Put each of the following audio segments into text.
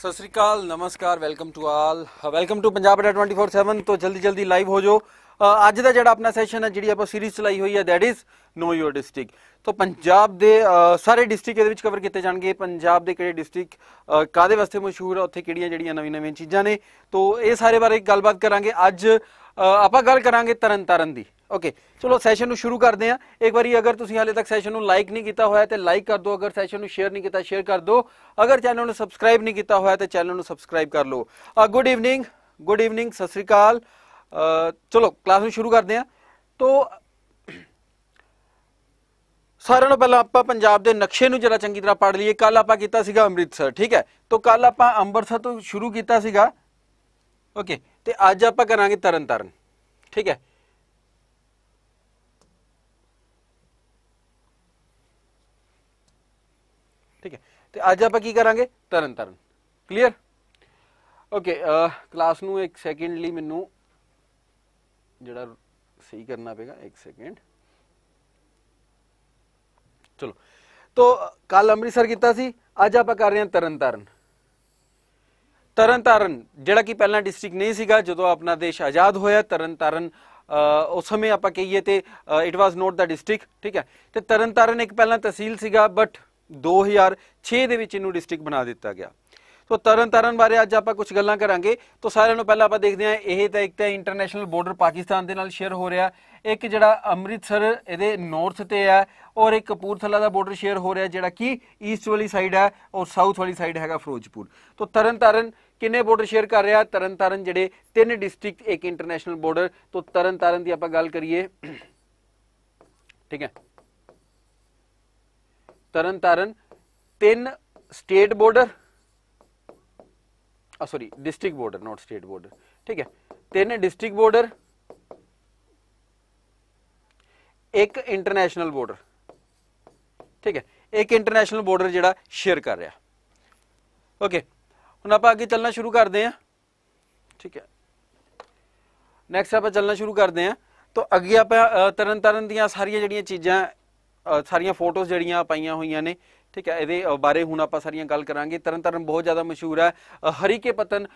ਸਤਿ ਸ੍ਰੀ ਅਕਾਲ ਨਮਸਕਾਰ welcome to all welcome to Punjab ਅਡਾ 24/7 ਤੋਂ ਜਲਦੀ ਜਲਦੀ ਲਾਈਵ ਹੋ ਜਾਓ ਅੱਜ ਦਾ ਜਿਹੜਾ ਆਪਣਾ ਸੈਸ਼ਨ ਹੈ ਜਿਹੜੀ ਆਪਾਂ ਸੀਰੀਜ਼ ਚਲਾਈ ਹੋਈ ਹੈ that is know your district ਤੋਂ ਪੰਜਾਬ ਦੇ ਸਾਰੇ ਡਿਸਟ੍ਰਿਕਟ ਇਹਦੇ ਵਿੱਚ ਕਵਰ ਕੀਤੇ ਜਾਣਗੇ ਪੰਜਾਬ ਦੇ ਕਿਹੜੇ ਡਿਸਟ੍ਰਿਕਟ ਕਾਦੇ ਵਾਸਤੇ ਮਸ਼ਹੂਰ ਆ ਉੱਥੇ ਕਿਹੜੀਆਂ ਜਿਹੜੀਆਂ ਨਵੀਆਂ-ਨਵੀਆਂ ਚੀਜ਼ਾਂ ਨੇ ਤੋਂ ਇਹ ਸਾਰੇ ਬਾਰੇ ਗੱਲਬਾਤ ਕਰਾਂਗੇ ਅੱਜ ਆਪਾਂ ਗੱਲ ਕਰਾਂਗੇ ਤਰਨਤਾਰਨ ਦੀ ओके चलो सेशन ਨੂੰ ਸ਼ੁਰੂ ਕਰਦੇ ਆ ਇੱਕ ਵਾਰੀ ਅਗਰ ਤੁਸੀਂ ਹਾਲੇ ਤੱਕ ਸੈਸ਼ਨ ਨੂੰ ਲਾਈਕ ਨਹੀਂ ਕੀਤਾ ਹੋਇਆ ਤੇ ਲਾਈਕ ਕਰ ਦਿਓ ਅਗਰ ਸੈਸ਼ਨ ਨੂੰ ਸ਼ੇਅਰ ਨਹੀਂ ਕੀਤਾ ਸ਼ੇਅਰ ਕਰ ਦਿਓ ਅਗਰ ਚੈਨਲ ਨੂੰ ਸਬਸਕ੍ਰਾਈਬ ਨਹੀਂ ਕੀਤਾ ਹੋਇਆ ਤੇ ਚੈਨਲ ਨੂੰ ਸਬਸਕ੍ਰਾਈਬ ਕਰ ਲਓ ਆ ਗੁੱਡ ਈਵਨਿੰਗ ਗੁੱਡ ਈਵਨਿੰਗ ਸਤਿ ਸ੍ਰੀ ਅਕਾਲ ਚਲੋ ਕਲਾਸ ਨੂੰ ਸ਼ੁਰੂ ਕਰਦੇ ਆ ਤੋਂ ਸਾਰਿਆਂ ਨੂੰ ਪਹਿਲਾਂ ਆਪਾਂ ਪੰਜਾਬ ਦੇ ਨਕਸ਼ੇ ਨੂੰ ਜਰਾ ਚੰਗੀ ਤਰ੍ਹਾਂ ਪੜ੍ਹ ਲਈਏ ਕੱਲ ਆਪਾਂ ਕੀਤਾ ਸੀਗਾ ਅੰਮ੍ਰਿਤਸਰ ਠੀਕ ਹੈ ਤੋਂ ਕੱਲ ਆਪਾਂ ਅੰਮ੍ਰਿਤਸਰ ਤੋਂ ਸ਼ੁਰੂ ਕੀਤਾ ਸੀਗਾ ਓਕੇ ਤੇ ਅੱਜ ਆਪਾਂ ਕਰਾਂਗੇ ਤਰਨਤਾਰਨ ਠੀਕ ਹੈ ਤੇ ਅੱਜ ਆਪਾਂ ਕੀ ਕਰਾਂਗੇ Tarn Taran clear okay class ਨੂੰ ਇੱਕ ਸੈਕਿੰਡ ਲਈ ਮੈਨੂੰ ਜਿਹੜਾ ਸਹੀ ਕਰਨਾ ਪਏਗਾ ਇੱਕ ਸੈਕਿੰਡ ਚਲੋ ਤੋ ਕੱਲ ਅੰਮ੍ਰਿਤਸਰ ਕੀਤਾ ਸੀ ਅੱਜ ਆਪਾਂ ਕਰ ਰਹੇ ਹਾਂ ਤਰਨ ਤਰਨ ਤਰਨ ਤਰਨ ਜਿਹੜਾ ਕਿ ਪਹਿਲਾਂ ਡਿਸਟ੍ਰਿਕਟ ਨਹੀਂ ਸੀਗਾ ਜਦੋਂ ਆਪਣਾ ਦੇਸ਼ ਆਜ਼ਾਦ ਹੋਇਆ ਤਰਨ ਤਰਨ ਉਸ ਸਮੇਂ ਆਪਾਂ ਕਹੀਏ ਤੇ it was not the district ਠੀਕ ਹੈ ਤੇ ਤਰਨ ਤਰਨ ਇੱਕ ਪਹਿਲਾਂ ਤਹਿਸੀਲ ਸੀਗਾ ਬਟ 2006 ਦੇ ਵਿੱਚ ਇਹਨੂੰ ਡਿਸਟ੍ਰਿਕਟ ਬਣਾ ਦਿੱਤਾ ਗਿਆ ਸੋ ਤਰਨ ਤਰਨ ਬਾਰੇ ਅੱਜ ਆਪਾਂ ਕੁਝ ਗੱਲਾਂ ਕਰਾਂਗੇ ਤੋਂ ਸਾਰਿਆਂ ਨੂੰ ਪਹਿਲਾਂ ਆਪਾਂ ਦੇਖਦੇ ਹਾਂ ਇਹ ਤਾਂ ਇੱਕ ਤਾਂ ਇੰਟਰਨੈਸ਼ਨਲ ਬਾਰਡਰ ਪਾਕਿਸਤਾਨ ਦੇ ਨਾਲ ਸ਼ੇਅਰ ਹੋ ਰਿਹਾ ਇੱਕ ਜਿਹੜਾ ਅੰਮ੍ਰਿਤਸਰ ਇਹਦੇ ਨਾਰਥ ਤੇ ਹੈ ਔਰ ਇੱਕ ਕਪੂਰਥਲਾ ਦਾ ਬਾਰਡਰ ਸ਼ੇਅਰ ਹੋ ਰਿਹਾ ਜਿਹੜਾ ਕਿ ਈਸਟ ਵਾਲੀ ਸਾਈਡ ਹੈ ਔਰ ਸਾਊਥ ਵਾਲੀ ਸਾਈਡ ਹੈਗਾ ਫਿਰੋਜ਼ਪੁਰ ਤੋਂ ਤਰਨ ਤਰਨ ਕਿੰਨੇ ਬਾਰਡਰ ਸ਼ੇਅਰ ਕਰ ਰਿਹਾ ਤਰਨ ਤਰਨ ਜਿਹੜੇ ਤਿੰਨ ਡਿਸਟ੍ਰਿਕਟ ਇੱਕ ਇੰਟਰਨੈਸ਼ਨਲ ਬਾਰਡਰ ਤੋਂ ਤਰਨ ਤਰਨ ਦੀ ਆਪਾਂ ਗੱਲ ਕਰੀਏ ਠੀਕ ਹੈ ਤਰਨਤਾਰਨ ਤਿੰਨ ਸਟੇਟ ਬਾਰਡਰ ਆ sorry district border not state border ਠੀਕ ਹੈ ਤਿੰਨ ਡਿਸਟ੍ਰਿਕਟ ਬਾਰਡਰ ਇੱਕ ਇੰਟਰਨੈਸ਼ਨਲ ਬਾਰਡਰ ਠੀਕ ਹੈ ਇੱਕ ਇੰਟਰਨੈਸ਼ਨਲ ਬਾਰਡਰ ਜਿਹੜਾ ਸ਼ੇਅਰ ਕਰ ਰਿਹਾ ਓਕੇ ਹੁਣ ਆਪਾਂ ਅੱਗੇ ਚੱਲਣਾ ਸ਼ੁਰੂ ਕਰਦੇ ਹਾਂ ਠੀਕ ਹੈ ਨੈਕਸਟ ਆਪਾਂ ਚੱਲਣਾ ਸ਼ੁਰੂ ਕਰਦੇ ਹਾਂ ਤਾਂ ਅੱਗੇ ਆਪਾਂ ਤਰਨਤਾਰਨ ਦੀਆਂ ਸਾਰੀਆਂ ਜਿਹੜੀਆਂ ਚੀਜ਼ਾਂ ਸਾਰੀਆਂ ਫੋਟੋਜ਼ ਜਿਹੜੀਆਂ ਪਾਈਆਂ ਹੋਈਆਂ ਨੇ ਠੀਕ ਹੈ ਇਹਦੇ ਬਾਰੇ ਹੁਣ ਆਪਾਂ ਸਾਰੀਆਂ ਗੱਲ ਕਰਾਂਗੇ ਤਰਨਤਾਰਨ ਬਹੁਤ ਜ਼ਿਆਦਾ ਮਸ਼ਹੂਰ ਹੈ ਹਰੀਕੇ ਪਤਨ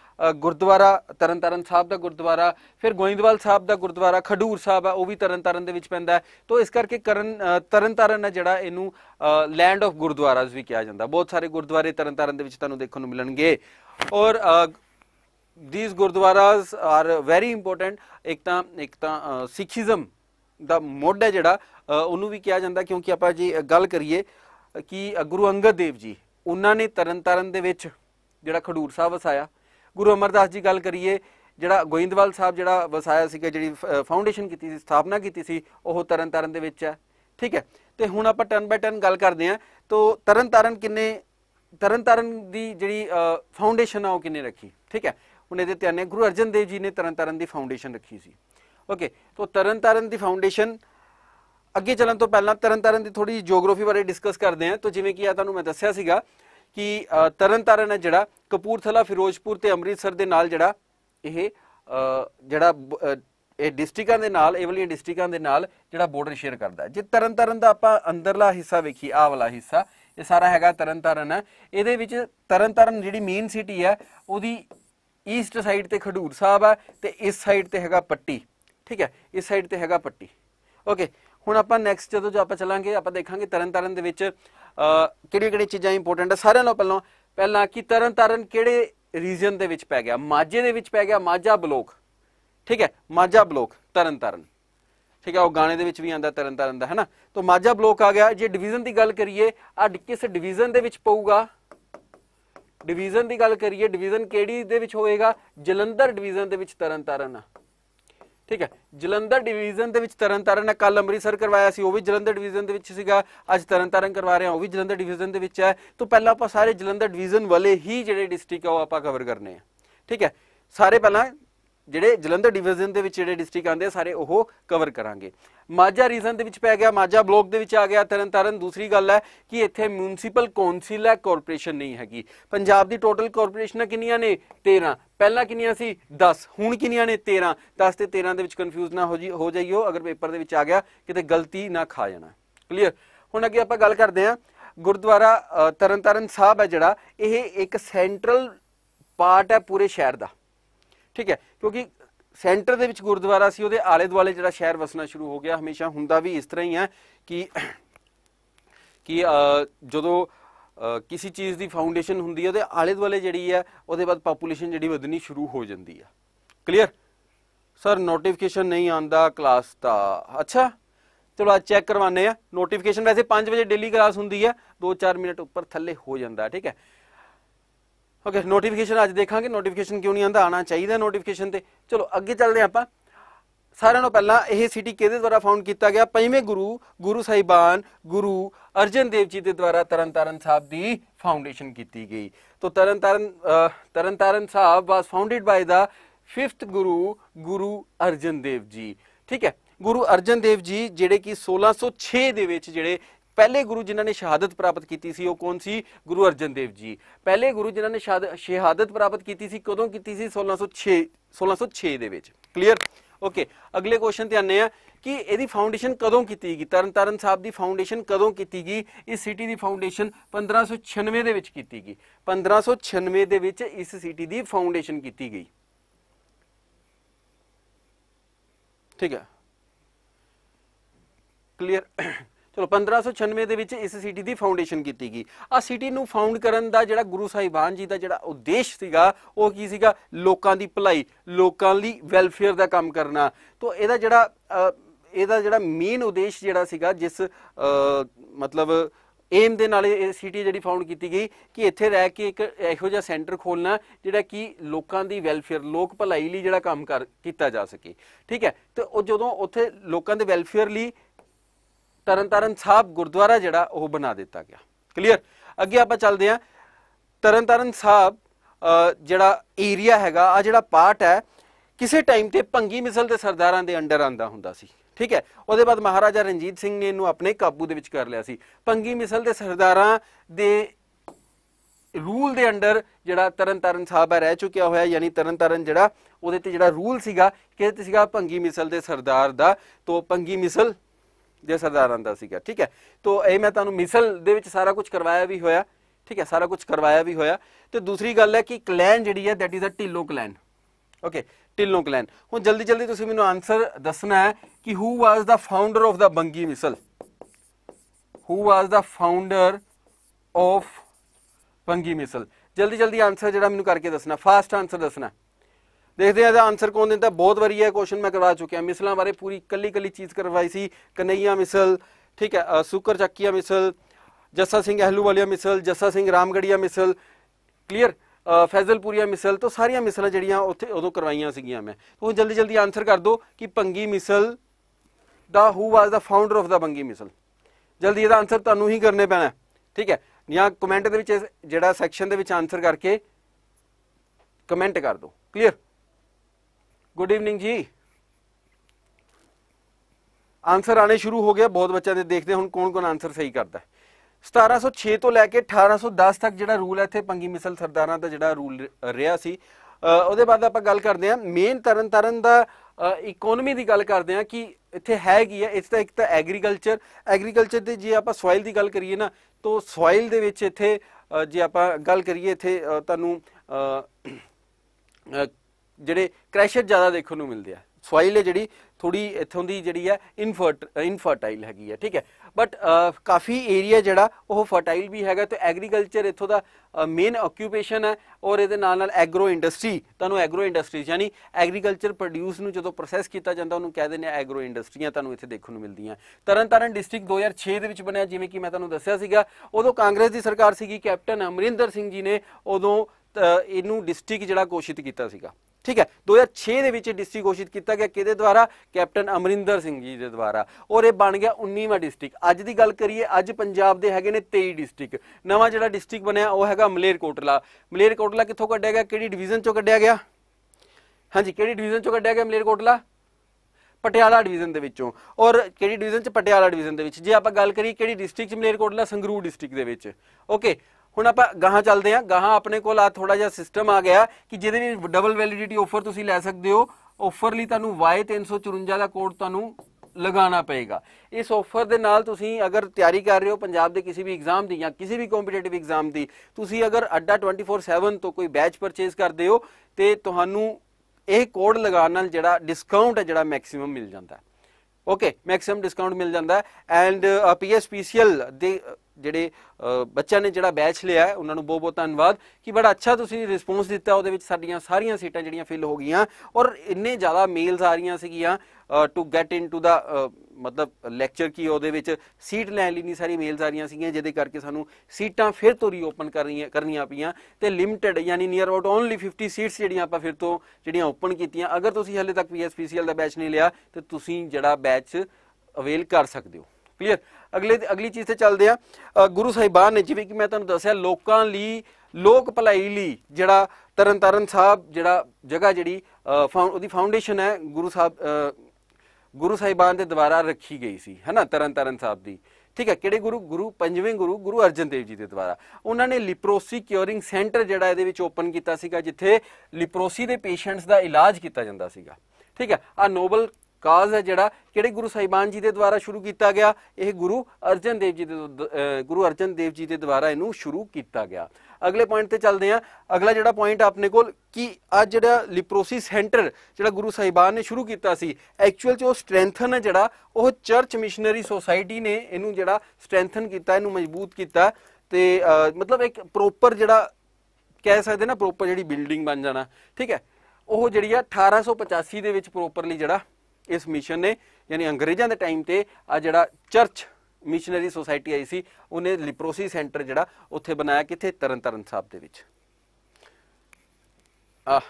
ਗੁਰਦੁਆਰਾ ਤਰਨਤਾਰਨ ਸਾਹਿਬ ਦਾ ਗੁਰਦੁਆਰਾ ਫਿਰ ਗੋਇੰਦਵਾਲ ਸਾਹਿਬ ਦਾ ਗੁਰਦੁਆਰਾ ਖਡੂਰ ਸਾਹਿਬ ਆ ਉਹ ਵੀ ਤਰਨਤਾਰਨ ਦੇ ਵਿੱਚ ਪੈਂਦਾ ਹੈ ਤੋਂ ਇਸ ਕਰਕੇ ਕਰਨ ਤਰਨਤਾਰਨ ਹੈ ਜਿਹੜਾ ਇਹਨੂੰ ਲੈਂਡ ਆਫ ਗੁਰਦੁਆਰਾਜ਼ ਵੀ ਕਿਹਾ ਜਾਂਦਾ ਬਹੁਤ ਸਾਰੇ ਗੁਰਦੁਆਰੇ ਤਰਨਤਾਰਨ ਦੇ ਵਿੱਚ ਤੁਹਾਨੂੰ ਦੇਖਣ ਨੂੰ ਮਿਲਣਗੇ ਔਰ these gurdwaras are very important ਇੱਕ ਤਾਂ ਇੱਕ ਤਾਂ ਸਿੱਖੀਜ਼ਮ ਦਾ ਮੋਢ ਹੈ ਜਿਹੜਾ ਉਹਨੂੰ ਵੀ ਕਿਹਾ ਜਾਂਦਾ ਕਿਉਂਕਿ ਆਪਾਂ ਜੀ ਗੱਲ ਕਰੀਏ ਕਿ ਗੁਰੂ ਅੰਗਦ ਦੇਵ ਜੀ ਉਹਨਾਂ ਨੇ ਤਰਨਤਾਰਨ ਦੇ ਵਿੱਚ ਜਿਹੜਾ ਖਡੂਰ ਸਾਹਿਬ ਵਸਾਇਆ ਗੁਰੂ ਅਮਰਦਾਸ ਜੀ ਗੱਲ ਕਰੀਏ ਜਿਹੜਾ ਗੋਇੰਦਵਾਲ ਸਾਹਿਬ ਜਿਹੜਾ ਵਸਾਇਆ ਸੀਗਾ ਜਿਹੜੀ ਫਾਊਂਡੇਸ਼ਨ ਕੀਤੀ ਸੀ ਸਥਾਪਨਾ ਕੀਤੀ ਸੀ ਉਹ ਤਰਨਤਾਰਨ ਦੇ ਵਿੱਚ ਹੈ ਠੀਕ ਹੈ ਤੇ ਹੁਣ ਆਪਾਂ ਟਰਨ ਬਾਈ ਟਰਨ ਗੱਲ ਕਰਦੇ ਹਾਂ ਤੋਂ ਤਰਨਤਾਰਨ ਕਿੰਨੇ ਤਰਨਤਾਰਨ ਦੀ ਜਿਹੜੀ ਫਾਊਂਡੇਸ਼ਨ ਆ ਉਹ ਕਿੰਨੇ ਰੱਖੀ ਠੀਕ ਹੈ ਉਹਨੇ ਦੇ ਧਿਆਨ ਗੁਰੂ ਅਰਜਨ ਦੇਵ ਜੀ ਨੇ ਤਰਨਤਾਰਨ ਦੀ ਫਾਊਂਡੇਸ਼ਨ ਰੱਖੀ ਸੀ ਓਕੇ ਤੋਂ ਤਰਨਤਾਰਨ ਦੀ ਫਾਊਂਡੇਸ਼ਨ ਅੱਗੇ ਚੱਲਣ ਤੋਂ ਪਹਿਲਾਂ ਤਰਨਤਾਰਨ ਦੀ ਥੋੜੀ ਜੀਓਗ੍ਰਾਫੀ ਬਾਰੇ ਡਿਸਕਸ ਕਰਦੇ ਹਾਂ ਤਾਂ ਜਿਵੇਂ ਕਿ ਆ ਤੁਹਾਨੂੰ ਮੈਂ ਦੱਸਿਆ ਸੀਗਾ ਕਿ ਤਰਨਤਾਰਨ ਹੈ ਜਿਹੜਾ ਕਪੂਰਥਲਾ ਫਿਰੋਜ਼ਪੁਰ ਤੇ ਅੰਮ੍ਰਿਤਸਰ ਦੇ ਨਾਲ ਜਿਹੜਾ ਇਹ ਜਿਹੜਾ ਇਹ ਡਿਸਟ੍ਰਿਕਾਂ ਦੇ ਨਾਲ ਇਹ ਵਾਲੀਆਂ ਡਿਸਟ੍ਰਿਕਾਂ ਦੇ ਨਾਲ ਜਿਹੜਾ ਬਾਰਡਰ ਸ਼ੇਅਰ ਕਰਦਾ ਜੇ ਤਰਨਤਾਰਨ ਦਾ ਆਪਾਂ ਅੰਦਰਲਾ ਹਿੱਸਾ ਵੇਖੀ ਆ ਵਾਲਾ ਹਿੱਸਾ ਇਹ ਸਾਰਾ ਹੈਗਾ ਤਰਨਤਾਰਨ ਹੈ ਇਹਦੇ ਵਿੱਚ ਤਰਨਤਾਰਨ ਜਿਹੜੀ ਮੇਨ ਸਿਟੀ ਹੈ ਉਹਦੀ ਈਸਟ ਸਾਈਡ ਤੇ ਖਡੂਰ ਸਾਹਿਬ ਹੈ ਤੇ ਇਸ ਸਾਈਡ ਤੇ ਹੈਗਾ ਪੱਟੀ ਠੀਕ ਹੈ ਇਸ ਸਾਈਡ ਤੇ ਹੈਗਾ ਪੱਟੀ ਓਕੇ ਹੁਣ ਆਪਾਂ ਨੈਕਸਟ ਜਦੋਂ ਆਪਾਂ ਚਲਾਂਗੇ ਆਪਾਂ ਦੇਖਾਂਗੇ ਤਰਨਤਾਰਨ ਦੇ ਵਿੱਚ ਕਿਹੜੀਆਂ ਕਿਹੜੀਆਂ ਚੀਜ਼ਾਂ ਇੰਪੋਰਟੈਂਟ ਆ ਸਾਰਿਆਂ ਨਾਲੋਂ ਪਹਿਲਾਂ ਪਹਿਲਾਂ ਕਿ ਤਰਨਤਾਰਨ ਕਿਹੜੇ ਰੀਜਨ ਦੇ ਵਿੱਚ ਪੈ ਗਿਆ ਮਾਝੇ ਦੇ ਵਿੱਚ ਪੈ ਗਿਆ ਮਾਝਾ ਬਲੋਕ ਠੀਕ ਹੈ ਮਾਝਾ ਬਲੋਕ ਤਰਨਤਾਰਨ ਠੀਕ ਹੈ ਉਹ ਗਾਣੇ ਦੇ ਵਿੱਚ ਵੀ ਆਂਦਾ ਤਰਨਤਾਰਨ ਦਾ ਹੈਨਾ ਤਾਂ ਮਾਝਾ ਬਲੋਕ ਆ ਗਿਆ ਜੇ ਡਿਵੀਜ਼ਨ ਦੀ ਗੱਲ ਕਰੀਏ ਆ ਕਿਸ ਡਿਵੀਜ਼ਨ ਦੇ ਵਿੱਚ ਪਊਗਾ ਡਿਵੀਜ਼ਨ ਦੀ ਗੱਲ ਕਰੀਏ ਡਿਵੀਜ਼ਨ ਕਿਹੜੀ ਦੇ ਵਿੱਚ ਹੋਏਗਾ ਜਲੰਧਰ ਡਿਵੀਜ਼ਨ ਦੇ ਵਿੱਚ ਤਰਨਤਾਰਨ ਆ ਠੀਕ ਹੈ ਜਲੰਧਰ ਡਿਵੀਜ਼ਨ ਦੇ ਵਿੱਚ ਤਰਨਤਾਰਨ ਨੇ ਕੱਲ ਅੰਮ੍ਰਿਤਸਰ ਕਰਵਾਇਆ ਸੀ ਉਹ ਵੀ ਜਲੰਧਰ ਡਿਵੀਜ਼ਨ ਦੇ ਵਿੱਚ ਸੀਗਾ ਅੱਜ ਤਰਨਤਾਰਨ ਕਰਵਾ ਰਹੇ ਆ ਉਹ ਵੀ ਜਲੰਧਰ ਡਿਵੀਜ਼ਨ ਦੇ ਵਿੱਚ ਹੈ ਤੋਂ ਪਹਿਲਾਂ ਆਪਾਂ ਸਾਰੇ ਜਲੰਧਰ ਡਿਵੀਜ਼ਨ ਵਾਲੇ ਹੀ ਜਿਹੜੇ ਡਿਸਟ੍ਰਿਕਟ ਆ ਉਹ ਆਪਾਂ ਕਵਰ ਕਰਨੇ ਆ ਠੀਕ ਹੈ ਸਾਰੇ ਪਹਿਲਾਂ ਜਿਹੜੇ ਜਲੰਧਰ ਡਿਵੀਜ਼ਨ ਦੇ ਵਿੱਚ ਜਿਹੜੇ ਡਿਸਟ੍ਰਿਕਟ ਆਉਂਦੇ ਸਾਰੇ ਉਹ ਕਵਰ ਕਰਾਂਗੇ ਮਾਝਾ ਰੀਜਨ ਦੇ ਵਿੱਚ ਪੈ ਗਿਆ ਮਾਝਾ ਬਲੌਕ ਦੇ ਵਿੱਚ ਆ ਗਿਆ ਤਰਨਤਾਰਨ ਦੂਸਰੀ ਗੱਲ ਹੈ ਕਿ ਇੱਥੇ ਮਿਊਨਿਸਪਲ ਕਾਉਂਸਿਲ ਹੈ ਕਾਰਪੋਰੇਸ਼ਨ ਨਹੀਂ ਹੈਗੀ ਪੰਜਾਬ ਦੀ ਟੋਟਲ ਕਾਰਪੋਰੇਸ਼ਨਾਂ ਕਿੰਨੀਆਂ ਨੇ 13 ਪਹਿਲਾਂ ਕਿੰਨੀਆਂ ਸੀ 10 ਹੁਣ ਕਿੰਨੀਆਂ ਨੇ 13 10 ਤੇ 13 ਦੇ ਵਿੱਚ ਕਨਫਿਊਜ਼ ਨਾ ਹੋ ਜੀ ਹੋ ਜਾਈਓ ਅਗਰ ਪੇਪਰ ਦੇ ਵਿੱਚ ਆ ਗਿਆ ਕਿਤੇ ਗਲਤੀ ਨਾ ਖਾ ਜਾਣਾ ਕਲੀਅਰ ਹੁਣ ਅੱਗੇ ਆਪਾਂ ਗੱਲ ਕਰਦੇ ਆ ਗੁਰਦੁਆਰਾ ਤਰਨਤਾਰਨ ਸਾਹਿਬ ਹੈ ਜਿਹੜਾ ਇਹ ਇੱਕ ਸੈਂਟਰਲ ਪਾਰਟ ਹੈ ਪੂਰੇ ਸ਼ਹਿਰ ਦਾ ਠੀਕ ਹੈ ਕਿਉਂਕਿ ਸੈਂਟਰ ਦੇ ਵਿੱਚ ਗੁਰਦੁਆਰਾ ਸੀ ਉਹਦੇ ਆਲੇ ਦੁਆਲੇ ਜਿਹੜਾ ਸ਼ਹਿਰ ਵਸਣਾ ਸ਼ੁਰੂ ਹੋ ਗਿਆ ਹਮੇਸ਼ਾ ਹੁੰਦਾ ਵੀ ਇਸ ਤਰ੍ਹਾਂ ਹੀ ਹੈ ਕਿ ਕਿ ਜਦੋਂ ਕਿਸੇ ਚੀਜ਼ ਦੀ ਫਾਊਂਡੇਸ਼ਨ ਹੁੰਦੀ ਹੈ ਉਹਦੇ ਆਲੇ ਦੁਆਲੇ ਜਿਹੜੀ ਹੈ ਉਹਦੇ ਬਾਅਦ ਪਾਪੂਲੇਸ਼ਨ ਜਿਹੜੀ ਵਧਣੀ ਸ਼ੁਰੂ ਹੋ ਜਾਂਦੀ ਹੈ ਕਲੀਅਰ ਸਰ ਨੋਟੀਫਿਕੇਸ਼ਨ ਨਹੀਂ ਆਂਦਾ ਕਲਾਸ ਦਾ ਅੱਛਾ ਚਲੋ ਆ ਚੈੱਕ ਕਰਵਾਨੇ ਆ ਨੋਟੀਫਿਕੇਸ਼ਨ ਵੈਸੇ 5 ਵਜੇ ਡੇਲੀ ਕਲਾਸ ਹੁੰਦੀ ਹੈ 2-4 ਮਿੰਟ ਉੱਪਰ ਥੱਲੇ ਹੋ ਜਾਂਦਾ ਠੀਕ ਹੈ ਓਕੇ ਨੋਟੀਫਿਕੇਸ਼ਨ ਅੱਜ ਦੇਖਾਂਗੇ ਨੋਟੀਫਿਕੇਸ਼ਨ ਕਿਉਂ ਨਹੀਂ ਆਂਦਾ ਆਣਾ ਚਾਹੀਦਾ ਨੋਟੀਫਿਕੇਸ਼ਨ ਤੇ ਚਲੋ ਅੱਗੇ ਚੱਲਦੇ ਆਪਾਂ ਸਾਰਿਆਂ ਨੂੰ ਪਹਿਲਾਂ ਇਹ ਸਿਟੀ ਕਿਹਦੇ ਦੁਆਰਾ ਫਾਊਂਡ ਕੀਤਾ ਗਿਆ ਪੰਜਵੇਂ ਗੁਰੂ ਗੁਰੂ ਸਾਹਿਬਾਨ ਗੁਰੂ ਅਰਜਨ ਦੇਵ ਜੀ ਦੇ ਦੁਆਰਾ ਤਰਨਤਾਰਨ ਸਾਹਿਬ ਦੀ ਫਾਊਂਡੇਸ਼ਨ ਕੀਤੀ ਗਈ ਤੋਂ Tarn Taran Tarn Taran Sahib was founded by the 5th Guru Guru Arjan Dev ji ਠੀਕ ਹੈ ਗੁਰੂ ਅਰਜਨ ਦੇਵ ਜੀ ਜਿਹੜੇ ਕਿ 1606 ਦੇ ਵਿੱਚ ਜਿਹੜੇ ਪਹਿਲੇ ਗੁਰੂ ਜਿਨ੍ਹਾਂ ਨੇ ਸ਼ਹਾਦਤ ਪ੍ਰਾਪਤ ਕੀਤੀ ਸੀ ਉਹ ਕੌਣ ਸੀ ਗੁਰੂ ਅਰਜਨ ਦੇਵ ਜੀ ਪਹਿਲੇ ਗੁਰੂ ਜਿਨ੍ਹਾਂ ਨੇ ਸ਼ਹਾਦਤ ਪ੍ਰਾਪਤ ਕੀਤੀ ਸੀ ਕਦੋਂ ਕੀਤੀ ਸੀ 1606 1606 ਦੇ ਵਿੱਚ ਕਲੀਅਰ ਓਕੇ ਅਗਲੇ ਕੁਐਸਚਨ ਤੇ ਆਨੇ ਆ ਕਿ ਇਹਦੀ ਫਾਊਂਡੇਸ਼ਨ ਕਦੋਂ ਕੀਤੀ ਗਈ ਤਰਨਤਾਰਨ ਸਾਹਿਬ ਦੀ ਫਾਊਂਡੇਸ਼ਨ ਕਦੋਂ ਕੀਤੀ ਗਈ ਇਸ ਸਿਟੀ ਦੀ ਫਾਊਂਡੇਸ਼ਨ 1596 ਦੇ ਵਿੱਚ ਕੀਤੀ ਗਈ 1596 ਦੇ ਵਿੱਚ ਇਸ ਸਿਟੀ ਦੀ ਫਾਊਂਡੇਸ਼ਨ ਕੀਤੀ ਗਈ ਠੀਕ ਹੈ ਕਲੀਅਰ ਚਲੋ 1596 ਦੇ ਵਿੱਚ ਇਸ ਸਿਟੀ ਦੀ ਫਾਊਂਡੇਸ਼ਨ ਕੀਤੀ ਗਈ ਆ ਸਿਟੀ ਨੂੰ ਫਾਊਂਡ ਕਰਨ ਦਾ ਜਿਹੜਾ ਗੁਰੂ ਸਾਹਿਬਾਨ ਜੀ ਦਾ ਜਿਹੜਾ ਉਦੇਸ਼ ਸੀਗਾ ਉਹ ਕੀ ਸੀਗਾ ਲੋਕਾਂ ਦੀ ਭਲਾਈ ਲੋਕਾਂ ਲਈ ਵੈਲਫੇਅਰ ਦਾ ਕੰਮ ਕਰਨਾ ਤੋਂ ਇਹਦਾ ਜਿਹੜਾ ਇਹਦਾ ਜਿਹੜਾ ਮੇਨ ਉਦੇਸ਼ ਜਿਹੜਾ ਸੀਗਾ ਜਿਸ ਮਤਲਬ ਏਮ ਦੇ ਨਾਲ ਇਹ ਸਿਟੀ ਜਿਹੜੀ ਫਾਊਂਡ ਕੀਤੀ ਗਈ ਕਿ ਇੱਥੇ ਰਹਿ ਕੇ ਇੱਕ ਇਹੋ ਜਿਹਾ ਸੈਂਟਰ ਖੋਲਣਾ ਜਿਹੜਾ ਕਿ ਲੋਕਾਂ ਦੀ ਵੈਲਫੇਅਰ ਲੋਕ ਭਲਾਈ ਲਈ ਜਿਹੜਾ ਕੰਮ ਕਰ ਕੀਤਾ ਜਾ ਸਕੇ ਠੀਕ ਹੈ ਤੇ ਉਹ ਜਦੋਂ ਉੱਥੇ ਲੋਕਾਂ ਦੇ ਵੈਲਫੇਅਰ ਲਈ ਤਰਨਤਾਰਨ ਸਾਹਿਬ ਗੁਰਦੁਆਰਾ ਜਿਹੜਾ ਉਹ ਬਣਾ ਦਿੱਤਾ ਗਿਆ ਕਲੀਅਰ ਅੱਗੇ ਆਪਾਂ ਚੱਲਦੇ ਹਾਂ ਤਰਨਤਾਰਨ ਸਾਹਿਬ ਜਿਹੜਾ ਏਰੀਆ ਹੈਗਾ ਆ ਜਿਹੜਾ ਪਾਰਟ ਹੈ ਕਿਸੇ ਟਾਈਮ ਤੇ ਪੰਗੀ ਮਿਸਲ ਦੇ ਸਰਦਾਰਾਂ ਦੇ ਅੰਡਰ ਆਂਦਾ ਹੁੰਦਾ ਸੀ ਠੀਕ ਹੈ ਉਹਦੇ ਬਾਅਦ ਮਹਾਰਾਜਾ ਰਣਜੀਤ ਸਿੰਘ ਨੇ ਇਹਨੂੰ ਆਪਣੇ ਕਾਬੂ ਦੇ ਵਿੱਚ ਕਰ ਲਿਆ ਸੀ ਪੰਗੀ ਮਿਸਲ ਦੇ ਸਰਦਾਰਾਂ ਦੇ ਰੂਲ ਦੇ ਅੰਡਰ ਜਿਹੜਾ ਤਰਨਤਾਰਨ ਸਾਹਿਬ ਰਹਿ ਚੁੱਕਿਆ ਹੋਇਆ ਯਾਨੀ ਤਰਨਤਾਰਨ ਜਿਹੜਾ ਉਹਦੇ ਤੇ ਜਿਹੜਾ ਰੂਲ ਸੀਗਾ ਕਿ ਸੀਗਾ ਪੰਗੀ ਮਿਸਲ ਦੇ ਸਰਦਾਰ ਦਾ ਤੋਂ ਪੰਗੀ ਮਿਸਲ ਜੇ ਸਰਦਾਰ ਆਂਦਾ ਸੀਗਾ ਠੀਕ ਹੈ ਤੋਂ ਇਹ ਮੈਂ ਤੁਹਾਨੂੰ ਮਿਸਲ ਦੇ ਵਿੱਚ ਸਾਰਾ ਕੁਝ ਕਰਵਾਇਆ ਵੀ ਹੋਇਆ ਠੀਕ ਹੈ ਸਾਰਾ ਕੁਝ ਕਰਵਾਇਆ ਵੀ ਹੋਇਆ ਤੇ ਦੂਸਰੀ ਗੱਲ ਹੈ ਕਿ ਕਲੈਨ ਜਿਹੜੀ ਹੈ that is a Dhillon clan okay Dhillon clan ਹੁਣ ਜਲਦੀ ਜਲਦੀ ਤੁਸੀਂ ਮੈਨੂੰ ਆਨਸਰ ਦੱਸਣਾ ਹੈ ਕਿ ਹੂ ਵਾਸ ਦਾ ਫਾਊਂਡਰ ਆਫ ਦਾ ਬੰਗੀ ਮਿਸਲ ਹੂ ਵਾਸ ਦਾ ਫਾਊਂਡਰ ਆਫ ਬੰਗੀ ਮਿਸਲ ਜਲਦੀ ਜਲਦੀ ਆਨਸਰ ਜਿਹੜਾ ਮੈਨੂੰ ਕਰਕੇ ਦੱਸਣਾ ਫਾਸਟ ਆਨਸਰ ਦੱਸਣਾ ਦੇਖਦੇ ਆ ਦਾ ਆਨਸਰ ਕੌਣ ਦਿੰਦਾ ਬਹੁਤ ਵਾਰੀ ਇਹ ਕੁਐਸਚਨ ਮੈਂ ਕਰਵਾ ਚੁੱਕਿਆ ਮਿਸਲਾਂ ਬਾਰੇ ਪੂਰੀ ਕੱਲੀ ਕੱਲੀ ਚੀਜ਼ ਕਰਵਾਈ ਸੀ ਕਨਈਆ ਮਿਸਲ ਠੀਕ ਹੈ ਸੁਕਰ ਚੱਕੀਆ ਮਿਸਲ ਜੱਸਾ ਸਿੰਘ ਅਹਲੂਵਾਲੀਆ ਮਿਸਲ ਜੱਸਾ ਸਿੰਘ ਰਾਮਗੜੀਆ ਮਿਸਲ ਕਲੀਅਰ ਫੈਜ਼ਲਪੁਰੀਆ ਮਿਸਲ ਤੋਂ ਸਾਰੀਆਂ ਮਿਸਲਾਂ ਜਿਹੜੀਆਂ ਉੱਥੇ ਉਦੋਂ ਕਰਵਾਈਆਂ ਸੀਗੀਆਂ ਮੈਂ ਤੁਸੀਂ ਜਲਦੀ ਜਲਦੀ ਆਨਸਰ ਕਰ ਦਿਓ ਕਿ ਪੰਗੀ ਮਿਸਲ ਦਾ ਹੂ ਵਾਸ ਦਾ ਫਾਊਂਡਰ ਆਫ ਦਾ ਪੰਗੀ ਮਿਸਲ ਜਲਦੀ ਇਹਦਾ ਆਨਸਰ ਤੁਹਾਨੂੰ ਹੀ ਕਰਨੇ ਪੈਣਾ ਠੀਕ ਹੈ ਜਾਂ ਕਮੈਂਟ ਦੇ ਵਿੱਚ ਜਿਹੜਾ ਸੈਕਸ਼ਨ ਦੇ ਵਿੱਚ ਆਨਸਰ ਕਰਕੇ ਕਮੈਂਟ ਕਰ ਦਿਓ clear good evening ji answer ਆਣੇ ਸ਼ੁਰੂ ਹੋ ਗਿਆ ਬਹੁਤ ਬੱਚਿਆਂ ਦੇ ਦੇਖਦੇ ਹੁਣ ਕੌਣ ਕੌਣ ਆਨਸਰ ਸਹੀ ਕਰਦਾ 1706 ਤੋਂ ਲੈ ਕੇ 1810 ਤੱਕ ਜਿਹੜਾ ਰੂਲ ਹੈ ਇੱਥੇ ਪੰਗੀ ਮਿਸਲ ਸਰਦਾਰਾਂ ਦਾ ਜਿਹੜਾ ਰੂਲ ਰਿਹਾ ਸੀ ਉਹਦੇ ਬਾਅਦ ਆਪਾਂ ਗੱਲ ਕਰਦੇ ਆ ਮੇਨ ਤਰਨ ਤਰਨ ਦਾ ਇਕਨੋਮੀ ਦੀ ਗੱਲ ਕਰਦੇ ਆ ਕਿ ਇੱਥੇ ਹੈ ਕੀ ਹੈ ਇਸ ਦਾ ਇੱਕ ਤਾਂ ਐਗਰੀਕਲਚਰ ਐਗਰੀਕਲਚਰ ਦੇ ਜੇ ਆਪਾਂ ਸੋਇਲ ਦੀ ਗੱਲ ਕਰੀਏ ਨਾ ਤਾਂ ਸੋਇਲ ਦੇ ਵਿੱਚ ਇੱਥੇ ਜੇ ਆਪਾਂ ਗੱਲ ਕਰੀਏ ਇੱਥੇ ਤੁਹਾਨੂੰ ਜਿਹੜੇ ਕ੍ਰੈਸ਼ਰ ਜ਼ਿਆਦਾ ਦੇਖਣ ਨੂੰ ਮਿਲਦੇ ਆ ਸੋਇਲ ਹੈ ਜਿਹੜੀ ਥੋੜੀ ਇਥੋਂ ਦੀ ਜਿਹੜੀ ਹੈ ਇਨਫਰਟ ਇਨਫਰਟਾਈਲ ਹੈਗੀ ਹੈ ਠੀਕ ਹੈ ਬਟ ਕਾਫੀ ਏਰੀਆ ਜਿਹੜਾ ਉਹ ਫਰਟਾਈਲ ਵੀ ਹੈਗਾ ਤੇ ਐਗਰੀਕਲਚਰ ਇਥੋਂ ਦਾ ਮੇਨ ਆਕਿਊਪੇਸ਼ਨ ਹੈ ਔਰ ਇਹਦੇ ਨਾਲ ਨਾਲ ਐਗਰੋ ਇੰਡਸਟਰੀ ਤੁਹਾਨੂੰ ਐਗਰੋ ਇੰਡਸਟਰੀ ਯਾਨੀ ਐਗਰੀਕਲਚਰ ਪ੍ਰੋਡਿਊਸ ਨੂੰ ਜਦੋਂ ਪ੍ਰੋਸੈਸ ਕੀਤਾ ਜਾਂਦਾ ਉਹਨੂੰ ਕਹਿੰਦੇ ਦਿੰਦੇ ਐਗਰੋ ਇੰਡਸਟਰੀਆਂ ਤੁਹਾਨੂੰ ਇੱਥੇ ਦੇਖਣ ਨੂੰ ਮਿਲਦੀਆਂ ਤਰਨਤਾਰਨ ਡਿਸਟ੍ਰਿਕਟ 2006 ਦੇ ਵਿੱਚ ਬਣਿਆ ਜਿਵੇਂ ਕਿ ਮੈਂ ਤੁਹਾਨੂੰ ਦੱਸਿਆ ਸੀਗਾ ਉਦੋਂ ਕਾਂਗਰਸ ਦੀ ਸਰਕਾਰ ਸੀਗੀ ਕੈਪਟਨ ਅਮਰਿੰਦਰ ਸਿੰਘ ਜੀ ਨੇ ਉਦੋਂ ਇਹਨੂੰ ਡਿਸਟ੍ਰਿਕਟ ਜਿਹੜਾ ਘੋਸ਼ਿਤ ਕੀਤਾ ਸੀਗਾ ਠੀਕ ਹੈ 2006 ਦੇ ਵਿੱਚ ਡਿਸਟ੍ਰਿਕਟ ਘੋਸ਼ਿਤ ਕੀਤਾ ਗਿਆ ਕਿਹਦੇ ਦੁਆਰਾ ਕੈਪਟਨ ਅਮਰਿੰਦਰ ਸਿੰਘ ਜੀ ਦੇ ਦੁਆਰਾ ਔਰ ਇਹ ਬਣ ਗਿਆ 19ਵਾਂ ਡਿਸਟ੍ਰਿਕਟ ਅੱਜ ਦੀ ਗੱਲ ਕਰੀਏ ਅੱਜ ਪੰਜਾਬ ਦੇ ਹੈਗੇ ਨੇ 23 ਡਿਸਟ੍ਰਿਕਟ ਨਵਾਂ ਜਿਹੜਾ ਡਿਸਟ੍ਰਿਕਟ ਬਣਿਆ ਉਹ ਹੈਗਾ ਮਲੇਰਕੋਟਲਾ ਮਲੇਰਕੋਟਲਾ ਕਿੱਥੋਂ ਕੱਢਿਆ ਗਿਆ ਕਿਹੜੀ ਡਿਵੀਜ਼ਨ ਚੋਂ ਕੱਢਿਆ ਗਿਆ ਹਾਂਜੀ ਕਿਹੜੀ ਡਿਵੀਜ਼ਨ ਚੋਂ ਕੱਢਿਆ ਗਿਆ ਮਲੇਰਕੋਟਲਾ ਪਟਿਆਲਾ ਡਿਵੀਜ਼ਨ ਦੇ ਵਿੱਚੋਂ ਔਰ ਕਿਹੜੀ ਡਿਵੀਜ਼ਨ ਚ ਪਟਿਆਲਾ ਡਿਵੀਜ਼ਨ ਦੇ ਵਿੱਚ ਜੇ ਆਪਾਂ ਗੱਲ ਕਰੀਏ ਕਿਹੜੀ ਡਿਸਟ੍ਰਿਕਟ ਚ ਮਲੇਰਕੋਟਲਾ ਸੰਗਰੂਰ ਡਿਸਟ੍ਰਿਕਟ ਦੇ ਵਿੱਚ ਓਕੇ ਹੁਣ ਆਪਾਂ ਗਾਹਾਂ ਚੱਲਦੇ ਹਾਂ ਗਾਹਾਂ ਆਪਣੇ ਕੋਲ ਆ ਥੋੜਾ ਜਿਹਾ ਸਿਸਟਮ ਆ ਗਿਆ ਕਿ ਜਿਹਦੇ ਵਿੱਚ ਡਬਲ ਵੈਲਿਡਿਟੀ ਆਫਰ ਤੁਸੀਂ ਲੈ ਸਕਦੇ ਹੋ ਆਫਰ ਲਈ ਤੁਹਾਨੂੰ Y354 ਦਾ ਕੋਡ ਤੁਹਾਨੂੰ ਲਗਾਉਣਾ ਪਏਗਾ ਇਸ ਆਫਰ ਦੇ ਨਾਲ ਤੁਸੀਂ ਅਗਰ ਤਿਆਰੀ ਕਰ ਰਹੇ ਹੋ ਪੰਜਾਬ ਦੇ ਕਿਸੇ ਵੀ ਐਗਜ਼ਾਮ ਦੀ ਜਾਂ ਕਿਸੇ ਵੀ ਕੰਪੀਟੀਟਿਵ ਐਗਜ਼ਾਮ ਦੀ ਤੁਸੀਂ ਅਗਰ ਅੱਡਾ 24/7 ਤੋਂ ਕੋਈ ਬੈਚ ਪਰਚੇਸ ਕਰਦੇ ਹੋ ਤੇ ਤੁਹਾਨੂੰ ਇਹ ਕੋਡ ਲਗਾਉਣ ਨਾਲ ਜਿਹੜਾ ਡਿਸਕਾਊਂਟ ਹੈ ਜਿਹੜਾ ਮੈਕਸਿਮਮ ਮਿਲ ਜਾਂਦਾ ਹੈ ਓਕੇ ਮੈਕਸਿਮਮ ਡਿਸਕਾਊਂਟ ਮਿਲ ਜਾਂਦਾ ਐਂਡ ਪੀਐਸਪੀਸੀਐਲ ਦੇ ਜਿਹੜੇ ਬੱਚਿਆਂ ਨੇ ਜਿਹੜਾ ਬੈਚ ਲਿਆ ਉਹਨਾਂ ਨੂੰ ਬਹੁਤ ਬਹੁਤ ਧੰਨਵਾਦ ਕਿ ਬੜਾ ਅੱਛਾ ਤੁਸੀਂ ਰਿਸਪੌਂਸ ਦਿੱਤਾ ਉਹਦੇ ਵਿੱਚ ਸਾਡੀਆਂ ਸਾਰੀਆਂ ਸੀਟਾਂ ਜਿਹੜੀਆਂ ਫਿਲ ਹੋ ਗਈਆਂ ਔਰ ਇੰਨੇ ਜ਼ਿਆਦਾ ਮੇਲਸ ਆ ਰਹੀਆਂ ਸੀਗੀਆਂ ਟੂ ਗੈਟ ਇਨਟੂ ਦਾ ਮਤਲਬ ਲੈਕਚਰ ਕੀ ਉਹਦੇ ਵਿੱਚ ਸੀਟ ਲੈਣ ਲਈ ਨਹੀਂ ਸਾਰੀ ਮੇਲਸ ਆ ਰਹੀਆਂ ਸੀਗੀਆਂ ਜਿਹਦੇ ਕਰਕੇ ਸਾਨੂੰ ਸੀਟਾਂ ਫਿਰ ਤੋਂ ਰੀਓਪਨ ਕਰਨੀਆਂ ਕਰਨੀਆਂ ਪਈਆਂ ਤੇ ਲਿਮਟਿਡ ਯਾਨੀ ਨੀਅਰ ਅਬਾਊਟ ਓਨਲੀ 50 ਸੀਟਸ ਜਿਹੜੀਆਂ ਆਪਾਂ ਫਿਰ ਤੋਂ ਜਿਹੜੀਆਂ ਓਪਨ ਕੀਤੀਆਂ ਅਗਰ ਤੁਸੀਂ ਹਲੇ ਤੱਕ ਪੀਐਸਪੀਸੀਐਲ ਦਾ ਬੈਚ ਨਹੀਂ ਲਿਆ ਤੇ ਤੁਸੀਂ ਜਿਹੜਾ ਬੈਚ ਅਵੇਲ ਕਰ ਸਕਦੇ ਹੋ ਕਲੀਅਰ ਅਗਲੇ ਅਗਲੀ ਚੀਜ਼ ਤੇ ਚੱਲਦੇ ਆ ਗੁਰੂ ਸਾਹਿਬਾਨ ਨੇ ਜਿਵੇਂ ਕਿ ਮੈਂ ਤੁਹਾਨੂੰ ਦੱਸਿਆ ਲੋਕਾਂ ਲਈ ਲੋਕ ਭਲਾਈ ਲਈ ਜਿਹੜਾ ਤਰਨਤਾਰਨ ਸਾਹਿਬ ਜਿਹੜਾ ਜਗ੍ਹਾ ਜਿਹੜੀ ਉਹਦੀ ਫਾਊਂਡੇਸ਼ਨ ਹੈ ਗੁਰੂ ਸਾਹਿਬ ਗੁਰੂ ਸਾਹਿਬਾਨ ਦੇ ਦੁਆਰਾ ਰੱਖੀ ਗਈ ਸੀ ਹਨਾ ਤਰਨ ਤਰਨ ਸਾਹਿਬ ਦੀ ਠੀਕ ਹੈ ਕਿਹੜੇ ਗੁਰੂ ਗੁਰੂ ਪੰਜਵੇਂ ਗੁਰੂ ਗੁਰੂ ਅਰਜਨ ਦੇਵ ਜੀ ਦੇ ਦੁਆਰਾ ਉਹਨਾਂ ਨੇ ਲਿਪਰੋਸੀ ਕਿਉਰਿੰਗ ਸੈਂਟਰ ਜਿਹੜਾ ਇਹਦੇ ਵਿੱਚ ਓਪਨ ਕੀਤਾ ਸੀਗਾ ਜਿੱਥੇ ਲਿਪਰੋਸੀ ਦੇ ਪੇਸ਼ੈਂਟਸ ਦਾ ਇਲਾਜ ਕੀਤਾ ਜਾਂਦਾ ਸੀਗਾ ਠੀਕ ਹੈ ਆ ਨੋਬਲ ਕਾਜ਼ ਹੈ ਜਿਹੜਾ ਕਿਹੜੇ ਗੁਰੂ ਸਾਹਿਬਾਨ ਜੀ ਦੇ ਦੁਆਰਾ ਸ਼ੁਰੂ ਕੀਤਾ ਗਿਆ ਇਹ ਗੁਰੂ ਅਰਜਨ ਦੇਵ ਜੀ ਦੇ ਗੁਰੂ ਅਰਜਨ ਦੇਵ ਜੀ ਦੇ ਦੁਆਰਾ ਇਹਨੂੰ ਸ਼ੁਰੂ ਕੀਤਾ ਗਿਆ ਅਗਲੇ ਪੁਆਇੰਟ ਤੇ ਚੱਲਦੇ ਆ ਅਗਲਾ ਜਿਹੜਾ ਪੁਆਇੰਟ ਆਪਣੇ ਕੋਲ ਕਿ ਅੱਜ ਜਿਹੜਾ ਲਿਪਰੋਸੀ ਸੈਂਟਰ ਜਿਹੜਾ ਗੁਰੂ ਸਾਹਿਬਾਨ ਨੇ ਸ਼ੁਰੂ ਕੀਤਾ ਸੀ ਐਕਚੁਅਲ ਚ ਉਹ ਸਟਰੈਂਥਨ ਹੈ ਜਿਹੜਾ ਉਹ ਚਰਚ ਮਿਸ਼ਨਰੀ ਸੋਸਾਇਟੀ ਨੇ ਇਹਨੂੰ ਜਿਹੜਾ ਸਟਰੈਂਥਨ ਕੀਤਾ ਇਹਨੂੰ ਮਜ਼ਬੂਤ ਕੀਤਾ ਤੇ ਮਤਲਬ ਇੱਕ ਪ੍ਰੋਪਰ ਜਿਹੜਾ ਕਹਿ ਸਕਦੇ ਨਾ ਪ੍ਰੋਪਰ ਜਿਹੜੀ ਬਿਲਡਿੰਗ ਬਣ ਜਾਣਾ ਠੀਕ ਹੈ ਉਹ ਜਿਹੜੀ ਆ 1885 ਦੇ ਵਿੱਚ ਪ੍ਰੋਪਰਲੀ ਜਿਹੜਾ ਇਸ ਮਿਸ਼ਨ ਨੇ ਯਾਨੀ ਅੰਗਰੇਜ਼ਾਂ ਦੇ ਟਾਈਮ ਤੇ ਆ ਜਿਹੜਾ ਚਰਚ ਮਿਸ਼ਨਰੀ ਸੁਸਾਇਟੀ ਆਈ ਸੀ ਉਹਨੇ ਲਿਪਰੋਸੀ ਸੈਂਟਰ ਜਿਹੜਾ ਉੱਥੇ ਬਣਾਇਆ ਕਿੱਥੇ ਤਰਨਤਰਨ ਸਾਹਿਬ ਦੇ ਵਿੱਚ ਆ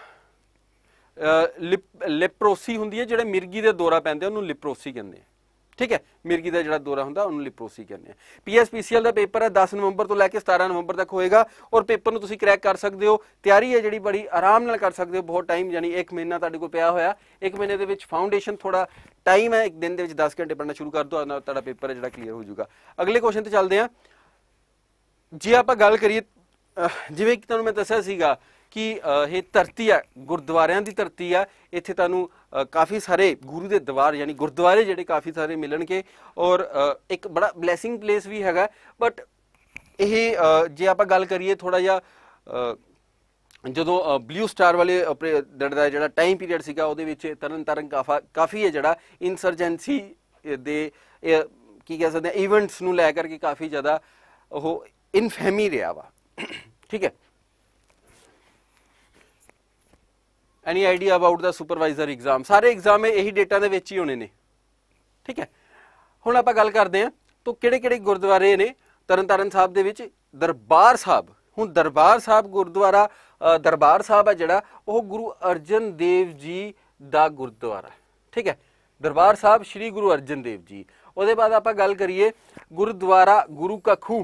ਲਿਪਰੋਸੀ ਹੁੰਦੀ ਹੈ ਜਿਹੜੇ ਮਿਰਗੀ ਦੇ ਦੌਰਾ ਪੈਂਦੇ ਉਹਨੂੰ ਲਿਪਰੋਸੀ ਕਹਿੰਦੇ ਆ ਠੀਕ ਹੈ ਮਿਰਗੀ ਦਾ ਜਿਹੜਾ ਦੌਰਾ ਹੁੰਦਾ ਉਹਨੂੰ ਲਿਪੋਸੀ ਕਹਿੰਦੇ ਆ ਪੀਐਸਪੀਸੀਐਲ ਦਾ ਪੇਪਰ ਹੈ 10 ਨਵੰਬਰ ਤੋਂ ਲੈ ਕੇ 17 ਨਵੰਬਰ ਤੱਕ ਹੋਏਗਾ ਔਰ ਪੇਪਰ ਨੂੰ ਤੁਸੀਂ ਕਰੈਕ ਕਰ ਸਕਦੇ ਹੋ ਤਿਆਰੀ ਹੈ ਜਿਹੜੀ ਬੜੀ ਆਰਾਮ ਨਾਲ ਕਰ ਸਕਦੇ ਹੋ ਬਹੁਤ ਟਾਈਮ ਯਾਨੀ 1 ਮਹੀਨਾ ਤੁਹਾਡੇ ਕੋਲ ਪਿਆ ਹੋਇਆ 1 ਮਹੀਨੇ ਦੇ ਵਿੱਚ ਫਾਊਂਡੇਸ਼ਨ ਥੋੜਾ ਟਾਈਮ ਹੈ ਇੱਕ ਦਿਨ ਦੇ ਵਿੱਚ 10 ਘੰਟੇ ਪੜਨਾ ਸ਼ੁਰੂ ਕਰ ਦੋ ਤੁਹਾਡਾ ਪੇਪਰ ਹੈ ਜਿਹੜਾ ਕਲੀਅਰ ਹੋ ਜਾਊਗਾ ਅਗਲੇ ਕੁਐਸਚਨ ਤੇ ਚੱਲਦੇ ਆ ਜੇ ਆਪਾਂ ਗੱਲ ਕਰੀਏ ਜਿਵੇਂ ਕਿ ਤੁਹਾਨੂੰ ਮੈਂ ਦੱਸਿਆ ਸੀਗਾ ਕਿ ਇਹ ਧਰਤੀ ਹੈ ਗੁਰਦੁਆਰਿਆਂ ਦੀ ਧਰਤੀ ਆ ਇੱਥੇ ਤੁਹਾਨੂੰ ਕਾਫੀ ਸਾਰੇ ਗੁਰੂ ਦੇ ਦਵਾਰ ਯਾਨੀ ਗੁਰਦੁਆਰੇ ਜਿਹੜੇ ਕਾਫੀ ਸਾਰੇ ਮਿਲਣਗੇ ਔਰ ਇੱਕ ਬੜਾ ਬਲੇਸਿੰਗ ਪਲੇਸ ਵੀ ਹੈਗਾ ਬਟ ਇਹ ਜੇ ਆਪਾਂ ਗੱਲ ਕਰੀਏ ਥੋੜਾ ਜਿਹਾ ਜਦੋਂ ਬਲੂ ਸਟਾਰ ਵਾਲੇ ਦਾ ਜਿਹੜਾ ਟਾਈਮ ਪੀਰੀਅਡ ਸੀਗਾ ਉਹਦੇ ਵਿੱਚ ਤਰਨ ਤਰਨ ਕਾਫੀ ਹੈ ਜਿਹੜਾ ਇਨਸਰਜੈਂਸੀ ਦੇ ਕੀ ਕਹਿ ਸਕਦੇ ਆ ਇਵੈਂਟਸ ਨੂੰ ਲੈ ਕਰਕੇ ਕਾਫੀ ਜ਼ਿਆਦਾ ਉਹ ਇਨਫੈਮੀ ਰਿਹਾ ਵਾ ਠੀਕ ਹੈ any idea about the supervisor exam ਸਾਰੇ ਐਗਜ਼ਾਮ ਇਹੀ ਡੇਟਾ ਦੇ ਵਿੱਚ ਹੀ ਹੋਣੇ ਨੇ ਠੀਕ ਹੈ ਹੁਣ ਆਪਾਂ ਗੱਲ ਕਰਦੇ ਹਾਂ ਤੋਂ ਕਿਹੜੇ ਕਿਹੜੇ ਗੁਰਦੁਆਰੇ ਨੇ ਤਰਨਤਾਰਨ ਸਾਹਿਬ ਦੇ ਵਿੱਚ ਦਰਬਾਰ ਸਾਹਿਬ ਹੁਣ ਦਰਬਾਰ ਸਾਹਿਬ ਗੁਰਦੁਆਰਾ ਦਰਬਾਰ ਸਾਹਿਬ ਹੈ ਜਿਹੜਾ ਉਹ ਗੁਰੂ ਅਰਜਨ ਦੇਵ ਜੀ ਦਾ ਗੁਰਦੁਆਰਾ ਠੀਕ ਹੈ ਦਰਬਾਰ ਸਾਹਿਬ ਸ੍ਰੀ ਗੁਰੂ ਅਰਜਨ ਦੇਵ ਜੀ ਉਹਦੇ ਬਾਅਦ ਆਪਾਂ ਗੱਲ ਕਰੀਏ ਗੁਰਦੁਆਰਾ ਗੁਰੂ ਕਾ ਖੂ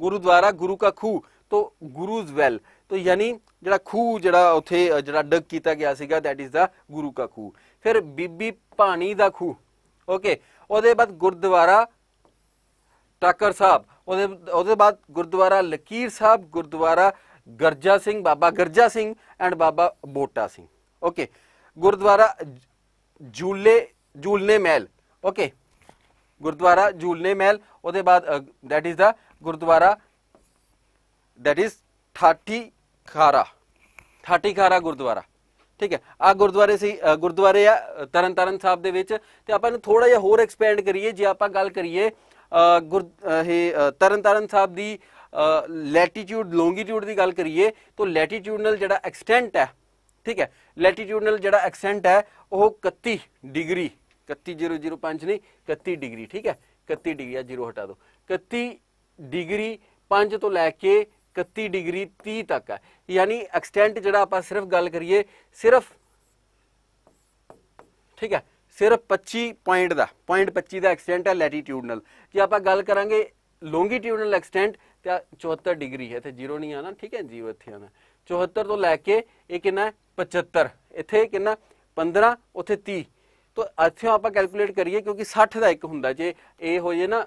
ਗੁਰਦੁਆਰਾ ਗੁਰੂ ਕਾ ਖੂ ਤੋਂ ਗੁਰੂਜ਼ ਵੈਲ ਤੋਂ ਯਾਨੀ ਜਿਹੜਾ ਖੂਹ ਜਿਹੜਾ ਉੱਥੇ ਜਿਹੜਾ ਡਗ ਕੀਤਾ ਗਿਆ ਸੀਗਾ ਥੈਟ ਇਜ਼ ਦਾ ਗੁਰੂ ਕਾ ਖੂਹ ਫਿਰ ਬੀਬੀ ਪਾਣੀ ਦਾ ਖੂਹ ਓਕੇ ਉਹਦੇ ਬਾਅਦ ਗੁਰਦੁਆਰਾ ਟਾਕਰ ਸਾਹਿਬ ਉਹਦੇ ਉਹਦੇ ਬਾਅਦ Gurdwara Lakir Sahib Gurdwara Garja Singh Baba Garja Singh and Baba Bota Singh okay Gurdwara Jhule Jhulne Mahal okay Gurdwara Jhulne Mahal ਉਹਦੇ ਬਾਅਦ that is the Gurdwara that is 30 Khara ਠਾਟੀ ਖਾਰਾ ਗੁਰਦੁਆਰਾ ਠੀਕ ਹੈ ਆ ਗੁਰਦੁਆਰੇ ਸੀ ਗੁਰਦੁਆਰੇ ਆ ਤਰਨਤਾਰਨ ਸਾਹਿਬ ਦੇ ਵਿੱਚ ਤੇ ਆਪਾਂ ਇਹਨੂੰ ਥੋੜਾ ਜਿਹਾ ਹੋਰ ਐਕਸਪੈਂਡ ਕਰੀਏ ਜੇ ਆਪਾਂ ਗੱਲ ਕਰੀਏ ਗੁਰ ਇਹ ਤਰਨਤਾਰਨ ਸਾਹਿਬ ਦੀ ਲੈਟੀਟਿਊਡ ਲੌਂਗੀਟਿਊਡ ਦੀ ਗੱਲ ਕਰੀਏ ਤਾਂ ਲੈਟੀਟਿਊਡਨਲ ਜਿਹੜਾ ਐਕਸਟੈਂਟ ਹੈ ਠੀਕ ਹੈ ਲੈਟੀਟਿਊਡਨਲ ਜਿਹੜਾ ਐਕਸਟੈਂਟ ਹੈ ਉਹ 31 ਡਿਗਰੀ 31005 ਨਹੀਂ 31 ਡਿਗਰੀ ਠੀਕ ਹੈ 31 ਡਿਗਰੀ ਆ 0 ਹਟਾ ਦਿਓ 31 ਡਿਗਰੀ 5 ਤੋਂ ਲੈ ਕੇ 31 ਡਿਗਰੀ 30 ਤੱਕ ਹੈ ਯਾਨੀ ਐਕਸਟੈਂਟ ਜਿਹੜਾ ਆਪਾਂ ਸਿਰਫ ਗੱਲ ਕਰੀਏ ਸਿਰਫ ਠੀਕ ਹੈ ਸਿਰਫ 25 ਪੁਆਇੰਟ ਦਾ ਪੁਆਇੰਟ 25 ਦਾ ਐਕਸਟੈਂਟ ਹੈ ਲੈਟੀਟਿਊਡਨਲ ਜੇ ਆਪਾਂ ਗੱਲ ਕਰਾਂਗੇ ਲੋਂਗੀਟਿਊਡਨਲ ਐਕਸਟੈਂਟ ਤੇ 74 ਡਿਗਰੀ ਹੈ ਤੇ ਜ਼ੀਰੋ ਨਹੀਂ ਆਣਾ ਠੀਕ ਹੈ ਜੀ ਇੱਥੇ ਆਣਾ 74 ਤੋਂ ਲੈ ਕੇ ਇਹ ਕਿੰਨਾ 75 ਇੱਥੇ ਕਿੰਨਾ 15 ਉੱਥੇ 30 ਤੋਂ ਇੱਥੇ ਆਪਾਂ ਕੈਲਕੂਲੇਟ ਕਰੀਏ ਕਿਉਂਕਿ 60 ਦਾ ਇੱਕ ਹੁੰਦਾ ਜੇ ਇਹ ਹੋ ਜੇ ਨਾ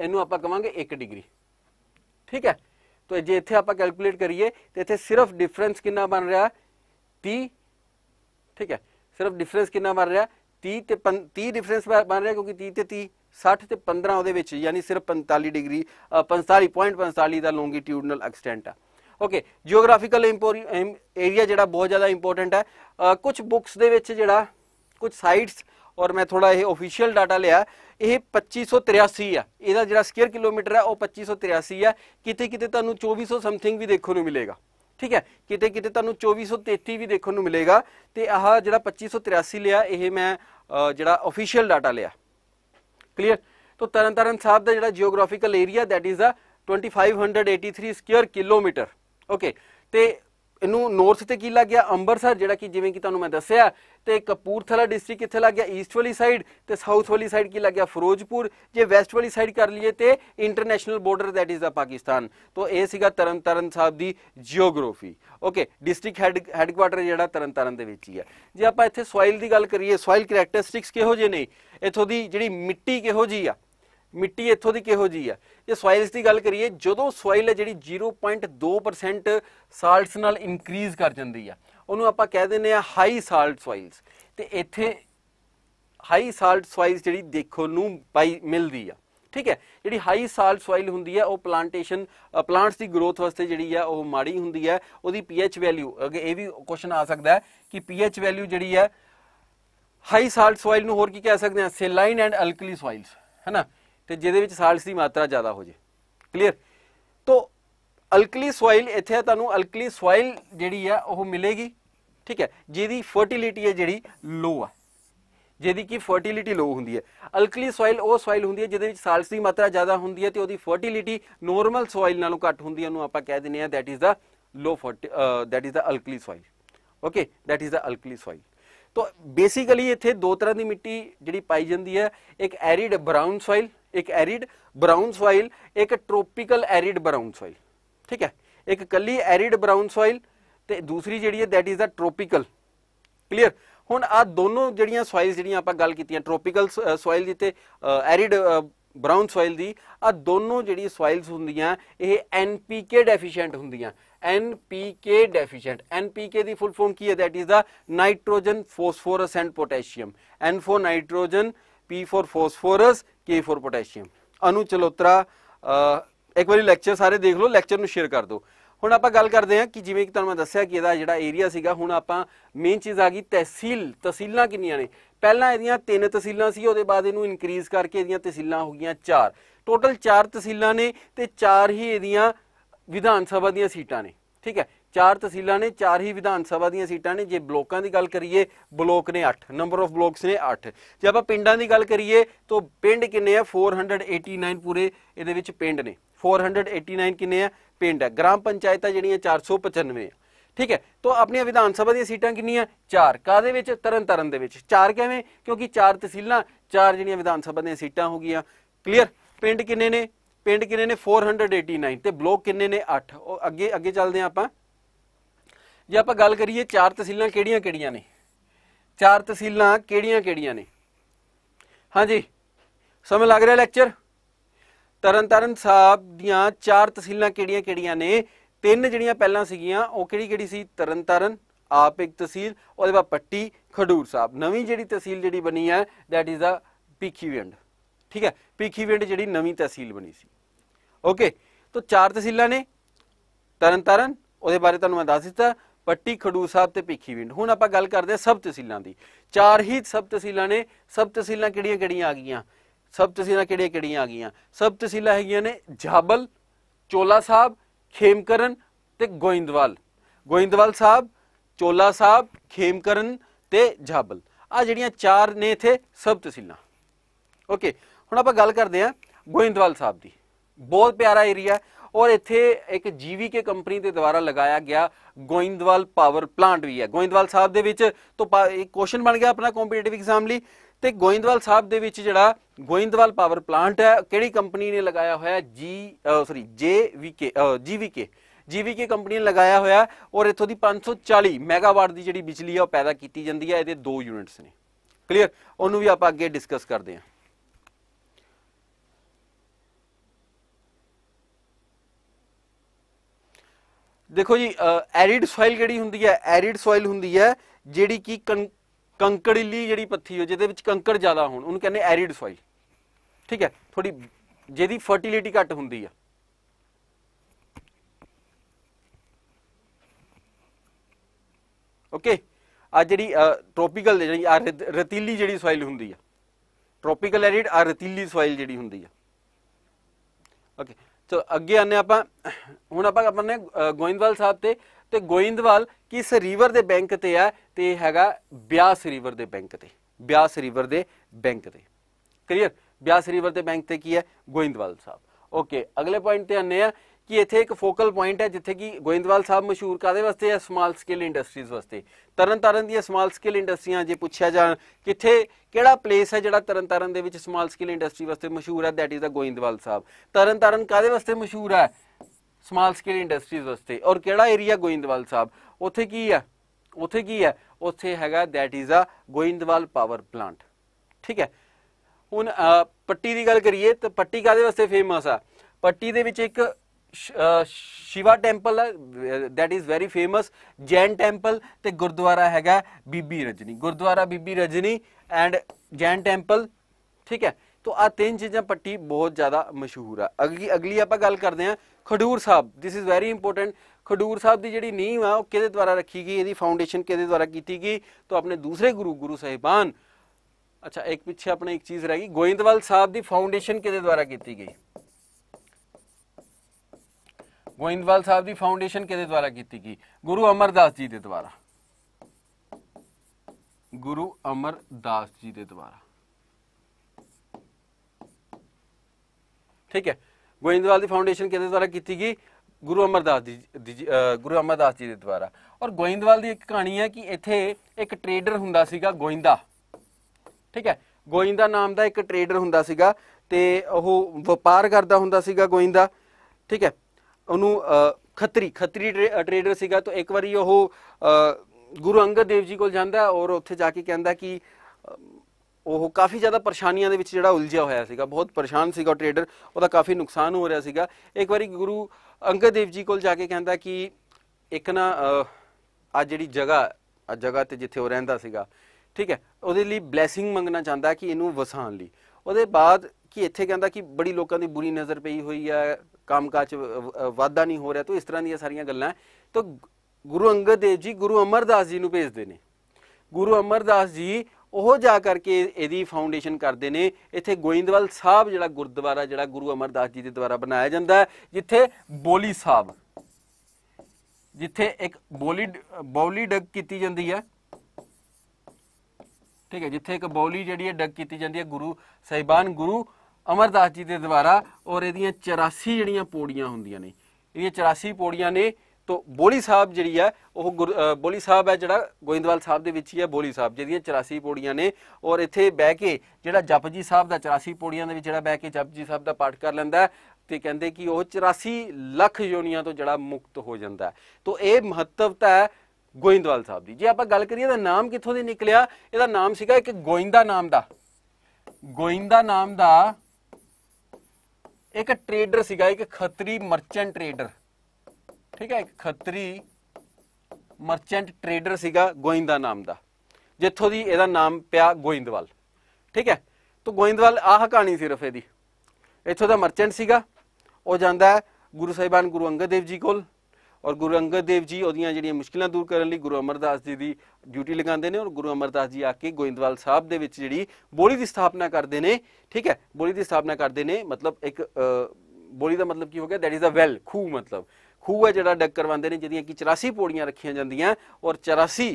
ਇਹਨੂੰ ਆਪਾਂ ਕਵਾਂਗੇ 1 ਡਿਗਰੀ ਠੀਕ ਹੈ ਤੋ ਜੇ ਇੱਥੇ ਆਪਾਂ ਕੈਲਕੂਲੇਟ ਕਰੀਏ ਤੇ ਇੱਥੇ ਸਿਰਫ ਡਿਫਰੈਂਸ ਕਿੰਨਾ ਬਣ ਰਿਹਾ 30 ਠੀਕ ਹੈ ਸਿਰਫ ਡਿਫਰੈਂਸ ਕਿੰਨਾ ਬਣ ਰਿਹਾ 30 ਤੇ 30 ਡਿਫਰੈਂਸ ਬਣ ਰਿਹਾ ਕਿਉਂਕਿ 30 ਤੇ 30 60 ਤੇ 15 ਉਹਦੇ ਵਿੱਚ ਯਾਨੀ ਸਿਰਫ 45 ਡਿਗਰੀ 45.45 ਦਾ ਲੌਂਗੀਟਿਊਡਨਲ ਐਕਸਟੈਂਟ ਆ ਓਕੇ ਜੀਓਗ੍ਰਾਫੀਕਲ ਏਰੀਆ ਜਿਹੜਾ ਬਹੁਤ ਜ਼ਿਆਦਾ ਇੰਪੋਰਟੈਂਟ ਹੈ ਕੁਝ ਬੁੱਕਸ ਦੇ ਵਿੱਚ ਜਿਹੜਾ ਕੁਝ ਸਾਈਟਸ ਔਰ ਮੈਂ ਥੋੜਾ ਇਹ ਅਫੀਸ਼ੀਅਲ ਡਾਟਾ ਲਿਆ ਇਹ 2583 ਆ ਇਹਦਾ ਜਿਹੜਾ ਸਕੁਅਰ ਕਿਲੋਮੀਟਰ ਆ ਉਹ 2583 ਆ ਕਿਤੇ ਕਿਤੇ ਤੁਹਾਨੂੰ 2400 ਸਮਥਿੰਗ ਵੀ ਦੇਖਣ ਨੂੰ ਮਿਲੇਗਾ ਠੀਕ ਹੈ ਕਿਤੇ ਕਿਤੇ ਤੁਹਾਨੂੰ 2433 ਵੀ ਦੇਖਣ ਨੂੰ ਮਿਲੇਗਾ ਤੇ ਆਹ ਜਿਹੜਾ 2583 ਲਿਆ ਇਹ ਮੈਂ ਜਿਹੜਾ ਅਫੀਸ਼ੀਅਲ ਡਾਟਾ ਲਿਆ ਕਲੀਅਰ ਤੋਂ ਤਰਨਤਾਰਨ ਸਾਹਿਬ ਦਾ ਜਿਹੜਾ geographical area that is a 2583 square kilometre okay ਤੇ ਇਹਨੂੰ ਨਾਰਥ ਤੇ ਕੀ ਲੱਗਿਆ ਗਿਆ ਅੰਮ੍ਰਿਤਸਰ ਜਿਹੜਾ ਕਿ ਜਿਵੇਂ ਕਿ ਤੁਹਾਨੂੰ ਮੈਂ ਦੱਸਿਆ ਤੇ ਕਪੂਰਥਲਾ ਡਿਸਟ੍ਰਿਕਟ ਕਿੱਥੇ ਲੱਗ ਗਿਆ ਈਸਟ ਵਾਲੀ ਸਾਈਡ ਤੇ ਸਾਊਥ ਵਾਲੀ ਸਾਈਡ ਕੀ ਲੱਗ ਗਿਆ ਫਿਰੋਜ਼ਪੁਰ ਜੇ ਵੈਸਟ ਵਾਲੀ ਸਾਈਡ ਕਰ ਲਈਏ ਤੇ international border that is the Pakistan ਤੋਂ ਇਹ ਸੀਗਾ ਤਰਨਤਾਰਨ ਸਾਹਿਬ ਦੀ geography okay district head headquarter ਜਿਹੜਾ ਤਰਨਤਾਰਨ ਦੇ ਵਿੱਚ ਹੀ ਹੈ ਜੇ ਆਪਾਂ ਇੱਥੇ ਸੋਇਲ ਦੀ ਗੱਲ ਕਰੀਏ ਸੋਇਲ ਕੈਰੈਕਟਰਿਸਟਿਕਸ ਕਿਹੋ ਜਿਹੇ ਨੇ ਇਥੋਂ ਦੀ ਜਿਹੜੀ ਮਿੱਟੀ ਕਿਹੋ ਜੀ ਆ ਮਿੱਟੀ ਇੱਥੋਂ ਦੀ ਕਿਹੋ ਜੀ ਆ ਜੇ ਸੋਇਲਸ ਦੀ ਗੱਲ ਕਰੀਏ ਜਦੋਂ ਸੋਇਲ ਹੈ ਜਿਹੜੀ 0.2% ਸਾਲਟਸ ਨਾਲ ਇਨਕਰੀਜ਼ ਕਰ ਜਾਂਦੀ ਆ ਉਹਨੂੰ ਆਪਾਂ ਕਹਿ ਦਿੰਦੇ ਆ ਹਾਈ ਸਾਲਟ ਸੋਇਲਸ ਤੇ ਇੱਥੇ ਹਾਈ ਸਾਲਟ ਸੋਇਲਸ ਜਿਹੜੀ ਦੇਖੋ ਨੂੰ ਪਾਈ ਮਿਲਦੀ ਆ ਠੀਕ ਹੈ ਜਿਹੜੀ ਹਾਈ ਸਾਲਟ ਸੋਇਲ ਹੁੰਦੀ ਹੈ ਉਹ ਪਲਾਂਟੇਸ਼ਨ ਪਲਾਂਟਸ ਦੀ ਗਰੋਥ ਵਾਸਤੇ ਜਿਹੜੀ ਆ ਉਹ ਮਾੜੀ ਹੁੰਦੀ ਹੈ ਉਹਦੀ ਪੀਐਚ ਵੈਲਿਊ ਅਗੇ ਇਹ ਵੀ ਕੁਐਸਚਨ ਆ ਸਕਦਾ ਹੈ ਕਿ ਪੀਐਚ ਵੈਲਿਊ ਜਿਹੜੀ ਹੈ ਹਾਈ ਸਾਲਟ ਸੋਇਲ ਨੂੰ ਹੋਰ ਕੀ ਕਹਿ ਸਕਦੇ ਆ ਸੇਲਾਈਨ ਐਂਡ ਅਲਕਲੀ ਸੋਇਲਸ ਹੈਨਾ ਤੇ ਜਿਹਦੇ ਵਿੱਚ ਸਾਲਟਸ ਦੀ ਮਾਤਰਾ ਜ਼ਿਆਦਾ ਹੋ ਜੇ ਕਲੀਅਰ ਤੋਂ ਅਲਕਲੀ ਸੋਇਲ ਇੱਥੇ ਤੁਹਾਨੂੰ ਅਲਕਲੀ ਸੋਇਲ ਜਿਹੜੀ ਆ ਉਹ ਮਿਲੇਗੀ ਠੀਕ ਹੈ ਜਿਹਦੀ ਫਰਟੀਲਿਟੀ ਹੈ ਜਿਹੜੀ ਲੋ ਆ ਜਿਹਦੀ ਕੀ ਫਰਟੀਲਿਟੀ ਲੋ ਹੁੰਦੀ ਹੈ ਅਲਕਲੀ ਸੋਇਲ ਉਹ ਸੋਇਲ ਹੁੰਦੀ ਹੈ ਜਿਹਦੇ ਵਿੱਚ ਸਾਲਟਸ ਦੀ ਮਾਤਰਾ ਜ਼ਿਆਦਾ ਹੁੰਦੀ ਹੈ ਤੇ ਉਹਦੀ ਫਰਟੀਲਿਟੀ ਨੋਰਮਲ ਸੋਇਲ ਨਾਲੋਂ ਘੱਟ ਹੁੰਦੀ ਹੈ ਉਹਨੂੰ ਆਪਾਂ ਕਹਿ ਦਿੰਦੇ ਆ that is the low that is the alkali soil okay that is the alkali soil ਤੋਂ ਬੇਸਿਕਲੀ ਇੱਥੇ ਦੋ ਤਰ੍ਹਾਂ ਦੀ ਮਿੱਟੀ ਜਿਹੜੀ ਪਾਈ ਜਾਂਦੀ ਹੈ ਇੱਕ ਐਰਿਡ ਬਰਾਊਨ ਸੋਇਲ ਇੱਕ ਐਰਿਡ ਬਰਾਊਨ ਸੋਇਲ ਇੱਕ ਟ੍ਰੋਪੀਕਲ ਐਰਿਡ ਬਰਾਊਨ ਸੋਇਲ ਠੀਕ ਹੈ ਇੱਕ ਕੱਲੀ ਐਰਿਡ ਬਰਾਊਨ ਸੋਇਲ ਤੇ ਦੂਸਰੀ ਜਿਹੜੀ ਹੈ that is a tropical clear ਹੁਣ ਆ ਦੋਨੋਂ ਜਿਹੜੀਆਂ ਸੋਇਲ ਜਿਹੜੀਆਂ ਆਪਾਂ ਗੱਲ ਕੀਤੀਆਂ ਟ੍ਰੋਪੀਕਲ ਸੋਇਲ ਦੀ ਤੇ ਐਰਿਡ ਬਰਾਊਨ ਸੋਇਲ ਦੀ ਆ ਦੋਨੋਂ ਜਿਹੜੀ ਸੋਇਲਸ ਹੁੰਦੀਆਂ ਇਹ ਕੇ ਡੈਫੀਸ਼ੀਐਂਟ ਹੁੰਦੀਆਂ ਕੇ ਡੈਫੀਸ਼ੀਐਂਟ ਕੇ ਦੀ ਫੁੱਲ ਫਾਰਮ ਕੀ ਹੈ that is the nitrogen phosphorus and potassium for nitrogen P4 for K4 potassium for Anu Chalotra ਇੱਕ ਵਾਰੀ ਲੈਕਚਰ ਸਾਰੇ ਦੇਖ ਲਓ ਲੈਕਚਰ ਨੂੰ ਸ਼ੇਅਰ ਕਰ ਦਿਓ ਹੁਣ ਆਪਾਂ ਗੱਲ ਕਰਦੇ ਹਾਂ ਕਿ ਜਿਵੇਂ ਕਿ ਤੁਹਾਨੂੰ ਮੈਂ ਦੱਸਿਆ ਕਿ ਇਹਦਾ ਜਿਹੜਾ ਏਰੀਆ ਸੀਗਾ ਹੁਣ ਆਪਾਂ ਮੇਨ ਚੀਜ਼ ਆ ਗਈ ਤਹਿਸੀਲ ਤਹਿਸੀਲਾਂ ਕਿੰਨੀਆਂ ਨੇ ਪਹਿਲਾਂ ਇਹਦੀਆਂ ਤਿੰਨ ਤਹਿਸੀਲਾਂ ਸੀ ਉਹਦੇ ਬਾਅਦ ਇਹਨੂੰ ਇਨਕਰੀਜ਼ ਕਰਕੇ ਇਹਦੀਆਂ ਤਹਿਸੀਲਾਂ ਹੋ ਗਈਆਂ ਚਾਰ ਟੋਟਲ ਚਾਰ ਤਹਿਸੀਲਾਂ ਨੇ ਤੇ ਚਾਰ ਹੀ ਇਹਦੀਆਂ ਵਿਧਾਨ ਸਭਾ ਦੀਆਂ ਸੀਟਾਂ ਨੇ ਠੀਕ ਹੈ ਚਾਰ ਤਹਿਸੀਲਾਂ ਨੇ ਚਾਰ ਹੀ ਵਿਧਾਨ ਸਭਾ ਦੀਆਂ ਸੀਟਾਂ ਨੇ ਜੇ ਬਲੋਕਾਂ ਦੀ ਗੱਲ ਕਰੀਏ ਬਲੋਕ ਨੇ 8 ਨੰਬਰ ਆਫ ਬਲੋਕਸ ਨੇ 8 ਜੇ ਆਪਾਂ ਪਿੰਡਾਂ ਦੀ ਗੱਲ ਕਰੀਏ ਤਾਂ ਪਿੰਡ ਕਿੰਨੇ ਆ 489 ਪੂਰੇ ਇਹਦੇ ਵਿੱਚ ਪਿੰਡ ਨੇ 489 ਕਿੰਨੇ ਆ ਪਿੰਡ ਆ ਗ੍ਰਾਮ ਪੰਚਾਇਤਾਂ ਜਿਹੜੀਆਂ 495 ਠੀਕ ਹੈ ਤਾਂ ਆਪਣੀਆਂ ਵਿਧਾਨ ਸਭਾ ਦੀਆਂ ਸੀਟਾਂ ਕਿੰਨੀਆਂ ਚਾਰ ਕਾਦੇ ਵਿੱਚ ਤਰਨ ਤਰਨ ਦੇ ਵਿੱਚ ਚਾਰ ਕਿਵੇਂ ਕਿਉਂਕਿ ਚਾਰ ਤਹਿਸੀਲਾਂ ਚਾਰ ਜਿਹੜੀਆਂ ਵਿਧਾਨ ਸਭਾ ਦੀਆਂ ਸੀਟਾਂ ਹੋ ਗਈਆਂ ਕਲੀਅਰ ਪਿੰਡ ਕਿੰਨੇ ਨੇ ਪਿੰਡ ਕਿੰਨੇ ਨੇ 489 ਤੇ ਬਲੋਕ ਕਿੰਨੇ ਨੇ 8 ਅੱਗੇ ਅੱਗੇ ਚੱਲਦੇ ਆਪਾਂ ਜੇ ਆਪਾਂ ਗੱਲ ਕਰੀਏ ਚਾਰ ਤਹਿਸੀਲਾਂ ਕਿਹੜੀਆਂ-ਕਿਹੜੀਆਂ ਨੇ ਚਾਰ ਤਹਿਸੀਲਾਂ ਕਿਹੜੀਆਂ-ਕਿਹੜੀਆਂ ਨੇ ਹਾਂਜੀ ਸਮਝ ਲੱਗ ਰਿਹਾ ਲੈਕਚਰ ਤਰਨਤਾਰਨ ਸਾਹਿਬ ਦੀਆਂ ਚਾਰ ਤਹਿਸੀਲਾਂ ਕਿਹੜੀਆਂ-ਕਿਹੜੀਆਂ ਨੇ ਤਿੰਨ ਜਿਹੜੀਆਂ ਪਹਿਲਾਂ ਸੀਗੀਆਂ ਉਹ ਕਿਹੜੀ-ਕਿਹੜੀ ਸੀ ਤਰਨਤਾਰਨ ਆਪ ਇੱਕ ਤਹਿਸੀਲ ਉਹਦੇ ਬਾਅਦ ਪੱਟੀ ਖਡੂਰ ਸਾਹਿਬ ਨਵੀਂ ਜਿਹੜੀ ਤਹਿਸੀਲ ਜਿਹੜੀ ਬਣੀ ਹੈ ਥੈਟ ਇਜ਼ ਦਾ ਪੀਖੀਵਿੰਡ ਠੀਕ ਹੈ ਪੀਖੀਵਿੰਡ ਜਿਹੜੀ ਨਵੀਂ ਤਹਿਸੀਲ ਬਣੀ ਸੀ ਓਕੇ ਤੋਂ ਚਾਰ ਤਹਿਸੀਲਾਂ ਨੇ ਤਰਨਤਾਰਨ ਉਹਦੇ ਬਾਰੇ ਤੁਹਾਨੂੰ ਮੈਂ ਦੱਸ ਦਿੱਤਾ ਪੱਟੀ ਖਡੂ ਸਾਹਿਬ ਤੇ ਵਿੰਡ ਹੁਣ ਆਪਾਂ ਗੱਲ ਕਰਦੇ ਸਬ ਤਹਿਸੀਲਾਂ ਦੀ ਚਾਰ ਹੀ ਸਬ ਤਹਿਸੀਲਾਂ ਨੇ ਸਬ ਤਹਿਸੀਲਾਂ ਕਿਹੜੀਆਂ-ਕਿਹੜੀਆਂ ਆ ਗਈਆਂ ਸਬ ਤਹਿਸੀਲਾਂ ਕਿਹੜੀਆਂ-ਕਿਹੜੀਆਂ ਆ ਗਈਆਂ ਸਬ ਤਹਿਸੀਲਾਂ ਹੈਗੀਆਂ ਨੇ ਜਾਬਲ ਚੋਲਾ ਸਾਹਿਬ ਖੇਮਕਰਨ ਤੇ ਗੋਇੰਦਵਾਲ ਗੋਇੰਦਵਾਲ ਸਾਹਿਬ ਚੋਲਾ ਸਾਹਿਬ ਖੇਮਕਰਨ ਤੇ ਜਾਬਲ ਆ ਜਿਹੜੀਆਂ ਚਾਰ ਨੇ ਇਥੇ ਸਬ ਤਹਿਸੀਲਾਂ ਓਕੇ ਹੁਣ ਆਪਾਂ ਗੱਲ ਕਰਦੇ ਆ ਗੋਇੰਦਵਾਲ ਸਾਹਿਬ ਦੀ ਬਹੁਤ ਪਿਆਰਾ ਏਰੀਆ ਹੈ ਔਰ ਇੱਥੇ ਇੱਕ ਜੀਵੀਕੇ ਕੰਪਨੀ ਦੇ ਦੁਆਰਾ ਲਗਾਇਆ ਗਿਆ ਗੋਇੰਦਵਾਲ ਪਾਵਰ ਪਲਾਂਟ ਵੀ ਹੈ ਗੋਇੰਦਵਾਲ ਸਾਹਿਬ ਦੇ ਵਿੱਚ ਤੋਂ ਇੱਕ ਕੁਐਸਚਨ ਬਣ ਗਿਆ ਆਪਣਾ ਕੰਪੀਟੀਟਿਵ ਐਗਜ਼ਾਮ ਲਈ ਤੇ ਗੋਇੰਦਵਾਲ ਸਾਹਿਬ ਦੇ ਵਿੱਚ ਜਿਹੜਾ ਗੋਇੰਦਵਾਲ ਪਾਵਰ ਪਲਾਂਟ ਹੈ ਕਿਹੜੀ ਕੰਪਨੀ ਨੇ ਲਗਾਇਆ ਹੋਇਆ ਜੀ sorry JVK GVK GVK company ਨੇ ਲਗਾਇਆ ਹੋਇਆ ਔਰ ਇੱਥੋਂ ਦੀ 540 ਮੈਗਾਵਾਟ ਦੀ ਜਿਹੜੀ ਬਿਜਲੀ ਆ ਉਹ ਪੈਦਾ ਕੀਤੀ ਜਾਂਦੀ ਹੈ ਇਹਦੇ ਦੋ ਯੂਨਿਟਸ ਨੇ ਕਲੀਅਰ ਉਹਨੂੰ ਵੀ ਆਪਾਂ ਅੱਗੇ ਡਿਸਕਸ ਕਰਦੇ ਹਾਂ देखो जी एरिड सॉइल जी होंगी है एरिड सॉइल होंगी है जिड़ी कि कं कंकड़ीली जी पत्थी हो जिद कंकड़ ज़्यादा होने कहने एरिड सॉइल ठीक है थोड़ी जिदी फर्टिलिटी घट हों ओके आ जी ट्रोपीकल जी रतीली जी सॉइल होंगी ट्रोपीकल एरिड आ रतीली सॉइल जी होंगी ओके okay. ਚਲੋ ਅੱਗੇ ਆਨੇ ਆਪਾਂ ਹੁਣ ਆਪਾਂ ਆਪਾਂ ਨੇ ਗੋਇੰਦਵਾਲ ਸਾਹਿਬ ਤੇ ਤੇ ਗੋਇੰਦਵਾਲ ਕਿਸ ਰਿਵਰ ਦੇ ਬੈਂਕ ਤੇ ਆ ਤੇ ਹੈਗਾ ਬਿਆਸ ਰਿਵਰ ਦੇ ਬੈਂਕ ਤੇ ਬਿਆਸ ਰਿਵਰ ਦੇ ਬੈਂਕ ਤੇ ਕਲੀਅਰ ਬਿਆਸ ਰਿਵਰ ਦੇ ਬੈਂਕ ਤੇ ਕੀ ਹੈ ਗੋਇੰਦਵਾਲ ਸਾਹਿਬ ਓਕੇ ਅਗਲੇ ਪੁਆਇੰਟ ਤੇ ਆਨੇ ਆ ਕਿ ਇੱਥੇ ਇੱਕ ਫੋਕਲ ਪੁਆਇੰਟ ਹੈ ਜਿੱਥੇ ਕਿ ਗੋਇੰਦਵਾਲ ਸਾਹਿਬ ਮਸ਼ਹੂਰ ਕਾਦੇ ਵਾਸਤੇ ਹੈ ਸਮਾਲ ਸਕੇਲ ਇੰਡਸਟਰੀਜ਼ ਵਾਸਤੇ ਤਰਨਤਾਰਨ ਦੀਆਂ ਸਮਾਲ ਸਕੇਲ ਇੰਡਸਟਰੀਆਂ ਜੇ ਪੁੱਛਿਆ ਜਾਣ ਕਿੱਥੇ ਕਿਹੜਾ ਪਲੇਸ ਹੈ ਜਿਹੜਾ ਤਰਨਤਾਰਨ ਦੇ ਵਿੱਚ ਸਮਾਲ ਸਕੇਲ ਇੰਡਸਟਰੀ ਵਾਸਤੇ ਮਸ਼ਹੂਰ ਹੈ that is the Goindwal Sahib Tarn Taran ਕਾਦੇ ਵਾਸਤੇ ਮਸ਼ਹੂਰ ਹੈ ਸਮਾਲ ਸਕੇਲ ਇੰਡਸਟਰੀਜ਼ ਵਾਸਤੇ ਔਰ ਕਿਹੜਾ ਏਰੀਆ ਗੋਇੰਦਵਾਲ ਸਾਹਿਬ ਉੱਥੇ ਕੀ ਹੈ ਉੱਥੇ ਕੀ ਹੈ ਉੱਥੇ ਹੈਗਾ ਥੈਟ ਇਜ਼ ਆ ਗੋਇੰਦਵਾਲ ਪਾਵਰ ਪਲਾਂਟ ਠੀਕ ਹੈ ਹੁਣ ਪੱਟੀ ਦੀ ਗੱਲ ਕਰੀਏ ਤਾਂ ਪੱਟੀ ਕਾਦੇ ਵਾਸਤੇ ਫੇਮਸ ਆ ਪੱਟੀ ਦੇ ਵਿੱਚ ਇੱਕ Shiva temple that is very famous Jain temple ਤੇ ਗੁਰਦੁਆਰਾ ਹੈਗਾ ਬੀਬੀ ਰਜਨੀ ਗੁਰਦੁਆਰਾ ਬੀਬੀ ਰਜਨੀ ਐਂਡ ਜੈਨ ਟੈਂਪਲ ਠੀਕ ਹੈ ਤੋ ਆ ਤਿੰਨ ਚੀਜ਼ਾਂ ਪੱਟੀ ਬਹੁਤ ਜ਼ਿਆਦਾ ਮਸ਼ਹੂਰ ਆ ਅਗਲੀ ਅਗਲੀ ਆਪਾਂ ਗੱਲ ਕਰਦੇ ਆ Khadur Sahib this is very important Khadur Sahib ਦੀ ਜਿਹੜੀ ਨੀਂਹ ਆ ਉਹ ਕਿਹਦੇ ਦੁਆਰਾ ਰੱਖੀ ਗਈ ਇਹਦੀ ਫਾਊਂਡੇਸ਼ਨ ਕਿਹਦੇ ਦੁਆਰਾ ਕੀਤੀ ਗਈ ਤੋ ਆਪਣੇ ਦੂਸਰੇ ਗੁਰੂ ਗੁਰੂ ਸਾਹਿਬਾਨ ਅੱਛਾ ਇੱਕ ਪਿੱਛੇ ਆਪਣੇ ਇੱਕ ਚੀਜ਼ ਰਹਿ ਗਈ ਗੋਇੰਦਵਾਲ ਸਾਹਿਬ ਦੀ ਫਾਊਂਡੇਸ਼ਨ ਕਿਹਦੇ ਦੁਆਰਾ ਕੀਤੀ ਗਈ ਗੋਇੰਦਵਾਲ ਸਾਹਿਬ ਦੀ ਫਾਊਂਡੇਸ਼ਨ ਕਿਹਦੇ ਦੁਆਰਾ ਕੀਤੀ ਗਈ ਗੁਰੂ ਅਮਰਦਾਸ ਜੀ ਦੇ ਦੁਆਰਾ ਗੁਰੂ ਅਮਰਦਾਸ ਜੀ ਦੇ ਦੁਆਰਾ ਠੀਕ ਹੈ ਗੋਇੰਦਵਾਲ ਦੀ ਫਾਊਂਡੇਸ਼ਨ ਕਿਹਦੇ ਦੁਆਰਾ ਕੀਤੀ ਗਈ ਗੁਰੂ ਅਮਰਦਾਸ ਜੀ ਗੁਰੂ ਅਮਰਦਾਸ ਜੀ ਦੇ ਦੁਆਰਾ ਔਰ ਗੋਇੰਦਵਾਲ ਦੀ ਇੱਕ ਕਹਾਣੀ ਹੈ ਕਿ ਇੱਥੇ ਇੱਕ ਟ੍ਰੇਡਰ ਹੁੰਦਾ ਸੀਗਾ ਗੋਇੰਦਾ ਠੀਕ ਹੈ ਗੋਇੰਦਾ ਨਾਮ ਦਾ ਇੱਕ ਟ੍ਰੇਡਰ ਹੁੰਦਾ ਸੀਗਾ ਤੇ ਉਹ ਵਪਾਰ ਕਰਦਾ ਹੁੰਦਾ ਸੀਗਾ ਗੋਇੰਦਾ ਠੀਕ ਹੈ ਉਹਨੂੰ ਖੱਤਰੀ ਖੱਤਰੀ ਟ੍ਰੇਡਰ ਸੀਗਾ ਤਾਂ ਇੱਕ ਵਾਰੀ ਉਹ ਗੁਰੂ ਅੰਗਦ ਦੇਵ ਜੀ ਕੋਲ ਜਾਂਦਾ ਔਰ ਉੱਥੇ ਜਾ ਕੇ ਕਹਿੰਦਾ ਕਿ ਉਹ ਕਾਫੀ ਜ਼ਿਆਦਾ ਪਰੇਸ਼ਾਨੀਆਂ ਦੇ ਵਿੱਚ ਜਿਹੜਾ ਉਲਝਿਆ ਹੋਇਆ ਸੀਗਾ ਬਹੁਤ ਪਰੇਸ਼ਾਨ ਸੀਗਾ ਟ੍ਰੇਡਰ ਉਹਦਾ ਕਾਫੀ ਨੁਕਸਾਨ ਹੋ ਰਿਹਾ ਸੀਗਾ ਇੱਕ ਵਾਰੀ ਗੁਰੂ ਅੰਗਦ ਦੇਵ ਜੀ ਕੋਲ ਜਾ ਕੇ ਕਹਿੰਦਾ ਕਿ ਇੱਕ ਨਾ ਆ ਜਿਹੜੀ ਜਗ੍ਹਾ ਆ ਜਗ੍ਹਾ ਤੇ ਜਿੱਥੇ ਉਹ ਰਹਿੰਦਾ ਸੀਗਾ ਠੀਕ ਹੈ ਉਹਦੇ ਲਈ ਬਲੇਸਿੰਗ ਮੰਗਣਾ ਚਾਹੁੰਦਾ ਕਿ ਇਹਨੂੰ ਵਸਾਣ ਲਈ ਉਹਦੇ ਬਾਅਦ ਕਿ ਇੱਥੇ ਕਹਿੰਦਾ ਕਿ ਬੜੀ ਲੋਕਾਂ ਦੀ ਬੁਰੀ ਨਜ਼ਰ ਪਈ ਹੋਈ ਹੈ ਕੰਮਕਾਜ ਵਾਧਾ ਨਹੀਂ ਹੋ ਰਿਹਾ ਤੋ ਇਸ ਤਰ੍ਹਾਂ ਦੀਆਂ ਸਾਰੀਆਂ ਗੱਲਾਂ ਤੋ ਗੁਰੂ ਅੰਗਦ ਦੇਵ ਜੀ ਗੁਰੂ ਅਮਰਦਾਸ ਜੀ ਨੂੰ ਭੇਜਦੇ ਨੇ ਗੁਰੂ ਅਮਰਦਾਸ ਜੀ ਉਹ ਜਾ ਕਰਕੇ ਇਹਦੀ ਫਾਊਂਡੇਸ਼ਨ ਕਰਦੇ ਨੇ ਇੱਥੇ ਗੋਇੰਦਵਾਲ ਸਾਹਿਬ ਜਿਹੜਾ ਗੁਰਦੁਆਰਾ ਜਿਹੜਾ ਗੁਰੂ ਅਮਰਦਾਸ ਜੀ ਦੇ ਦੁਆਰਾ ਬਣਾਇਆ ਜਾਂਦਾ ਜਿੱਥੇ ਬੋਲੀ ਸਾਹਿਬ ਜਿੱਥੇ ਇੱਕ ਬੋਲੀ ਬੌਲੀ ਡਗ ਕੀਤੀ ਜਾਂਦੀ ਹੈ ਠੀਕ ਹੈ ਜਿੱਥੇ ਇੱਕ ਬੌਲੀ ਜਿਹੜੀ ਹੈ ਡਗ ਕੀਤੀ ਜਾਂਦੀ ਹੈ ਗੁਰੂ ਸਹਿਬਾਨ ਗੁਰੂ ਅਮਰਦਾਸ ਜੀ ਦੇ ਦੁਆਰਾ ਔਰ ਇਹਦੀਆਂ 84 ਜਿਹੜੀਆਂ ਪੌੜੀਆਂ ਹੁੰਦੀਆਂ ਨੇ ਇਹਦੀਆਂ 84 ਪੌੜੀਆਂ ਨੇ ਤੋਂ ਬੋਲੀ ਸਾਹਿਬ ਜਿਹੜੀ ਹੈ ਉਹ ਬੋਲੀ ਸਾਹਿਬ ਹੈ ਜਿਹੜਾ ਗੋਇੰਦਵਾਲ ਸਾਹਿਬ ਦੇ ਵਿੱਚ ਹੀ ਹੈ ਬੋਲੀ ਸਾਹਿਬ ਜਿਹਦੀਆਂ 84 ਪੌੜੀਆਂ ਨੇ ਔਰ ਇੱਥੇ ਬਹਿ ਕੇ ਜਿਹੜਾ ਜਪਜੀ ਸਾਹਿਬ ਦਾ 84 ਪੌੜੀਆਂ ਦੇ ਵਿੱਚ ਜਿਹੜਾ ਬਹਿ ਕੇ ਜਪਜੀ ਸਾਹਿਬ ਦਾ ਪਾਠ ਕਰ ਲੈਂਦਾ ਤੇ ਕਹਿੰਦੇ ਕਿ ਉਹ 84 ਲੱਖ ਯੋਨੀਆਂ ਤੋਂ ਜਿਹੜਾ ਮੁਕਤ ਹੋ ਜਾਂਦਾ ਤੋਂ ਇਹ ਮਹੱਤਵਤਾ ਹੈ ਗੋਇੰਦਵਾਲ ਸਾਹਿਬ ਦੀ ਜੇ ਆਪਾਂ ਗੱਲ ਕਰੀਏ ਤਾਂ ਨਾਮ ਕਿੱਥੋਂ ਦੀ ਨਿਕਲਿਆ ਇਹਦਾ ਨਾਮ ਸੀਗਾ ਇੱਕ ਗੋਇੰਦਾ ਨਾਮ ਦਾ ਗੋਇੰਦਾ ਨਾਮ ਦਾ ਇੱਕ ਟ੍ਰੇਡਰ ਸੀਗਾ ਇੱਕ ਖੱਤਰੀ ਮਰਚੈਂਟ ਟ੍ਰੇਡਰ ਠੀਕ ਹੈ ਇੱਕ ਖੱਤਰੀ ਮਰਚੈਂਟ ਟ੍ਰੇਡਰ ਸੀਗਾ ਗੋਇੰਦਾ ਨਾਮ ਦਾ ਜਿੱਥੋਂ ਦੀ ਇਹਦਾ ਨਾਮ ਪਿਆ ਗੋਇੰਦਵਾਲ ਠੀਕ ਹੈ ਤੋਂ ਗੋਇੰਦਵਾਲ ਆਹ ਕਹਾਣੀ ਸਿਰਫ ਇਹਦੀ ਇੱਥੋਂ ਦਾ ਮਰਚੈਂਟ ਸੀਗਾ ਉਹ ਜਾਂਦਾ ਗੁਰੂ ਸਾਹਿਬਾਨ ਗੁਰੂ ਅੰਗਦ ਦੇਵ ਜੀ ਕੋਲ ਔਰ ਗੁਰੂ ਅੰਗਦ ਦੇਵ ਜੀ ਉਹਦੀਆਂ ਜਿਹੜੀਆਂ ਮੁਸ਼ਕਿਲਾਂ ਦੂਰ ਕਰਨ ਲਈ ਗੁਰੂ ਅਮਰਦਾਸ ਜੀ ਦੀ ਡਿਊਟੀ ਲਗਾਉਂਦੇ ਨੇ ਔਰ ਗੁਰੂ ਅਮਰਦਾਸ ਜੀ ਆ ਕੇ ਗੋਇੰਦਵਾਲ ਸਾਹਿਬ ਦੇ ਵਿੱਚ ਜਿਹੜੀ ਬੋਲੀ ਦੀ ਸਥਾਪਨਾ ਕਰਦੇ ਨੇ ਠੀਕ ਹੈ ਬੋਲੀ ਦੀ ਸਥਾਪਨਾ ਕਰਦੇ ਨੇ ਮਤਲਬ ਇੱਕ ਬੋਲੀ ਦਾ ਮਤਲਬ ਕੀ ਹੋ ਗਿਆ ਦੈਟ ਇਜ਼ ਅ ਵੈਲ ਖੂ ਮਤਲਬ ਖੂ ਹੈ ਜਿਹੜਾ ਡੱਕ ਕਰਵਾਉਂਦੇ ਨੇ ਜਿਹਦੀਆਂ ਕਿ 84 ਪੌੜੀਆਂ ਰੱਖੀਆਂ ਜਾਂਦੀਆਂ ਔਰ 84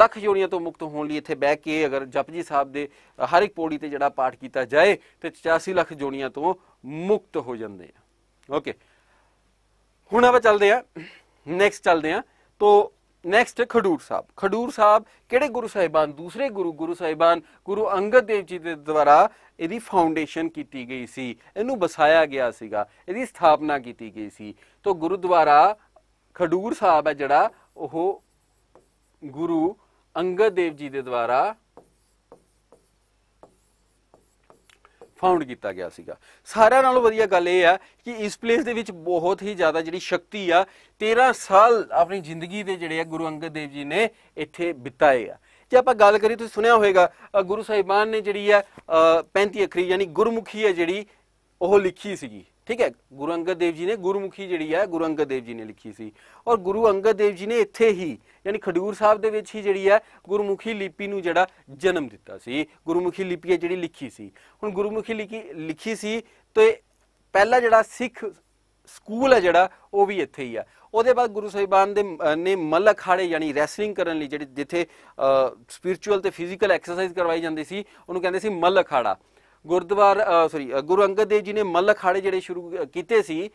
ਲੱਖ ਜੋੜੀਆਂ ਤੋਂ ਮੁਕਤ ਹੋਣ ਲਈ ਇੱਥੇ ਬਹਿ ਕੇ ਅਗਰ ਜਪਜੀ ਸਾਹਿਬ ਦੇ ਹਰ ਇੱਕ ਪੌੜੀ ਤੇ ਜਿਹੜਾ ਪਾਠ ਕੀਤਾ ਜਾਏ ਤੇ 84 ਲੱਖ ਜੋੜੀਆਂ ਤੋਂ ਮੁਕਤ ਹੋ ਜਾਂਦੇ ਆ ਓਕੇ ਹੁਣ ਆਪਾਂ ਚੱਲਦੇ ਆ ਨੈਕਸਟ ਚੱਲਦੇ ਆ ਤੋਂ ਨੈਕਸਟ ਖਡੂਰ ਸਾਹਿਬ ਖਡੂਰ ਸਾਹਿਬ ਕਿਹੜੇ ਗੁਰੂ ਸਾਹਿਬਾਨ ਦੂਸਰੇ ਗੁਰੂ ਗੁਰੂ ਸਾਹਿਬਾਨ ਗੁਰੂ ਅੰਗਦ ਦੇਵ ਜੀ ਦੇ ਦੁਆਰਾ ਇਹਦੀ ਫਾਊਂਡੇਸ਼ਨ ਕੀਤੀ ਗਈ ਸੀ ਇਹਨੂੰ ਬਸਾਇਆ ਗਿਆ ਸੀਗਾ ਇਹਦੀ ਸਥਾਪਨਾ ਕੀਤੀ ਗਈ ਸੀ ਤੋਂ ਗੁਰਦੁਆਰਾ ਖਡੂਰ ਸਾਹਿਬ ਹੈ ਜਿਹੜਾ ਉਹ ਗੁਰੂ ਅੰਗਦ ਦੇਵ ਜੀ ਦੇ ਦੁਆਰਾ ਫਾਊਂਡ ਕੀਤਾ ਗਿਆ ਸੀਗਾ ਸਾਰਿਆਂ ਨਾਲੋਂ ਵਧੀਆ ਗੱਲ ਇਹ ਆ ਕਿ ਇਸ ਪਲੇਸ ਦੇ ਵਿੱਚ ਬਹੁਤ ਹੀ ਜ਼ਿਆਦਾ ਜਿਹੜੀ ਸ਼ਕਤੀ ਆ 13 ਸਾਲ ਆਪਣੀ ਜ਼ਿੰਦਗੀ ਦੇ ਜਿਹੜੇ ਆ ਗੁਰੂ ਅੰਗਦ ਦੇਵ ਜੀ ਨੇ ਇੱਥੇ ਬਿਤਾਏ ਆ ਜੇ ਆਪਾਂ ਗੱਲ ਕਰੀ ਤੁਸੀਂ ਸੁਣਿਆ ਹੋਵੇਗਾ ਗੁਰੂ ਸਾਹਿਬਾਨ ਨੇ ਜਿਹੜੀ ਆ 35 ਅਖਰੀ ਯਾਨੀ ਗੁਰਮੁਖੀ ਆ ਜਿਹੜੀ ਉਹ ਲਿਖੀ ਸੀਗੀ ਠੀਕ ਹੈ ਗੁਰੂ ਅੰਗਦ ਦੇਵ ਜੀ ਨੇ ਗੁਰਮੁਖੀ ਜਿਹੜੀ ਹੈ ਗੁਰੂ ਅੰਗਦ ਦੇਵ ਜੀ ਨੇ ਲਿਖੀ ਸੀ ਔਰ ਗੁਰੂ ਅੰਗਦ ਦੇਵ ਜੀ ਨੇ ਇੱਥੇ ਹੀ ਯਾਨੀ ਖਡੂਰ ਸਾਹਿਬ ਦੇ ਵਿੱਚ ਹੀ ਜਿਹੜੀ ਹੈ ਗੁਰਮੁਖੀ ਲਿਪੀ ਨੂੰ ਜਿਹੜਾ ਜਨਮ ਦਿੱਤਾ ਸੀ ਗੁਰਮੁਖੀ ਲਿਪੀ ਹੈ ਜਿਹੜੀ ਲਿਖੀ ਸੀ ਹੁਣ ਗੁਰਮੁਖੀ ਲਿਖੀ ਲਿਖੀ ਸੀ ਤੇ ਪਹਿਲਾ ਜਿਹੜਾ ਸਿੱਖ ਸਕੂਲ ਹੈ ਜਿਹੜਾ ਉਹ ਵੀ ਇੱਥੇ ਹੀ ਆ ਉਹਦੇ ਬਾਅਦ ਗੁਰੂ ਸਾਹਿਬਾਨ ਦੇ ਨੇ ਮੱਲ ਅਖਾੜੇ ਯਾਨੀ ਰੈਸਲਿੰਗ ਕਰਨ ਲਈ ਜਿਹੜੇ ਜਿੱਥੇ ਸਪਿਰਚੁਅਲ ਤੇ ਫਿਜ਼ੀਕਲ ਐਕਸਰਸਾਈਜ਼ ਕਰਵਾਈ ਜਾਂਦੀ ਸੀ ਉਹਨੂੰ ਕਹਿੰਦੇ ਸੀ ਮੱਲ ਅਖਾੜਾ ਗੁਰਦੁਆਰ ਸੌਰੀ ਗੁਰੂ ਅੰਗਦ ਦੇਵ ਜੀ ਨੇ ਮੱਲ ਅਖਾੜੇ ਜਿਹੜੇ ਸ਼ੁਰੂ ਕੀਤੇ ਸੀ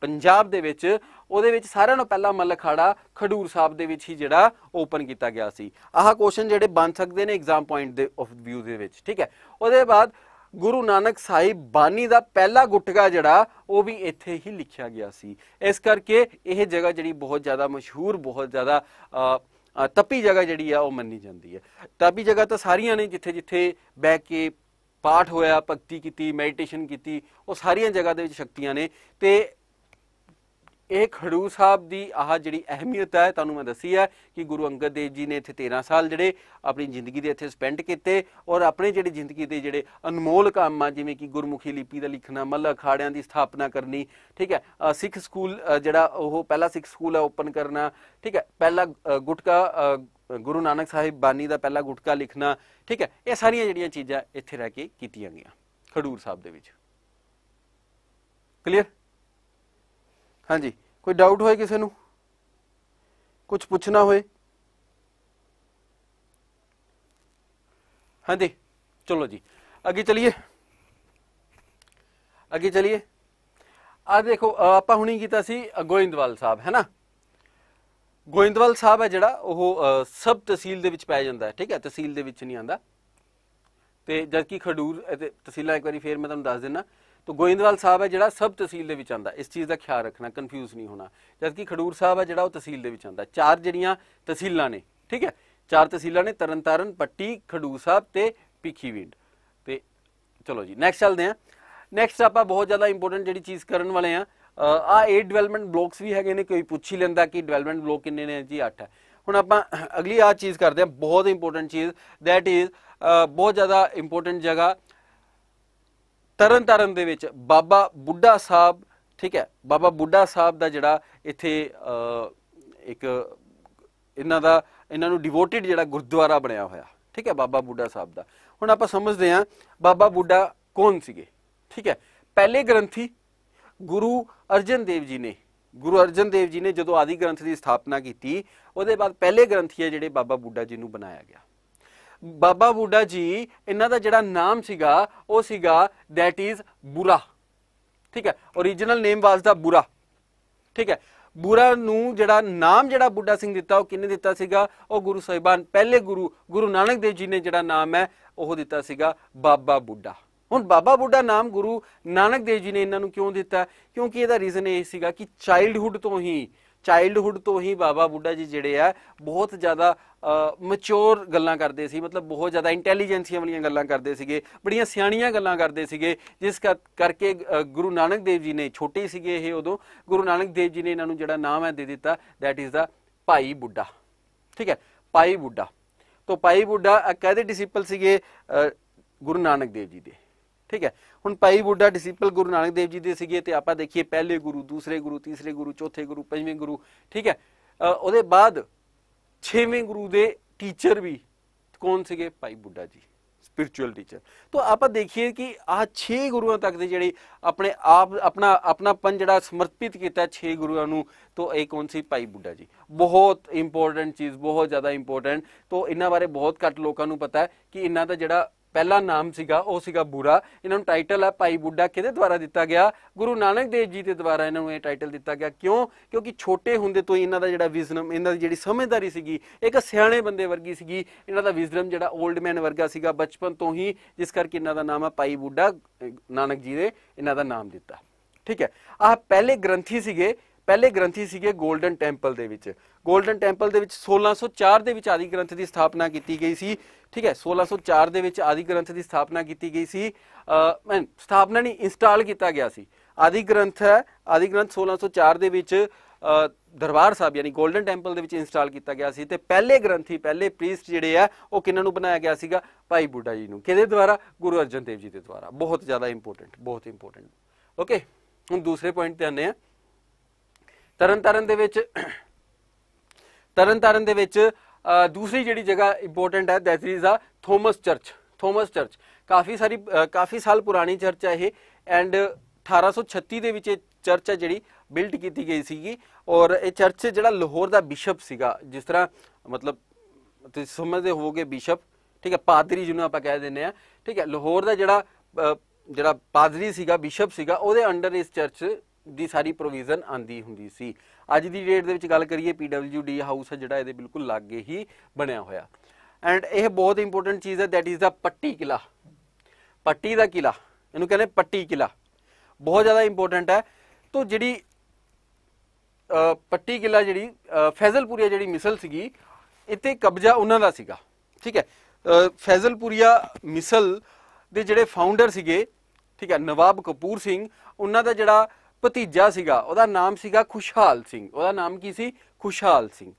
ਪੰਜਾਬ ਦੇ ਵਿੱਚ ਉਹਦੇ ਵਿੱਚ ਸਾਰਿਆਂ ਨਾਲੋਂ ਪਹਿਲਾ ਮੱਲ ਅਖਾੜਾ ਖਡੂਰ ਸਾਹਿਬ ਦੇ ਵਿੱਚ ਹੀ ਜਿਹੜਾ ਓਪਨ ਕੀਤਾ ਗਿਆ ਸੀ ਆਹ ਕੁਐਸਚਨ ਜਿਹੜੇ ਬਣ ਸਕਦੇ ਨੇ ਐਗਜ਼ਾਮ ਪੁਆਇੰਟ ਦੇ ਆਫ ਵਿਊ ਦੇ ਵਿੱਚ ਠੀਕ ਹੈ ਉਹਦੇ ਬਾਅਦ ਗੁਰੂ ਨਾਨਕ ਸਾਹਿਬ ਬਾਣੀ ਦਾ ਪਹਿਲਾ ਗੁੱਟਗਾ ਜਿਹੜਾ ਉਹ ਵੀ ਇੱਥੇ ਹੀ ਲਿਖਿਆ ਗਿਆ ਸੀ ਇਸ ਕਰਕੇ ਇਹ ਜਗ੍ਹਾ ਜਿਹੜੀ ਬਹੁਤ ਜ਼ਿਆਦਾ ਮਸ਼ਹੂਰ ਬਹੁਤ ਜ਼ਿਆਦਾ ਤਪੀ ਜਗ੍ਹਾ ਜਿਹੜੀ ਆ ਉਹ ਮੰਨੀ ਜਾਂਦੀ ਹੈ ਤੱਪੀ ਜਗ੍ਹਾ ਤਾਂ ਸਾਰੀਆਂ ਨੇ ਜਿੱਥੇ ਜਿੱਥੇ ਬੈ ਕੇ ਪਾਠ ਹੋਇਆ ਭਗਤੀ ਕੀਤੀ ਮੈਡੀਟੇਸ਼ਨ ਕੀਤੀ ਉਹ ਸਾਰੀਆਂ ਜਗ੍ਹਾ ਦੇ ਵਿੱਚ ਸ਼ਕਤੀਆਂ ਨੇ ਤੇ ਇਹ ਖੜੂ ਸਾਹਿਬ ਦੀ ਆਹ ਜਿਹੜੀ ਅਹਿਮੀਅਤ ਹੈ ਤੁਹਾਨੂੰ ਮੈਂ ਦੱਸੀ ਹੈ ਕਿ ਗੁਰੂ ਅੰਗਦ ਦੇਵ ਜੀ ਨੇ ਇੱਥੇ 13 ਸਾਲ ਜਿਹੜੇ ਆਪਣੀ ਜ਼ਿੰਦਗੀ ਦੇ ਇੱਥੇ ਸਪੈਂਡ ਕੀਤੇ ਔਰ ਆਪਣੇ ਜਿਹੜੇ ਜ਼ਿੰਦਗੀ ਦੇ ਜਿਹੜੇ ਅਨਮੋਲ ਕੰਮ ਆ ਜਿਵੇਂ ਕਿ ਗੁਰਮੁਖੀ ਲਿਪੀ ਦਾ ਲਿਖਣਾ ਮੱਲ ਅਖਾੜਿਆਂ ਦੀ ਸਥਾਪਨਾ ਕਰਨੀ ਠੀਕ ਹੈ ਸਿੱਖ ਸਕੂਲ ਜਿਹੜਾ ਉਹ ਪਹਿਲਾ ਸਿੱਖ ਸਕੂਲ ਹੈ ਓਪਨ ਕਰਨਾ ਠੀਕ ਹੈ ਪਹਿਲਾ ਗੁਟਕਾ ਗੁਰੂ ਨਾਨਕ ਸਾਹਿਬ ਬਾਣੀ ਦਾ ਪਹਿਲਾ ਗੁਟਕਾ ਲਿਖਣਾ ਠੀਕ ਹੈ ਇਹ ਸਾਰੀਆਂ ਜਿਹੜੀਆਂ ਚੀਜ਼ਾਂ ਇੱਥੇ ਰਹਿ ਕੇ ਕੀਤੀਆਂ ਗਈਆਂ ਖਡੂਰ ਸਾਹਿਬ ਦੇ ਵਿੱਚ ਕਲੀਅਰ ਹਾਂਜੀ ਕੋਈ ਡਾਊਟ ਹੋਏ ਕਿਸੇ ਨੂੰ ਕੁਝ ਪੁੱਛਣਾ ਹੋਏ ਹਾਂਜੀ ਚਲੋ ਜੀ ਅੱਗੇ ਚਲਿਏ ਅੱਗੇ ਚਲਿਏ ਆ ਦੇਖੋ ਆਪਾਂ ਹੁਣੀ ਕੀਤਾ ਸੀ ਗੋਇੰਦਵਾਲ ਸਾਹਿਬ ਹੈ ਨਾ ਗੋਇੰਦਵਾਲ ਸਾਹਿਬ ਹੈ ਜਿਹੜਾ ਉਹ ਸਬ ਤਹਿਸੀਲ ਦੇ ਵਿੱਚ ਪੈ ਜਾਂਦਾ ਹੈ ਠੀਕ ਹੈ ਤਹਿਸੀਲ ਦੇ ਵਿੱਚ ਨਹੀਂ ਆਂਦਾ ਤੇ ਜਦਕਿ ਖਡੂਰ ਤਹਿਸੀਲਾਂ ਇੱਕ ਵਾਰੀ ਫੇਰ ਮੈਂ ਤੁਹਾਨੂੰ ਦੱਸ ਦਿੰਨਾ ਤੋ ਗੋਇੰਦਵਾਲ ਸਾਹਿਬ ਹੈ ਜਿਹੜਾ ਸਬ ਤਹਿਸੀਲ ਦੇ ਵਿੱਚ ਆਂਦਾ ਇਸ ਚੀਜ਼ ਦਾ ਖਿਆਲ ਰੱਖਣਾ ਕਨਫਿਊਜ਼ ਨਹੀਂ ਹੋਣਾ ਜਦਕਿ ਖਡੂਰ ਸਾਹਿਬ ਹੈ ਜਿਹੜਾ ਉਹ ਤਹਿਸੀਲ ਦੇ ਵਿੱਚ ਆਂਦਾ ਚਾਰ ਜਿਹੜੀਆਂ ਤਹਿਸੀਲਾਂ ਨੇ ਠੀਕ ਹੈ ਚਾਰ ਤਹਿਸੀਲਾਂ ਨੇ ਤਰਨਤਾਰਨ ਪੱਟੀ ਖਡੂਰ ਸਾਹਿਬ ਤੇ ਪਿੱਖੀਵਿੰਡ ਤੇ ਚਲੋ ਜੀ ਨੈਕਸਟ ਚੱਲਦੇ ਆ ਨੈਕਸਟ ਆਪਾਂ ਬਹੁਤ ਜ਼ਿਆਦਾ ਇੰਪੋਰਟੈਂਟ ਜਿਹੜੀ ਚੀਜ਼ ਕਰਨ ਵਾਲੇ ਆ ਆ 8 ਡਿਵੈਲਪਮੈਂਟ ਬਲੋਕਸ ਵੀ ਹੈਗੇ ਨੇ ਕੋਈ ਪੁੱਛ ਹੀ ਲੈਂਦਾ ਕਿ ਡਿਵੈਲਪਮੈਂਟ ਬਲੋਕ ਕਿੰਨੇ ਨੇ ਜੀ 8 ਹੈ ਹੁਣ ਆਪਾਂ ਅਗਲੀ ਆ ਚੀਜ਼ ਕਰਦੇ ਹਾਂ ਬਹੁਤ ਇੰਪੋਰਟੈਂਟ ਚੀਜ਼ ਥੈਟ ਇਜ਼ ਬਹੁਤ ਜ਼ਿਆਦਾ ਇੰਪੋਰਟੈਂਟ ਜਗ੍ਹਾ ਤਰਨ ਤਰਨ ਦੇ ਵਿੱਚ ਬਾਬਾ ਬੁੱਢਾ ਸਾਹਿਬ ਠੀਕ ਹੈ ਬਾਬਾ ਬੁੱਢਾ ਸਾਹਿਬ ਦਾ ਜਿਹੜਾ ਇੱਥੇ ਇੱਕ ਇਹਨਾਂ ਦਾ ਇਹਨਾਂ ਨੂੰ ਡਿਵੋਟਿਡ ਜਿਹੜਾ ਗੁਰਦੁਆਰਾ ਬਣਿਆ ਹੋਇਆ ਠੀਕ ਹੈ ਬਾਬਾ ਬੁੱਢਾ ਸਾਹਿਬ ਦਾ ਹੁਣ ਆਪਾਂ ਸਮਝਦੇ ਹਾਂ ਬਾਬਾ ਬੁੱਢਾ ਕੌਣ ਸੀਗੇ ਠੀਕ ਹੈ ਪਹਿਲੇ ਗ੍ਰੰਥੀ ਗੁਰੂ ਅਰਜਨ ਦੇਵ ਜੀ ਨੇ ਗੁਰੂ ਅਰਜਨ ਦੇਵ ਜੀ ਨੇ ਜਦੋਂ ਆਦਿ ਗ੍ਰੰਥ ਦੀ ਸਥਾਪਨਾ ਕੀਤੀ ਉਹਦੇ ਬਾਅਦ ਪਹਿਲੇ ਗ੍ਰੰਥੀ ਜਿਹੜੇ ਬਾਬਾ ਬੁੱਢਾ ਜੀ ਨੂੰ ਬਣਾਇਆ ਗਿਆ ਬਾਬਾ ਬੁੱਢਾ ਜੀ ਇਹਨਾਂ ਦਾ ਜਿਹੜਾ ਨਾਮ ਸੀਗਾ ਉਹ ਸੀਗਾ ਥੈਟ ਇਜ਼ ਬੁਰਾ ਠੀਕ ਹੈ origignal name ਵਾਸ ਦਾ ਬੁਰਾ ਠੀਕ ਹੈ ਬੁਰਾ ਨੂੰ ਜਿਹੜਾ ਨਾਮ ਜਿਹੜਾ ਬੁੱਢਾ ਸਿੰਘ ਦਿੱਤਾ ਉਹ ਕਿਹਨੇ ਦਿੱਤਾ ਸੀਗਾ ਉਹ ਗੁਰੂ ਸਾਹਿਬਾਨ ਪਹਿਲੇ ਗੁਰੂ ਗੁਰੂ ਨਾਨਕ ਦੇਵ ਜੀ ਨੇ ਜਿਹੜਾ ਨਾਮ ਹੈ ਉਹ ਦਿੱਤਾ ਸੀਗਾ ਬਾਬਾ ਬੁੱਢਾ ਹੁਣ ਬਾਬਾ ਬੁੱਢਾ ਨਾਮ ਗੁਰੂ ਨਾਨਕ ਦੇਵ ਜੀ ਨੇ ਇਹਨਾਂ ਨੂੰ ਕਿਉਂ ਦਿੱਤਾ ਕਿਉਂਕਿ ਇਹਦਾ ਰੀਜ਼ਨ ਇਹ ਸੀਗਾ ਕਿ ਚਾਈਲਡਹੂਡ ਤੋਂ ਹੀ ਚਾਈਲਡਹੂਡ ਤੋਂ ਹੀ ਬਾਬਾ ਬੁੱਢਾ ਜੀ ਜਿਹੜੇ ਆ ਬਹੁਤ ਜ਼ਿਆਦਾ ਮੈਚੁਰ ਗੱਲਾਂ ਕਰਦੇ ਸੀ ਮਤਲਬ ਬਹੁਤ ਜ਼ਿਆਦਾ ਇੰਟੈਲੀਜੈਂਸੀਆਂ ਵਾਲੀਆਂ ਗੱਲਾਂ ਕਰਦੇ ਸੀਗੇ ਬੜੀਆਂ ਸਿਆਣੀਆਂ ਗੱਲਾਂ ਕਰਦੇ ਸੀਗੇ ਜਿਸ ਕਰਕੇ ਗੁਰੂ ਨਾਨਕ ਦੇਵ ਜੀ ਨੇ ਛੋਟੇ ਸੀਗੇ ਇਹ ਉਦੋਂ ਗੁਰੂ ਨਾਨਕ ਦੇਵ ਜੀ ਨੇ ਇਹਨਾਂ ਨੂੰ ਜਿਹੜਾ ਨਾਮ ਹੈ ਦੇ ਦਿੱਤਾ ਥੈਟ ਇਜ਼ ਦਾ ਭਾਈ ਬੁੱਢਾ ਠੀਕ ਹੈ ਭਾਈ ਬੁੱਢਾ ਤੋਂ ਭਾਈ ਬੁੱਢਾ ਕਹਦੇ ਡਿਸਪਲ ਸੀਗੇ ਗੁਰੂ ਨਾਨਕ ਦੇਵ ਜੀ ਦੇ ਠੀਕ ਹੈ ਹੁਣ ਭਾਈ ਬੁੱਢਾ ਡਿਸਿਪਲ ਗੁਰੂ ਨਾਨਕ ਦੇਵ ਜੀ ਦੇ ਸੀਗੇ ਤੇ ਆਪਾਂ ਦੇਖੀਏ ਪਹਿਲੇ ਗੁਰੂ ਦੂਸਰੇ ਗੁਰੂ ਤੀਸਰੇ ਗੁਰੂ ਚੌਥੇ ਗੁਰੂ ਪੰਜਵੇਂ ਗੁਰੂ ਠੀਕ ਹੈ ਉਹਦੇ ਬਾਅਦ ਛੇਵੇਂ ਗੁਰੂ ਦੇ ਟੀਚਰ ਵੀ ਕੌਣ ਸੀਗੇ ਭਾਈ ਬੁੱਢਾ ਜੀ ਸਪਿਰਚੁਅਲ ਟੀਚਰ ਤੋਂ ਆਪਾਂ ਦੇਖੀਏ ਕਿ ਆਹ 6 ਗੁਰੂਆਂ ਤੱਕ ਦੇ ਜਿਹੜੇ ਆਪਣੇ ਆਪ ਆਪਣਾ ਆਪਣਾ ਪੰਜ ਜਿਹੜਾ ਸਮਰਪਿਤ ਕੀਤਾ 6 ਗੁਰੂਆਂ ਨੂੰ ਤੋਂ ਇਹ ਕੌਣ ਸੀ ਭਾਈ ਬੁੱਢਾ ਜੀ ਬਹੁਤ ਇੰਪੋਰਟੈਂਟ ਚੀਜ਼ ਬਹੁਤ ਜ਼ਿਆਦਾ ਇੰਪੋਰਟੈਂਟ ਤੋਂ ਇਹਨਾਂ ਬਾਰੇ ਬਹੁਤ ਘੱਟ ਲੋਕਾਂ ਨੂੰ ਪਤਾ ਹੈ ਕਿ ਇਹਨਾਂ ਦਾ ਜਿਹੜਾ ਪਹਿਲਾ ਨਾਮ ਸੀਗਾ ਉਹ ਸੀਗਾ ਬੂਰਾ ਇਹਨਾਂ ਨੂੰ ਟਾਈਟਲ ਆ ਭਾਈ ਬੁੱਢਾ ਕਿਹਦੇ ਦੁਆਰਾ ਦਿੱਤਾ ਗਿਆ ਗੁਰੂ ਨਾਨਕ ਦੇਵ ਜੀ ਦੇ ਦੁਆਰਾ ਇਹਨਾਂ ਨੂੰ ਇਹ ਟਾਈਟਲ ਦਿੱਤਾ ਗਿਆ ਕਿਉਂ ਕਿਉਂਕਿ ਛੋਟੇ ਹੁੰਦੇ ਤੋਂ ਇਹਨਾਂ ਦਾ ਜਿਹੜਾ ਵਿਜ਼ਨਮ ਇਹਨਾਂ ਦੀ ਜਿਹੜੀ ਸਮਝਦਾਰੀ ਸੀਗੀ ਇੱਕ ਸਿਆਣੇ ਬੰਦੇ ਵਰਗੀ ਸੀਗੀ ਇਹਨਾਂ ਦਾ ਵਿਜ਼ਨਮ ਜਿਹੜਾ 올ਡ ਮੈਨ ਵਰਗਾ ਸੀਗਾ ਬਚਪਨ ਤੋਂ ਹੀ ਜਿਸ ਕਰਕੇ ਇਹਨਾਂ ਦਾ ਨਾਮ ਆ ਭਾਈ ਬੁੱਢਾ ਨਾਨਕ ਜੀ ਦੇ ਇਹਨਾਂ ਦਾ ਨਾਮ ਦਿੱਤਾ ਠੀਕ ਹੈ ਆਹ ਪਹਿਲੇ ਗ੍ਰੰਥੀ ਸੀਗੇ ਪਹਿਲੇ ਗ੍ਰੰਥੀ ਸੀਗੇ 골ਡਨ ਟੈਂਪਲ ਦੇ ਵਿੱਚ 골ਡਨ ਟੈਂਪਲ ਦੇ ਵਿੱਚ 1604 ਦੇ ਵਿੱਚ ਆਦੀ ਗ੍ਰੰਥ ਦੀ ਸਥਾਪਨਾ ਕੀਤੀ ਗਈ ਸੀ ਠੀਕ ਹੈ 1604 ਦੇ ਵਿੱਚ ਆਦੀ ਗ੍ਰੰਥ ਦੀ ਸਥਾਪਨਾ ਕੀਤੀ ਗਈ ਸੀ ਮੈਂ ਸਥਾਪਨਾ ਨਹੀਂ ਇੰਸਟਾਲ ਕੀਤਾ ਗਿਆ ਸੀ ਆਦੀ ਗ੍ਰੰਥ ਹੈ ਆਦੀ ਗ੍ਰੰਥ 1604 ਦੇ ਵਿੱਚ ਦਰਬਾਰ ਸਾਹਿਬ ਯਾਨੀ 골ਡਨ ਟੈਂਪਲ ਦੇ ਵਿੱਚ ਇੰਸਟਾਲ ਕੀਤਾ ਗਿਆ ਸੀ ਤੇ ਪਹਿਲੇ ਗ੍ਰੰਥੀ ਪਹਿਲੇ ਪ੍ਰੀਸਟ ਜਿਹੜੇ ਆ ਉਹ ਕਿਹਨਾਂ ਨੂੰ ਬਣਾਇਆ ਗਿਆ ਸੀਗਾ ਭਾਈ ਬੁੱਢਾ ਜੀ ਨੂੰ ਕਿਹਦੇ ਦੁਆਰਾ ਗੁਰੂ ਅਰਜਨ ਦੇਵ ਜੀ ਦੇ ਦੁਆਰਾ ਬਹੁਤ ਜ਼ਿਆਦਾ ਇੰਪੋਰਟੈਂਟ ਬਹੁਤ ਇੰਪੋਰਟੈਂਟ ਓਕੇ ਹੁਣ ਦੂਸਰੇ ਪੁਆਇੰਟ ਤੇ ਆਨੇ ਆ ਤਰਨਤਾਰਨ ਦੇ ਵਿੱਚ ਤਰਨਤਾਰਨ ਦੇ ਵਿੱਚ ਦੂਸਰੀ ਜਿਹੜੀ ਜਗ੍ਹਾ ਇੰਪੋਰਟੈਂਟ ਹੈ that is uh Thomas church Thomas church ਕਾਫੀ ਸਾਰੀ ਕਾਫੀ ਸਾਲ ਪੁਰਾਣੀ ਚਰਚ ਹੈ ਇਹ ਐਂਡ 1836 ਦੇ ਵਿੱਚ ਇਹ ਚਰਚ ਹੈ ਜਿਹੜੀ ਬਿਲਡ ਕੀਤੀ ਗਈ ਸੀਗੀ ਔਰ ਇਹ ਚਰਚ ਜਿਹੜਾ ਲਾਹੌਰ ਦਾ ਬਿਸ਼ਪ ਸੀਗਾ ਜਿਸ ਤਰ੍ਹਾਂ ਮਤਲਬ ਤੁਸੀਂ ਸਮਝਦੇ ਹੋਵੋਗੇ ਬਿਸ਼ਪ ਠੀਕ ਹੈ ਪਾਦਰੀ ਜਿਹਨੂੰ ਆਪਾਂ ਕਹਿ ਦਿੰਨੇ ਆ ਠੀਕ ਹੈ ਲਾਹੌਰ ਦਾ ਜਿਹੜਾ ਜਿਹੜਾ ਪਾਦਰੀ ਸੀਗਾ ਬਿਸ਼ਪ ਸੀਗਾ ਉਹਦੇ ਅੰਡਰ ਇਸ ਚਰਚ ਦੀ ਸਾਰੀ ਪ੍ਰੋਵੀਜ਼ਨ ਆਂਦੀ ਹੁੰਦੀ ਸੀ ਅੱਜ ਦੀ ਡੇਟ ਦੇ ਵਿੱਚ ਗੱਲ ਕਰੀਏ PWD ਹਾਊਸ ਹੈ ਜਿਹੜਾ ਇਹਦੇ ਬਿਲਕੁਲ ਲਾਗੇ ਹੀ ਬਣਿਆ ਹੋਇਆ ਐਂਡ ਇਹ ਬਹੁਤ ਇੰਪੋਰਟੈਂਟ ਚੀਜ਼ ਹੈ ਥੈਟ ਇਜ਼ ਦਾ ਪੱਟੀ ਕਿਲਾ ਪੱਟੀ ਦਾ ਕਿਲਾ ਇਹਨੂੰ ਕਹਿੰਦੇ ਪੱਟੀ ਕਿਲਾ ਬਹੁਤ ਜ਼ਿਆਦਾ ਇੰਪੋਰਟੈਂਟ ਹੈ ਤੋਂ ਜਿਹੜੀ ਪੱਟੀ ਕਿਲਾ ਜਿਹੜੀ ਫੈਜ਼ਲਪੁਰੀਆ ਜਿਹੜੀ ਮਿਸਲ ਸੀਗੀ ਇੱਥੇ ਕਬਜ਼ਾ ਉਹਨਾਂ ਦਾ ਸੀਗਾ ਠੀਕ ਹੈ ਫੈਜ਼ਲਪੁਰੀਆ ਮਿਸਲ ਦੇ ਜਿਹੜੇ ਫਾਊਂਡਰ ਸੀਗੇ ਠੀਕ ਹੈ ਨਵਾਬ ਕਪੂਰ ਸਿੰਘ ਉਹਨਾਂ ਦਾ ਜਿਹੜਾ ਭਤੀਜਾ ਸੀਗਾ ਉਹਦਾ ਨਾਮ ਸੀਗਾ ਖੁਸ਼ਹਾਲ ਸਿੰਘ ਉਹਦਾ ਨਾਮ ਕੀ ਸੀ ਖੁਸ਼ਹਾਲ ਸਿੰਘ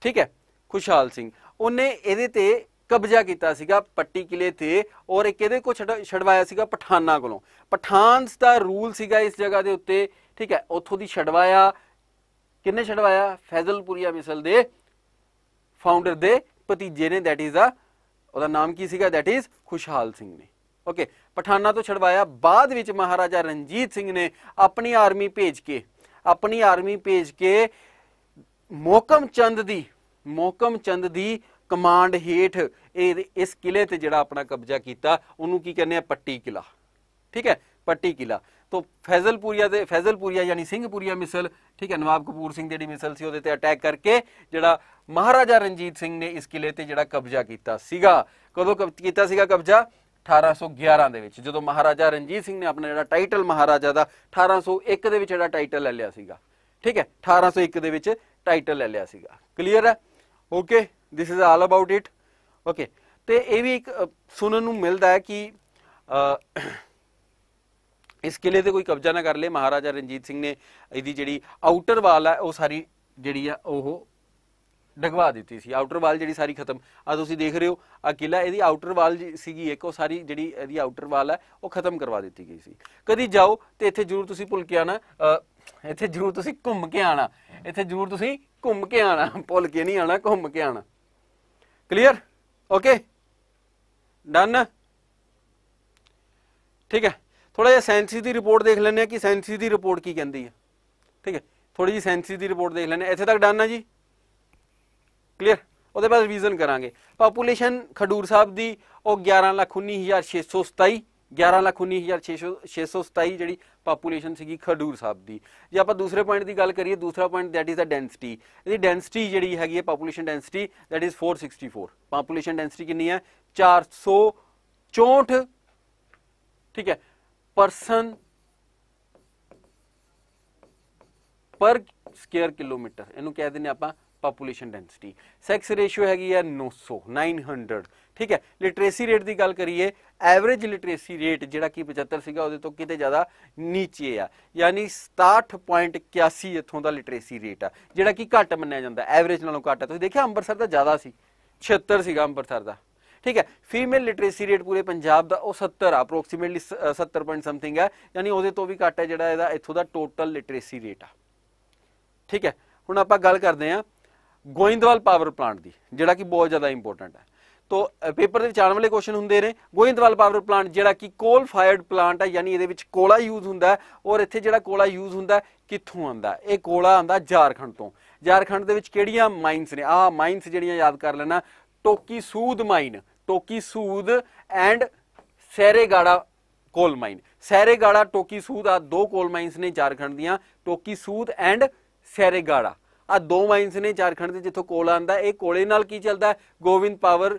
ਠੀਕ ਹੈ ਖੁਸ਼ਹਾਲ ਸਿੰਘ ਉਹਨੇ ਇਹਦੇ ਤੇ ਕਬਜ਼ਾ ਕੀਤਾ ਸੀਗਾ ਪੱਟੀ ਕਿਲੇ ਤੇ ਔਰ ਇਹ ਇਹਦੇ ਕੋ ਛਡਵਾਇਆ ਸੀਗਾ ਪਠਾਨਾਂ ਕੋਲੋਂ ਪਠਾਨਸ ਦਾ ਰੂਲ ਸੀਗਾ ਇਸ ਜਗ੍ਹਾ ਦੇ ਉੱਤੇ ਠੀਕ ਹੈ ਉੱਥੋਂ ਦੀ ਛਡਵਾਇਆ ਕਿੰਨੇ ਛਡਵਾਇਆ ਫੈਜ਼ਲਪੁਰੀਆ ਮਿਸਲ ਦੇ ਫਾਊਂਡਰ ਦੇ ਭਤੀਜੇ ਨੇ ਦੈਟ ਇਜ਼ ਦਾ ਉਹਦਾ ਨਾਮ ਕੀ ਸੀਗਾ ਦੈਟ ਇਜ਼ ਖੁਸ਼ਹਾਲ ਸਿੰਘ ਨੇ ਓਕੇ ਪਠਾਨਾ ਤੋਂ ਛਡਵਾਇਆ ਬਾਅਦ ਵਿੱਚ ਮਹਾਰਾਜਾ ਰਣਜੀਤ ਸਿੰਘ ਨੇ ਆਪਣੀ ਆਰਮੀ ਭੇਜ ਕੇ ਆਪਣੀ ਆਰਮੀ ਭੇਜ ਕੇ ਮੋਕਮ ਚੰਦ ਦੀ ਮੋਕਮ ਚੰਦ ਦੀ ਕਮਾਂਡ ਹੇਠ ਇਹ ਇਸ ਕਿਲੇ ਤੇ ਜਿਹੜਾ ਆਪਣਾ ਕਬਜ਼ਾ ਕੀਤਾ ਉਹਨੂੰ ਕੀ ਕਹਿੰਦੇ ਆ ਪੱਟੀ ਕਿਲਾ ਠੀਕ ਹੈ ਪੱਟੀ ਕਿਲਾ ਤੋਂ ਫੈਜ਼ਲਪੁਰੀਆ ਦੇ ਫੈਜ਼ਲਪੁਰੀਆ ਯਾਨੀ ਸਿੰਘਪੁਰੀਆ ਮਿਸਲ ਠੀਕ ਹੈ ਨਵਾਬ ਕਪੂਰ ਸਿੰਘ ਜਿਹੜੀ ਮਿਸਲ ਸੀ ਉਹਦੇ ਤੇ ਅਟੈਕ ਕਰਕੇ ਜਿਹੜਾ ਮਹਾਰਾਜਾ ਰਣਜੀਤ ਸਿੰਘ ਨੇ ਇਸ ਕਿਲੇ ਤੇ ਜਿਹੜਾ ਕਬਜ਼ਾ ਕੀਤਾ ਸੀਗਾ ਕਦੋਂ ਕੀਤਾ ਸੀਗਾ ਕਬਜ਼ਾ 1811 ਦੇ ਵਿੱਚ ਜਦੋਂ ਮਹਾਰਾਜਾ ਰਣਜੀਤ ਸਿੰਘ ਨੇ ਆਪਣਾ ਜਿਹੜਾ ਟਾਈਟਲ ਮਹਾਰਾਜਾ ਦਾ 1801 ਦੇ ਵਿੱਚ ਜਿਹੜਾ ਟਾਈਟਲ ਲੈ ਲਿਆ ਸੀਗਾ ਠੀਕ ਹੈ 1801 ਦੇ ਵਿੱਚ ਟਾਈਟਲ ਲੈ ਲਿਆ ਸੀਗਾ ਕਲੀਅਰ ਹੈ okay this is all about it okay ਤੇ ਇਹ ਵੀ ਇੱਕ ਸੁਣਨ ਨੂੰ ਮਿਲਦਾ ਹੈ ਕਿ ਇਸ ਕਿਲੇ ਤੇ ਕੋਈ ਕਬਜ਼ਾ ਨਾ ਕਰ ਲੇ ਮਹਾਰਾਜਾ ਰਣਜੀਤ ਸਿੰਘ ਨੇ ਇਹਦੀ ਜਿਹੜੀ ਆਊਟਰ ਵਾਲ ਹੈ ਉਹ ਸਾਰੀ ਜਿਹੜੀ ਆ ਉਹ ਡਗਵਾ ਦਿੱਤੀ ਸੀ ਆਊਟਰ ਵਾਲ ਜਿਹੜੀ ਸਾਰੀ ਖਤਮ ਆ ਤੁਸੀਂ ਦੇਖ ਰਹੇ ਹੋ ਆ ਕਿਲਾ ਇਹਦੀ ਆਊਟਰ ਵਾਲ ਸੀਗੀ ਇੱਕ ਉਹ ਸਾਰੀ ਜਿਹੜੀ ਇਹਦੀ ਆਊਟਰ ਵਾਲ ਹੈ ਉਹ ਖਤਮ ਕਰਵਾ ਦਿੱਤੀ ਗਈ ਸੀ ਕਦੀ ਜਾਓ ਤੇ ਇੱਥੇ ਜ਼ਰੂਰ ਤੁਸੀਂ ਭੁੱਲ ਕੇ ਆਣਾ ਇੱਥੇ ਜ਼ਰੂਰ ਤੁਸੀਂ ਘੁੰਮ ਕੇ ਆਣਾ ਇੱਥੇ ਜ਼ਰੂਰ ਤੁਸੀਂ ਘੁੰਮ ਕੇ ਆਣਾ ਭੁੱਲ ਕੇ ਨਹੀਂ ਆਣਾ ਘੁੰਮ ਕੇ ਆਣਾ ਕਲੀਅਰ ਓਕੇ ਡਨ ਠੀਕ ਹੈ ਥੋੜਾ ਜਿਹਾ ਸੈਂਸੀ ਦੀ ਰਿਪੋਰਟ ਦੇਖ ਲੈਂਦੇ ਆ ਕਿ ਸੈਂਸੀ ਦੀ ਰਿਪੋਰਟ ਕੀ ਕਹਿੰਦੀ ਹੈ ਠੀਕ ਹੈ ਥੋੜੀ ਜਿਹੀ ਸੈਂਸੀ ਦੀ ਰਿਪੋਰਟ ਦੇਖ ਲੈਣੇ ਇੱਥੇ ਤੱਕ ਡਨ ਆ ਜੀ ਕਲੀਅਰ ਉਹਦੇ ਬਾਅਦ ਰਿਵੀਜ਼ਨ ਕਰਾਂਗੇ ਪਾਪੂਲੇਸ਼ਨ ਖਡੂਰ ਸਾਹਿਬ ਦੀ ਉਹ 1119627 1119627 ਜਿਹੜੀ ਪਾਪੂਲੇਸ਼ਨ ਸੀਗੀ ਖਡੂਰ ਸਾਹਿਬ ਦੀ ਜੇ ਆਪਾਂ ਦੂਸਰੇ ਪੁਆਇੰਟ ਦੀ ਗੱਲ ਕਰੀਏ ਦੂਸਰਾ point that is the density ਇਹਦੀ ਡੈਂਸਿਟੀ ਜਿਹੜੀ ਹੈਗੀ ਹੈ population density that is 464 population density ਕਿੰਨੀ ਹੈ 464 ਠੀਕ ਹੈ ਪਰਸਨ ਪਰ ਸਕੁਅਰ ਕਿਲੋਮੀਟਰ ਇਹਨੂੰ ਕਹਿ ਦਿੰਨੇ ਆਪਾਂ ਪਾਪੂਲੇਸ਼ਨ ਡੈਂਸਿਟੀ ਸੈਕਸ ਰੇਸ਼ੀਓ ਹੈਗੀ ਆ 900 900 ਠੀਕ ਹੈ ਲਿਟਰੇਸੀ ਰੇਟ ਦੀ ਗੱਲ ਕਰੀਏ ਐਵਰੇਜ ਲਿਟਰੇਸੀ ਰੇਟ ਜਿਹੜਾ ਕਿ 75 ਸੀਗਾ ਉਹਦੇ ਤੋਂ ਕਿਤੇ ਜ਼ਿਆਦਾ ਨੀਚੇ ਆ ਯਾਨੀ 67.81 ਇੱਥੋਂ ਦਾ ਲਿਟਰੇਸੀ ਰੇਟ ਆ ਜਿਹੜਾ ਕਿ ਘੱਟ ਮੰਨਿਆ ਜਾਂਦਾ ਐਵਰੇਜ ਨਾਲੋਂ ਘੱਟ ਆ ਤੁਸੀਂ ਦੇਖਿਆ ਅੰਮ੍ਰਿਤਸਰ ਦਾ ਜ਼ਿਆਦਾ ਸੀ 76 ਸੀਗਾ ਅੰਮ੍ਰਿਤਸਰ ਦਾ ਠੀਕ ਹੈ ਫੀਮੇਲ ਲਿਟਰੇਸੀ ਰੇਟ ਪੂਰੇ ਪੰਜਾਬ ਦਾ ਉਹ 70 ਆ ਅਪਰੋਕਸੀਮੇਟਲੀ 70 ਪੁਆਇੰਟ ਸਮਥਿੰਗ ਹੈ ਯਾਨੀ ਉਹਦੇ ਤੋਂ ਵੀ ਘੱਟ ਹੈ ਜਿਹੜਾ ਇਹਦਾ ਇੱਥੋਂ ਦਾ ਟੋਟਲ ਲਿਟਰੇਸੀ ਰੇਟ ਆ ਠੀਕ ਹੈ ਹੁਣ ਆਪਾਂ ਗੱਲ ਕਰਦੇ ਆਂ ਗੋਇੰਦਵਾਲ ਪਾਵਰ ਪਲਾਂਟ ਦੀ ਜਿਹੜਾ ਕਿ ਬਹੁਤ ਜ਼ਿਆਦਾ ਇੰਪੋਰਟੈਂਟ ਹੈ ਤੋਂ ਪੇਪਰ ਦੇ ਵਿੱਚ ਆਉਣ ਵਾਲੇ ਕੁਐਸਚਨ ਹੁੰਦੇ ਨੇ ਗੋਇੰਦਵਾਲ ਪਾਵਰ ਪਲਾਂਟ ਜਿਹੜਾ ਕਿ ਕੋਲ ਫਾਇਰਡ ਪਲਾਂਟ ਹੈ ਯਾਨੀ ਇਹਦੇ ਵਿੱਚ ਕੋਲਾ ਯੂਜ਼ ਹੁੰਦਾ ਔਰ ਇੱਥੇ ਜਿਹੜਾ ਕੋਲਾ ਯੂਜ਼ ਹੁੰਦਾ ਕਿੱਥੋਂ ਆਂਦਾ ਇਹ ਕੋਲਾ ਆਂਦਾ ਝਾਰਖੰਡ ਤੋਂ ਝਾਰਖੰਡ ਦੇ ਵਿੱਚ ਕਿਹੜੀਆਂ ਮਾਈਨਸ ਨੇ ਆਹ ਮਾਈਨਸ ਜਿਹੜੀਆਂ ਯਾਦ ਕਰ ਲੈਣਾ Tokisud mine Tokisud and Saregarha coal mine ਸੈਰੇਗਾੜਾ talkie Sood ਆ ਦੋ ਕੋਲ ਮਾਈਨਸ ਨੇ ਝਾਰਖੰਡ ਦੀਆਂ ਟੋਕੀ ਸੂਦ ਐਂਡ ਸੈਰੇਗਾੜਾ ਆ ਦੋ ਮਾਈਨਸ ਨੇ ਝਾਰਖੰਡ ਦੇ ਜਿੱਥੋਂ ਕੋਲ ਆਂਦਾ ਇਹ ਕੋਲੇ ਨਾਲ ਕੀ ਚੱਲਦਾ Govind power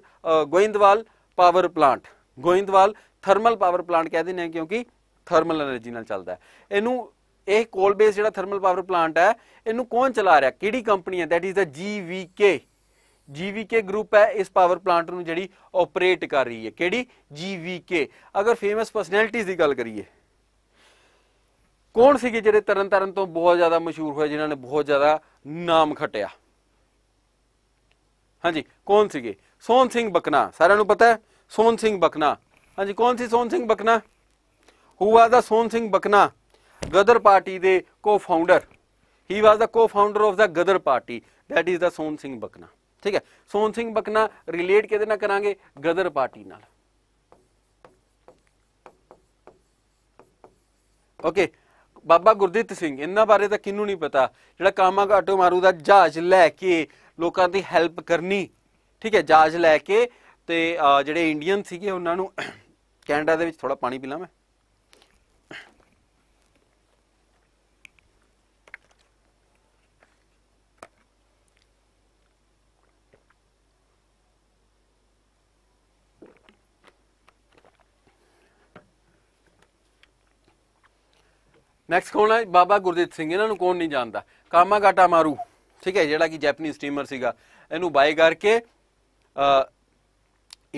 Goindwal power plant Goindwal thermal power plant ਕਹਿੰਦੇ ਨੇ ਕਿਉਂਕਿ ਥਰਮਲ એનર્ਜੀ ਨਾਲ ਚੱਲਦਾ ਇਹਨੂੰ ਇਹ ਕੋਲ ਬੇਸ ਜਿਹੜਾ ਥਰਮਲ ਪਾਵਰ ਪਲਾਂਟ ਹੈ ਇਹਨੂੰ ਕੌਣ ਚਲਾ ਰਿਹਾ ਕਿਹੜੀ ਕੰਪਨੀ ਹੈ that is the GVK GVK group ਹੈ ਇਸ ਪਾਵਰ ਪਲਾਂਟ ਨੂੰ ਜਿਹੜੀ ਆਪਰੇਟ ਕਰ ਰਹੀ ਹੈ ਕਿਹੜੀ ਜੀਵੀਕੇ ਅਗਰ ਫੇਮਸ ਪਰਸਨੈਲਿਟੀਜ਼ ਦੀ ਗੱਲ ਕਰੀਏ ਕੌਣ ਸੀਗੇ ਜਿਹੜੇ ਤਰਨਤਾਰਨ ਤੋਂ ਬਹੁਤ ਜ਼ਿਆਦਾ ਮਸ਼ਹੂਰ ਹੋਏ ਜਿਨ੍ਹਾਂ ਨੇ ਬਹੁਤ ਜ਼ਿਆਦਾ ਨਾਮ ਖਟਿਆ ਹਾਂਜੀ ਕੌਣ ਸੀਗੇ ਸੋਨ ਸਿੰਘ ਬਕਨਾ ਸਾਰਿਆਂ ਨੂੰ ਪਤਾ ਹੈ ਸੋਨ ਸਿੰਘ ਬਕਨਾ ਹਾਂਜੀ ਕੌਣ ਸੀ Sohan Singh Bakna who was the Sohan Singh Bakna Ghadar party ਦੇ co-founder he was the co-founder of the Ghadar party that is the Sohan Singh Bakna ਠੀਕ ਹੈ ਸੋਨ ਸਿੰਘ ਬਕਨਾ ਰਿਲੇਟ ਕਿਹਦੇ ਨਾਲ ਕਰਾਂਗੇ ਗਦਰ ਪਾਰਟੀ ਨਾਲ ਓਕੇ ਬਾਬਾ ਗੁਰਦੀਤ ਸਿੰਘ ਇਹਨਾਂ ਬਾਰੇ ਤਾਂ ਕਿੰਨੂੰ ਨਹੀਂ ਪਤਾ ਜਿਹੜਾ ਕਾਮਾ ਘਾਟੋ ਮਾਰੂ ਦਾ ਜਹਾਜ਼ ਲੈ ਕੇ ਲੋਕਾਂ ਦੀ ਹੈਲਪ ਕਰਨੀ ਠੀਕ ਹੈ ਜਹਾਜ਼ ਲੈ ਕੇ ਤੇ ਜਿਹੜੇ ਇੰਡੀਅਨ ਸੀਗੇ ਉਹਨਾਂ ਨੂੰ ਕੈਨੇਡਾ ਦੇ ਵਿੱਚ ਥੋੜਾ ਪਾਣੀ ਪੀ ਲਾਂ ਮੈਂ ਨੈਕਸਟ ਕੌਣ ਹੈ ਬਾਬਾ ਗੁਰਦੇਵ ਸਿੰਘ ਇਹਨਾਂ ਨੂੰ ਕੌਣ ਨਹੀਂ ਜਾਣਦਾ ਕਾਮਾਗਾਟਾ ਮਾਰੂ ਠੀਕ ਹੈ ਜਿਹੜਾ ਕਿ ਜਪਾਨੀ ਸਟ੍ਰੀਮਰ ਸੀਗਾ ਇਹਨੂੰ ਬਾਈ ਕਰਕੇ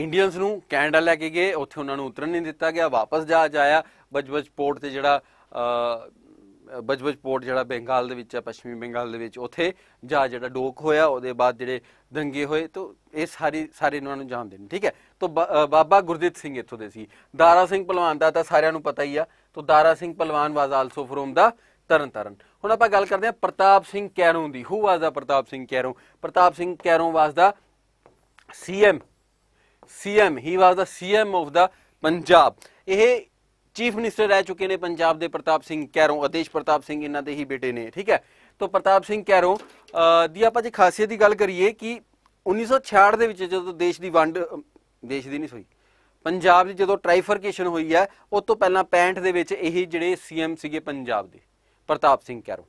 ਇੰਡੀਅਨਸ ਨੂੰ ਕੈਨੇਡਾ ਲੈ ਕੇ ਗਏ ਉੱਥੇ ਉਹਨਾਂ ਨੂੰ ਉਤਰਨ ਨਹੀਂ ਦਿੱਤਾ ਗਿਆ ਵਾਪਸ ਜਾ ਜਾਇਆ ਬਜਬਜ ਪੋਰਟ ਤੇ ਜਿਹੜਾ ਬਜਬਜ ਪੋਰਟ ਜਿਹੜਾ ਬੰਗਾਲ ਦੇ ਵਿੱਚ ਹੈ ਪੱਛਮੀ ਬੰਗਾਲ ਦੇ ਵਿੱਚ ਉੱਥੇ ਜਾ ਜਿਹੜਾ ਡੋਕ ਹੋਇਆ ਉਹਦੇ ਬਾਅਦ ਜਿਹੜੇ ਦੰਗੇ ਹੋਏ ਤੋਂ ਇਹ ਸਾਰੀ ਸਾਰੇ ਇਹਨਾਂ ਨੂੰ ਜਾਣਦੇ ਨੇ ਠੀਕ ਹੈ ਤੋਂ ਬਾਬਾ ਗੁਰਦੇਵ ਸਿੰਘ ਇੱਥੋਂ ਦੇ ਸੀ ਦਾਰਾ ਸਿੰਘ ਪਹਿਲਵਾਨ ਦਾ ਤਾਂ ਸਾਰਿਆਂ ਨੂੰ ਪਤਾ ਹੀ ਆ ਤੋਂ ਦਾਰਾ ਸਿੰਘ ਪਹਿਲਵਾਨ was also from the Tarn Taran ਹੁਣ ਆਪਾਂ ਗੱਲ ਕਰਦੇ ਹਾਂ ਪ੍ਰਤਾਪ ਸਿੰਘ ਕੈਰੋਂ ਦੀ who was the Pratap Singh Kairon Pratap Singh Kairon was the CM CM he was the CM of the Punjab ਇਹ ਚੀਫ ਮਿਨਿਸਟਰ ਰਹਿ ਚੁੱਕੇ ਨੇ ਪੰਜਾਬ ਦੇ ਪ੍ਰਤਾਪ ਸਿੰਘ ਕੈਰੋਂ ਅਦੇਸ਼ ਪ੍ਰਤਾਪ ਸਿੰਘ ਇਹਨਾਂ ਦੇ ਹੀ ਬੇਟੇ ਨੇ ਠੀਕ ਹੈ ਤੋਂ ਪ੍ਰਤਾਪ ਸਿੰਘ ਕੈਰੋਂ ਦੀ ਆਪਾਂ ਜੇ ਖਾਸੀਅਤ ਦੀ ਗੱਲ ਕਰੀਏ ਕਿ 1966 ਦੇ ਵਿੱਚ ਜਦੋਂ ਦੇਸ਼ ਦੀ ਵੰਡ ਦੇਸ਼ ਦੀ ਨਹੀਂ ਸੋਈ ਪੰਜਾਬ ਦੀ ਜਦੋਂ ਟ੍ਰਾਈਫਰਕੇਸ਼ਨ ਹੋਈ ਹੈ ਉਸ ਤੋਂ ਪਹਿਲਾਂ 65 ਦੇ ਵਿੱਚ ਇਹੀ ਜਿਹੜੇ ਸੀਐਮ ਸੀਗੇ ਪੰਜਾਬ ਦੇ ਪ੍ਰਤਾਪ ਸਿੰਘ ਕੈਰੋ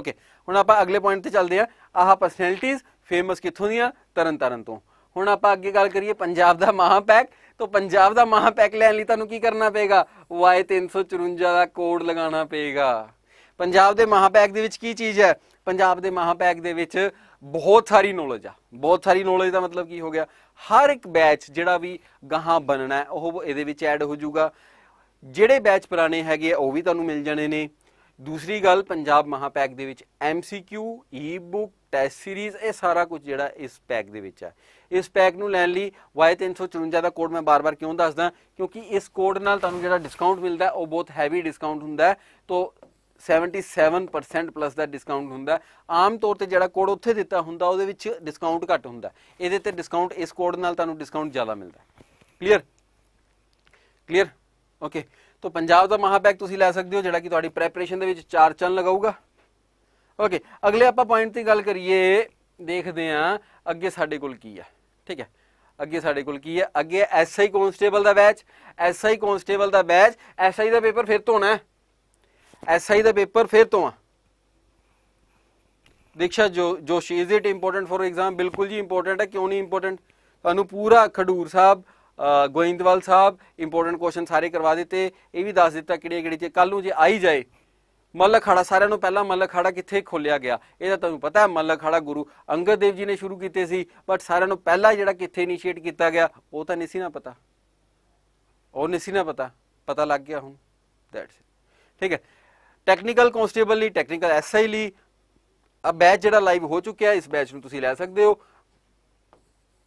ਓਕੇ ਹੁਣ ਆਪਾਂ ਅਗਲੇ ਪੁਆਇੰਟ ਤੇ ਚੱਲਦੇ ਆ ਆਹ ਪਰਸਨੈਲਿਟੀਆਂ ਫੇਮਸ ਕਿੱਥੋਂ ਦੀਆਂ ਤਰਨ ਤਰਨ ਤੋਂ ਹੁਣ ਆਪਾਂ ਅੱਗੇ ਗੱਲ ਕਰੀਏ ਪੰਜਾਬ ਦਾ ਮਹਾਪੈਕ ਤੋਂ ਪੰਜਾਬ ਦਾ ਮਹਾਪੈਕ ਲੈਣ ਲਈ ਤੁਹਾਨੂੰ ਕੀ ਕਰਨਾ ਪਏਗਾ Y354 ਦਾ ਕੋਡ ਲਗਾਉਣਾ ਪਏਗਾ ਪੰਜਾਬ ਦੇ ਮਹਾਪੈਕ ਦੇ ਵਿੱਚ ਕੀ ਚੀਜ਼ ਹੈ ਪੰਜਾਬ ਦੇ ਮਹਾਪੈਕ ਦੇ ਵਿੱਚ ਬਹੁਤ ਸਾਰੀ ਨੌਲੇਜ ਆ ਬਹੁਤ ਸਾਰੀ ਨੌਲੇਜ ਦਾ ਮਤਲਬ ਕੀ ਹੋ ਗਿਆ ਹਰ ਇੱਕ ਬੈਚ ਜਿਹੜਾ ਵੀ ਗਾਹਾਂ ਬਣਨਾ ਹੈ ਉਹ ਇਹਦੇ ਵਿੱਚ ਐਡ ਹੋ ਜਾਊਗਾ ਜਿਹੜੇ ਬੈਚ ਪੁਰਾਣੇ ਹੈਗੇ ਉਹ ਵੀ ਤੁਹਾਨੂੰ ਮਿਲ ਜਾਣੇ ਨੇ ਦੂਸਰੀ ਗੱਲ ਪੰਜਾਬ ਮਹਾਪੈਕ ਦੇ ਵਿੱਚ MCQ ਈ-ਬੁੱਕ ਟੈਸਟ ਸੀਰੀਜ਼ ਇਹ ਸਾਰਾ ਕੁਝ ਜਿਹੜਾ ਇਸ ਪੈਕ ਦੇ ਵਿੱਚ ਹੈ ਇਸ ਪੈਕ ਨੂੰ ਲੈਣ ਲਈ Y354 ਦਾ ਕੋਡ ਮੈਂ ਬਾਰ-ਬਾਰ ਕਿਉਂ ਦੱਸਦਾ ਕਿਉਂਕਿ ਇਸ ਕੋਡ ਨਾਲ ਤੁਹਾਨੂੰ ਜਿਹੜਾ ਡਿਸਕਾਊਂਟ ਮਿਲਦਾ ਉਹ ਬਹੁਤ ਹੈਵੀ ਡਿਸਕਾਊਂਟ ਹੁੰਦਾ ਹੈ ਤੋਂ 77% ਪਲੱਸ ਦਾ ਡਿਸਕਾਊਂਟ ਹੁੰਦਾ ਆਮ ਤੌਰ ਤੇ ਜਿਹੜਾ ਕੋਡ ਉੱਥੇ ਦਿੱਤਾ ਹੁੰਦਾ ਉਹਦੇ ਵਿੱਚ ਡਿਸਕਾਊਂਟ ਘੱਟ ਹੁੰਦਾ ਇਹਦੇ ਤੇ ਡਿਸਕਾਊਂਟ ਇਸ ਕੋਡ ਨਾਲ ਤੁਹਾਨੂੰ ਡਿਸਕਾਊਂਟ ਜ਼ਿਆਦਾ ਮਿਲਦਾ ਕਲੀਅਰ ਕਲੀਅਰ ਓਕੇ ਤੋਂ ਪੰਜਾਬ ਦਾ ਮਹਾਪੈਕ ਤੁਸੀਂ ਲੈ ਸਕਦੇ ਹੋ ਜਿਹੜਾ ਕਿ ਤੁਹਾਡੀ ਪ੍ਰੈਪਰੇਸ਼ਨ ਦੇ ਵਿੱਚ ਚਾਰ ਚੰਨ ਲਗਾਊਗਾ ਓਕੇ ਅਗਲੇ ਆਪਾਂ ਪੁਆਇੰਟ ਦੀ ਗੱਲ ਕਰੀਏ ਦੇਖਦੇ ਆ ਅੱਗੇ ਸਾਡੇ ਕੋਲ ਕੀ ਆ ਠੀਕ ਹੈ ਅੱਗੇ ਸਾਡੇ ਕੋਲ ਕੀ ਹੈ ਅੱਗੇ ਐਸਆਈ ਕਨਸਟੇਬਲ ਦਾ ਬੈਚ ਐਸਆਈ ਕਨਸਟੇਬਲ ਦਾ ਬੈਚ ਐਸਆਈ ਦਾ ਪੇਪਰ ਫਿਰ ਤੋਂ ਹੋਣਾ ਹੈ ਐਸਆਈ ਦਾ ਪੇਪਰ ਫੇਰ ਤੋਂ ਆ Diksha Joshi is it important for exam ਬਿਲਕੁਲ ਜੀ ਇੰਪੋਰਟੈਂਟ ਹੈ ਕਿਉਂ ਨਹੀਂ ਇੰਪੋਰਟੈਂਟ ਤੁਹਾਨੂੰ ਪੂਰਾ ਖਡੂਰ ਸਾਹਿਬ ਗੋਇੰਦਵਾਲ ਸਾਹਿਬ ਇੰਪੋਰਟੈਂਟ ਕੁਐਸਚਨ ਸਾਰੇ ਕਰਵਾ ਦਿੱਤੇ ਇਹ ਵੀ ਦੱਸ ਦਿੱਤਾ ਕਿਹੜੇ ਕਿਹੜੇ ਚ ਕੱਲ ਨੂੰ ਜੇ ਆਈ ਜਾਏ ਮੱਲ ਅਖਾੜਾ ਸਾਰਿਆਂ ਨੂੰ ਪਹਿਲਾਂ ਮੱਲ ਅਖਾੜਾ ਕਿੱਥੇ ਖੋਲਿਆ ਗਿਆ ਇਹਦਾ ਤੁਹਾਨੂੰ ਪਤਾ ਹੈ ਮੱਲ ਅਖਾੜਾ ਗੁਰੂ ਅੰਗਦ ਦੇਵ ਜੀ ਨੇ ਸ਼ੁਰੂ ਕੀਤੇ ਸੀ ਬਟ ਸਾਰਿਆਂ ਨੂੰ ਪਹਿਲਾਂ ਜਿਹੜਾ ਕਿੱਥੇ ਇਨੀਸ਼ੀਏਟ ਕੀਤਾ ਗਿਆ ਉਹ ਤਾਂ ਨਹੀਂ ਸੀ ਨਾ ਪਤਾ ਉਹ ਨਹੀਂ ਸੀ ਨਾ ਪਤਾ ਪਤਾ ਲੱਗ ਗਿਆ ਹੁਣ ਦੈਟਸ ਠੀਕ ਹੈ ਟੈਕਨੀਕਲ ਕਨਸਟੇਬਲ ਲਈ ਟੈਕਨੀਕਲ ਐਸਆਈ ਲਈ ਆ ਬੈਚ ਜਿਹੜਾ ਲਾਈਵ ਹੋ ਚੁੱਕਿਆ ਇਸ ਬੈਚ ਨੂੰ ਤੁਸੀਂ ਲੈ ਸਕਦੇ ਹੋ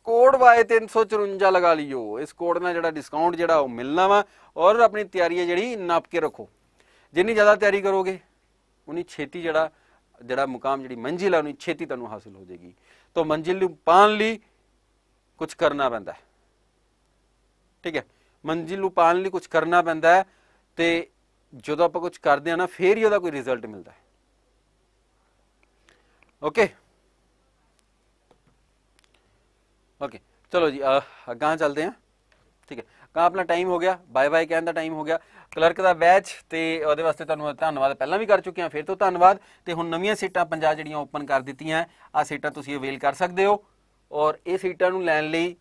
ਕੋਡ ਵਾਏ 354 ਲਗਾ ਲਿਓ ਇਸ ਕੋਡ ਨਾਲ ਜਿਹੜਾ ਡਿਸਕਾਊਂਟ ਜਿਹੜਾ ਉਹ ਮਿਲਣਾ ਵਾ ਔਰ ਆਪਣੀ ਤਿਆਰੀ ਜਿਹੜੀ ਨਾਪ ਕੇ ਰੱਖੋ ਜਿੰਨੀ ਜ਼ਿਆਦਾ ਤਿਆਰੀ ਕਰੋਗੇ ਉਨੀ ਛੇਤੀ ਜਿਹੜਾ ਜਿਹੜਾ ਮੁਕਾਮ ਜਿਹੜੀ ਮੰਜ਼ਿਲ ਹੈ ਉਨੀ ਛੇਤੀ ਤੁਹਾਨੂੰ ਹਾਸਲ ਹੋ ਜਾਏਗੀ ਤਾਂ ਮੰਜ਼ਿਲ ਨੂੰ ਪਾਣ ਲਈ ਕੁਝ ਕਰਨਾ ਪੈਂਦਾ ਠੀਕ ਹੈ ਮੰਜ਼ਿਲ ਨੂੰ ਪਾਣ ਲਈ ਕੁਝ ਕਰਨਾ ਪੈਂਦਾ ਹੈ ਤੇ ਜਦੋਂ ਆਪਾਂ ਕੁਝ ਕਰਦੇ ਆ ਨਾ ਫੇਰ ਹੀ ਉਹਦਾ ਕੋਈ ਰਿਜ਼ਲਟ ਮਿਲਦਾ ਹੈ ਓਕੇ ਓਕੇ ਚਲੋ ਜੀ जी ਚੱਲਦੇ ਆ ਠੀਕ ਹੈ ਕਾ ਆਪਣਾ ਟਾਈਮ ਹੋ ਗਿਆ ਬਾਏ ਬਾਏ ਕਹਿਣ ਦਾ ਟਾਈਮ ਹੋ ਗਿਆ ਕਲਰਕ ਦਾ ਬੈਚ ਤੇ ਉਹਦੇ ਵਾਸਤੇ ਤੁਹਾਨੂੰ ਧੰਨਵਾਦ ਪਹਿਲਾਂ ਵੀ ਕਰ ਚੁੱਕੇ ਆ ਫਿਰ ਤੋਂ ਧੰਨਵਾਦ ਤੇ ਹੁਣ ਨਵੀਆਂ ਸੀਟਾਂ ਪੰਜਾਬ ਜਿਹੜੀਆਂ ਓਪਨ ਕਰ ਦਿੱਤੀਆਂ ਆ ਸੀਟਾਂ ਤੁਸੀਂ ਅਵੇਲ ਕਰ ਸਕਦੇ ਹੋ ਔਰ ਇਹ ਸੀਟਾਂ ਨੂੰ ਲੈਣ ਲਈ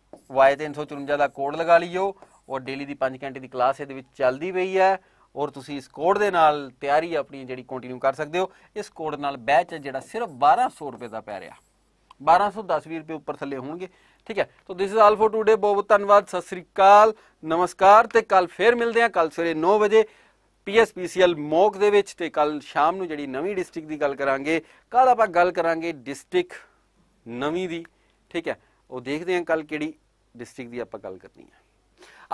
Y354 ਦਾ ਕੋਡ ਲਗਾ ਲਿਓ ਔਰ ਡੇਲੀ ਦੀ 5 ਘੰਟੇ ਦੀ ਕਲਾਸ ਇਹਦੇ ਵਿੱਚ ਚੱਲਦੀ ਪਈ ਹੈ ਔਰ ਤੁਸੀਂ ਇਸ ਕੋਡ ਦੇ ਨਾਲ ਤਿਆਰੀ ਆਪਣੀ ਜਿਹੜੀ ਕੰਟੀਨਿਊ ਕਰ ਸਕਦੇ ਹੋ ਇਸ ਕੋਡ ਨਾਲ ਬੈਚ ਜਿਹੜਾ ਸਿਰਫ 1200 ਰੁਪਏ ਦਾ ਪੈ ਰਿਹਾ 1210 ਰੁਪਏ ਉੱਪਰ ਥੱਲੇ ਹੋਣਗੇ ਠੀਕ ਹੈ so this is all for today ਬਹੁਤ ਬਹੁਤ ਧੰਨਵਾਦ ਸਤਿ ਸ੍ਰੀ ਅਕਾਲ ਨਮਸਕਾਰ ਤੇ ਕੱਲ ਫੇਰ ਮਿਲਦੇ ਹਾਂ ਕੱਲ ਸਵੇਰੇ 9 ਵਜੇ ਪੀਐਸਪੀਸੀਐਲ ਮੌਕ ਦੇ ਵਿੱਚ ਤੇ ਕੱਲ ਸ਼ਾਮ ਨੂੰ ਜਿਹੜੀ ਨਵੀਂ ਡਿਸਟ੍ਰਿਕਟ ਦੀ ਗੱਲ ਕਰਾਂਗੇ ਕੱਲ ਆਪਾਂ ਗੱਲ ਕਰਾਂਗੇ ਡਿਸਟ੍ਰਿਕਟ ਨਵੀਂ ਦੀ ਠੀਕ ਹੈ ਉਹ ਦੇਖਦੇ ਹਾਂ ਕੱਲ ਕਿਹੜੀ ਡਿਸਟ੍ਰਿਕਟ ਦੀ ਆਪਾਂ ਗੱਲ ਕਰਨੀ ਹੈ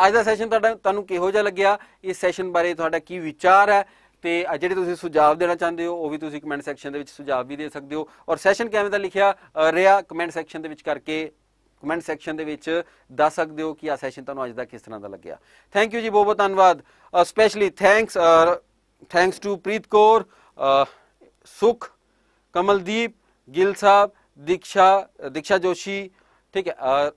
ਅੱਜ ਦਾ ਸੈਸ਼ਨ ਤੁਹਾਡਾ ਤੁਹਾਨੂੰ ਕਿਹੋ ਜਿਹਾ ਲੱਗਿਆ ਇਸ ਸੈਸ਼ਨ ਬਾਰੇ ਤੁਹਾਡਾ ਕੀ ਵਿਚਾਰ ਹੈ ਤੇ ਜਿਹੜੇ ਤੁਸੀਂ ਸੁਝਾਅ ਦੇਣਾ ਚਾਹੁੰਦੇ ਹੋ ਉਹ ਵੀ ਤੁਸੀਂ ਕਮੈਂਟ ਸੈਕਸ਼ਨ ਦੇ ਵਿੱਚ ਸੁਝਾਅ ਵੀ ਦੇ ਸਕਦੇ ਹੋ ਔਰ ਸੈਸ਼ਨ ਕਿਵੇਂ ਦਾ ਲਿਖਿਆ ਰਿਹਾ ਕਮੈਂਟ ਸੈਕਸ਼ਨ ਦੇ ਵਿੱਚ ਕਰਕੇ ਕਮੈਂਟ ਸੈਕਸ਼ਨ ਦੇ ਵਿੱਚ ਦੱਸ ਸਕਦੇ ਹੋ ਕਿ ਆ ਸੈਸ਼ਨ ਤੁਹਾਨੂੰ ਅੱਜ ਦਾ ਕਿਸ ਤਰ੍ਹਾਂ ਦਾ ਲੱਗਿਆ ਥੈਂਕ ਯੂ ਜੀ ਬਹੁਤ ਬਹੁਤ ਧੰਨਵਾਦ specially thanks thanks to Preet Kaur Sukh Kamaldeep Gill ਸਾਹਿਬ ਦੀਕਸ਼ਾ ਦੀਕਸ਼ਾ ਜੋਸ਼ੀ ਠੀਕ ਹੈ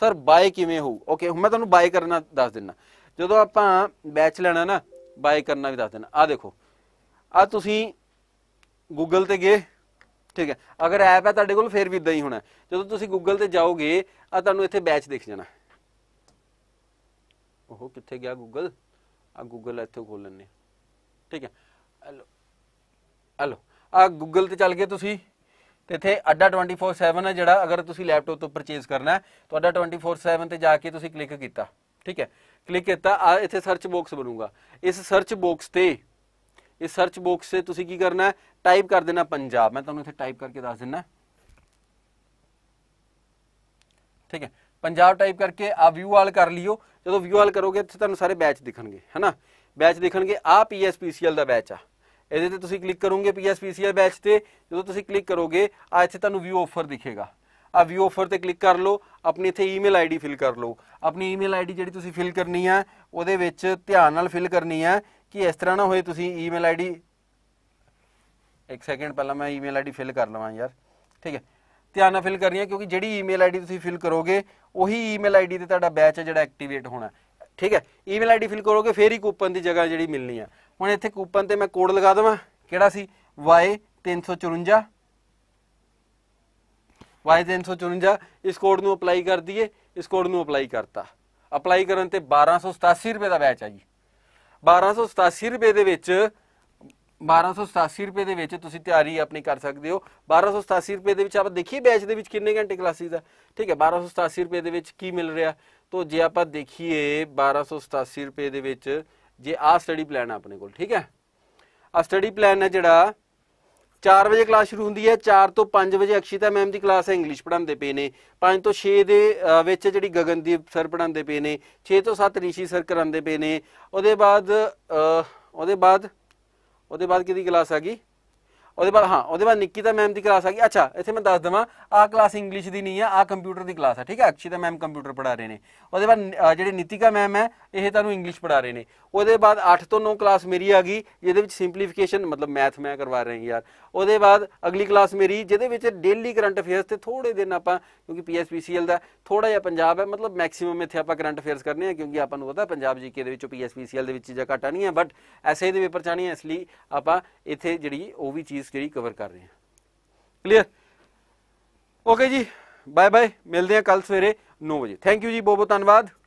ਸਰ ਬਾਏ ਕਿਵੇਂ ਹੋਊ ਓਕੇ ਹੁਣ ਮੈਂ ਤੁਹਾਨੂੰ ਬਾਏ ਕਰਨਾ ਦੱਸ ਦਿੰਨਾ ਜਦੋਂ ਆਪਾਂ ਬੈਚ ਲੈਣਾ ਨਾ ਬਾਏ ਕਰਨਾ ਵੀ ਦੱਸ ਦਿੰਨਾ ਆ ਦੇਖੋ ਆ ਤੁਸੀਂ ਗੂਗਲ ਤੇ ਗਏ ਠੀਕ ਹੈ ਅਗਰ ਐਪ ਹੈ ਤੁਹਾਡੇ ਕੋਲ ਫਿਰ ਵੀ ਇਦਾਂ ਹੀ ਹੋਣਾ ਜਦੋਂ ਤੁਸੀਂ ਗੂਗਲ ਤੇ ਜਾਓਗੇ ਆ ਤੁਹਾਨੂੰ ਇੱਥੇ ਬੈਚ ਦਿਖ ਜਾਣਾ ਉਹ ਕਿੱਥੇ ਗਿਆ ਗੂਗਲ ਆ ਗੂਗਲ ਇੱਥੇ ਖੋਲ ਲੈਣੇ ਠੀਕ ਹੈ ਹਲੋ ਹਲੋ ਆ ਗੂਗਲ ਤੇ ਚੱਲ ਗਏ ਤੁਸੀਂ ਤੇ ਇਥੇ ਅੱਡਾ 24/7 ਹੈ ਜਿਹੜਾ ਅਗਰ ਤੁਸੀਂ ਲੈਪਟਾਪ ਤੋਂ ਪਰਚੇਸ ਕਰਨਾ ਹੈ ਤੁਹਾਡਾ 24/7 ਤੇ ਜਾ ਕੇ ਤੁਸੀਂ ਕਲਿੱਕ ਕੀਤਾ ਠੀਕ ਹੈ ਕਲਿੱਕ ਕੀਤਾ ਆ ਇੱਥੇ ਸਰਚ ਬਾਕਸ ਬਣੂਗਾ ਇਸ ਸਰਚ ਬਾਕਸ ਤੇ ਇਸ ਸਰਚ ਬਾਕਸ ਤੇ ਤੁਸੀਂ ਕੀ ਕਰਨਾ ਹੈ ਟਾਈਪ ਕਰ ਦੇਣਾ ਪੰਜਾਬ ਮੈਂ ਤੁਹਾਨੂੰ ਇੱਥੇ ਟਾਈਪ ਕਰਕੇ ਦੱਸ ਦਿੰਨਾ ਠੀਕ ਹੈ ਪੰਜਾਬ ਟਾਈਪ ਕਰਕੇ ਆ ਵਿਊ ਆਲ ਕਰ ਲਿਓ ਜਦੋਂ ਵਿਊ ਆਲ ਕਰੋਗੇ ਇੱਥੇ ਤੁਹਾਨੂੰ ਸਾਰੇ ਬੈਚ ਦਿਖਣਗੇ ਹੈਨਾ ਬੈਚ ਦਿਖਣਗੇ ਆ ਪੀਐਸਪੀਸੀਐਲ ਦਾ ਬੈਚ ਆ ਇਹਦੇ ਤੇ ਤੁਸੀਂ ਕਲਿੱਕ ਕਰੋਗੇ ਪੀਐਸਪੀਸੀਐਲ ਬੈਚ ਤੇ ਜਦੋਂ ਤੁਸੀਂ ਕਲਿੱਕ ਕਰੋਗੇ ਆ ਇੱਥੇ ਤੁਹਾਨੂੰ ਵਿਊ ਆਫਰ ਦਿਖੇਗਾ ਆ ਵਿਊ ਆਫਰ ਤੇ ਕਲਿੱਕ ਕਰ ਲਓ ਆਪਣੀ ਇੱਥੇ ਈਮੇਲ ਆਈਡੀ ਫਿਲ ਕਰ ਲਓ ਆਪਣੀ ਈਮੇਲ ਆਈਡੀ ਜਿਹੜੀ ਤੁਸੀਂ ਫਿਲ ਕਰਨੀ ਆ ਉਹਦੇ ਵਿੱਚ ਧਿਆਨ ਨਾਲ ਫਿਲ ਕਰਨੀ ਆ ਕਿ ਇਸ ਤਰ੍ਹਾਂ ਨਾ ਹੋਏ ਤੁਸੀਂ ਈਮੇਲ ਆਈਡੀ ਇੱਕ ਸੈਕਿੰਡ ਪਹਿਲਾਂ ਮੈਂ ਈਮੇਲ ਆਈਡੀ ਫਿਲ ਕਰ ਲਵਾਂ ਯਾਰ ਠੀਕ ਹੈ ਧਿਆਨ ਨਾਲ ਫਿਲ ਕਰਨੀ ਆ ਕਿਉਂਕਿ ਜਿਹੜੀ ਈਮੇਲ ਆਈਡੀ ਤੁਸੀਂ ਫਿਲ ਕਰੋਗੇ ਉਹੀ ਈਮੇਲ ਆਈਡੀ ਤੇ ਤੁਹਾਡਾ ਬੈਚ ਜਿਹੜਾ ਐਕਟੀਵੇਟ ਹੋਣਾ ਠੀਕ ਹੈ ਈਮੇਲ ਆਈਡੀ ਫਿਲ ਕਰੋਗੇ ਫੇਰ ਹੀ ਕੂਪਨ ਦੀ ਜਗ੍ਹਾ ਜਿਹੜੀ ਮਿਲਣੀ ਆ ਹੁਣ ਇੱਥੇ ਕੂਪਨ ਤੇ ਮੈਂ ਕੋਡ ਲਗਾ ਦਵਾਂ ਕਿਹੜਾ ਸੀ Y354 Y354 ਇਸ ਕੋਡ ਨੂੰ ਅਪਲਾਈ ਕਰ ਦਈਏ ਇਸ ਕੋਡ ਨੂੰ ਅਪਲਾਈ ਕਰਤਾ ਅਪਲਾਈ ਕਰਨ ਤੇ 1287 ਰੁਪਏ ਦਾ ਬੈਚ ਆ ਜੀ 1287 ਰੁਪਏ ਦੇ ਵਿੱਚ 1287 ਰੁਪਏ ਦੇ ਵਿੱਚ ਤੁਸੀਂ ਤਿਆਰੀ ਆਪਣੀ ਕਰ ਸਕਦੇ ਹੋ 1287 ਰੁਪਏ ਦੇ ਵਿੱਚ ਆਪਾਂ ਦੇਖੀਏ ਬੈਚ ਦੇ ਵਿੱਚ ਕਿੰਨੇ ਘੰਟੇ ਕਲਾਸਿਸ ਆ ਠੀਕ ਹੈ 1287 ਰੁਪਏ ਦੇ ਵਿੱਚ ਕੀ ਮਿਲ ਰਿਹਾ ਤੋਂ ਜੇ ਆਪਾਂ ਦੇਖੀਏ 1287 ਰੁਪਏ ਦੇ ਵਿੱਚ ਜੇ ਆ ਸਟੱਡੀ ਪਲਾਨ ਆਪਣੇ ਕੋਲ ਠੀਕ ਹੈ ਆ ਸਟੱਡੀ ਪਲਾਨ ਹੈ ਜਿਹੜਾ 4 ਵਜੇ ਕਲਾਸ ਸ਼ੁਰੂ ਹੁੰਦੀ ਹੈ 4 ਤੋਂ 5 ਵਜੇ ਅਕਸ਼ਿਤਾ ਮੈਮ ਦੀ ਕਲਾਸ ਹੈ ਇੰਗਲਿਸ਼ ਪੜ੍ਹਾਉਂਦੇ ਪਏ ਨੇ 5 ਤੋਂ 6 ਦੇ ਵਿੱਚ ਜਿਹੜੀ ਗਗਨਦੀਪ ਸਰ ਪੜ੍ਹਾਉਂਦੇ ਪਏ ਨੇ 6 ਤੋਂ 7 ਰਿਸ਼ੀ ਸਰ ਕਰਾਉਂਦੇ ਪਏ ਨੇ ਉਹਦੇ ਬਾਅਦ ਉਹਦੇ ਬਾਅਦ ਉਹਦੇ ਬਾਅਦ ਕਿਹਦੀ ਕਲਾਸ ਆ ਗਈ ਉਹਦੇ ਬਾਅਦ ਹਾਂ ਉਹਦੇ ਬਾਅਦ ਨਿੱਕੀ ਤਾਂ ਮੈਮ ਦੀ ਕਲਾਸ ਆ ਗਈ ਅੱਛਾ ਇੱਥੇ ਮੈਂ ਦੱਸ ਦਵਾਂ ਆ ਕਲਾਸ ਇੰਗਲਿਸ਼ ਦੀ ਨਹੀਂ ਆ ਆ ਕੰਪਿਊਟਰ ਦੀ ਕਲਾਸ ਆ ਠੀਕ ਹੈ ਤਾਂ ਮੈਮ ਕੰਪਿਊਟਰ ਪੜਾ ਰਹੇ ਨੇ ਉਹਦੇ ਬਾਅਦ ਜਿਹੜੇ ਨਿਤਿਕਾ ਮੈਮ ਹੈ ਇਹ ਤੁਹਾਨੂੰ ਇੰਗਲਿਸ਼ ਪੜਾ ਰਹੇ ਨੇ ਉਹਦੇ ਬਾਅਦ 8 ਤੋਂ 9 ਕਲਾਸ ਮੇਰੀ ਆ ਗਈ ਜਿਹਦੇ ਵਿੱਚ ਸਿੰਪਲੀਫਿਕੇਸ਼ਨ ਮਤਲਬ ਮੈਥ ਮੈਂ ਕਰਵਾ ਰਹੇ ਹਾਂ ਯਾਰ ਉਹਦੇ ਬਾਅਦ ਅਗਲੀ ਕਲਾਸ ਮੇਰੀ ਜਿਹਦੇ ਵਿੱਚ ਡੇਲੀ ਕਰੰਟ ਅਫੇਅਰਸ ਤੇ ਥੋੜੇ ਦਿਨ ਆਪਾਂ ਕਿਉਂਕਿ ਪੀਐਸਪੀਸੀਐਲ ਦਾ ਥੋੜਾ ਜਿਹਾ ਪੰਜਾਬ ਹੈ ਮਤਲਬ ਮੈਕਸਿਮਮ ਇੱਥੇ ਆਪਾਂ ਕਰੰਟ ਅਫੇਅਰਸ ਕਰਨੇ ਆ ਕਿਉਂਕਿ ਆਪਾਂ ਨੂੰ ਪਤਾ ਪੰਜਾਬ ਜੀਕੇ ਦੇ ਵਿੱਚੋਂ ਪੀਐਸਪੀਸੀਐਲ ਦੇ ਵਿੱਚ ਚੀਜ਼ਾਂ ਘਟਾ ਨਹੀਂ ਆ ਬਟ ਐਸਏ ਦੇ ਪੇਪਰ ਚਾਣੀ ਇਸ ਲਈ ਆਪਾਂ ਇੱਥੇ ਜਿਹੜੀ ਉਹ ਵੀ ਚੀਜ਼ ਜਿਹੜੀ ਕਵਰ ਕਰ ਰਹੇ ਆ ਕਲੀਅਰ ਓਕੇ ਜੀ ਬਾਏ ਬਾਏ ਮਿਲਦੇ ਆ ਕੱਲ ਸਵੇਰੇ 9 ਵਜੇ ਥੈਂਕ ਯੂ ਜੀ ਬਹੁਤ ਬਹੁਤ ਧੰਨਵਾਦ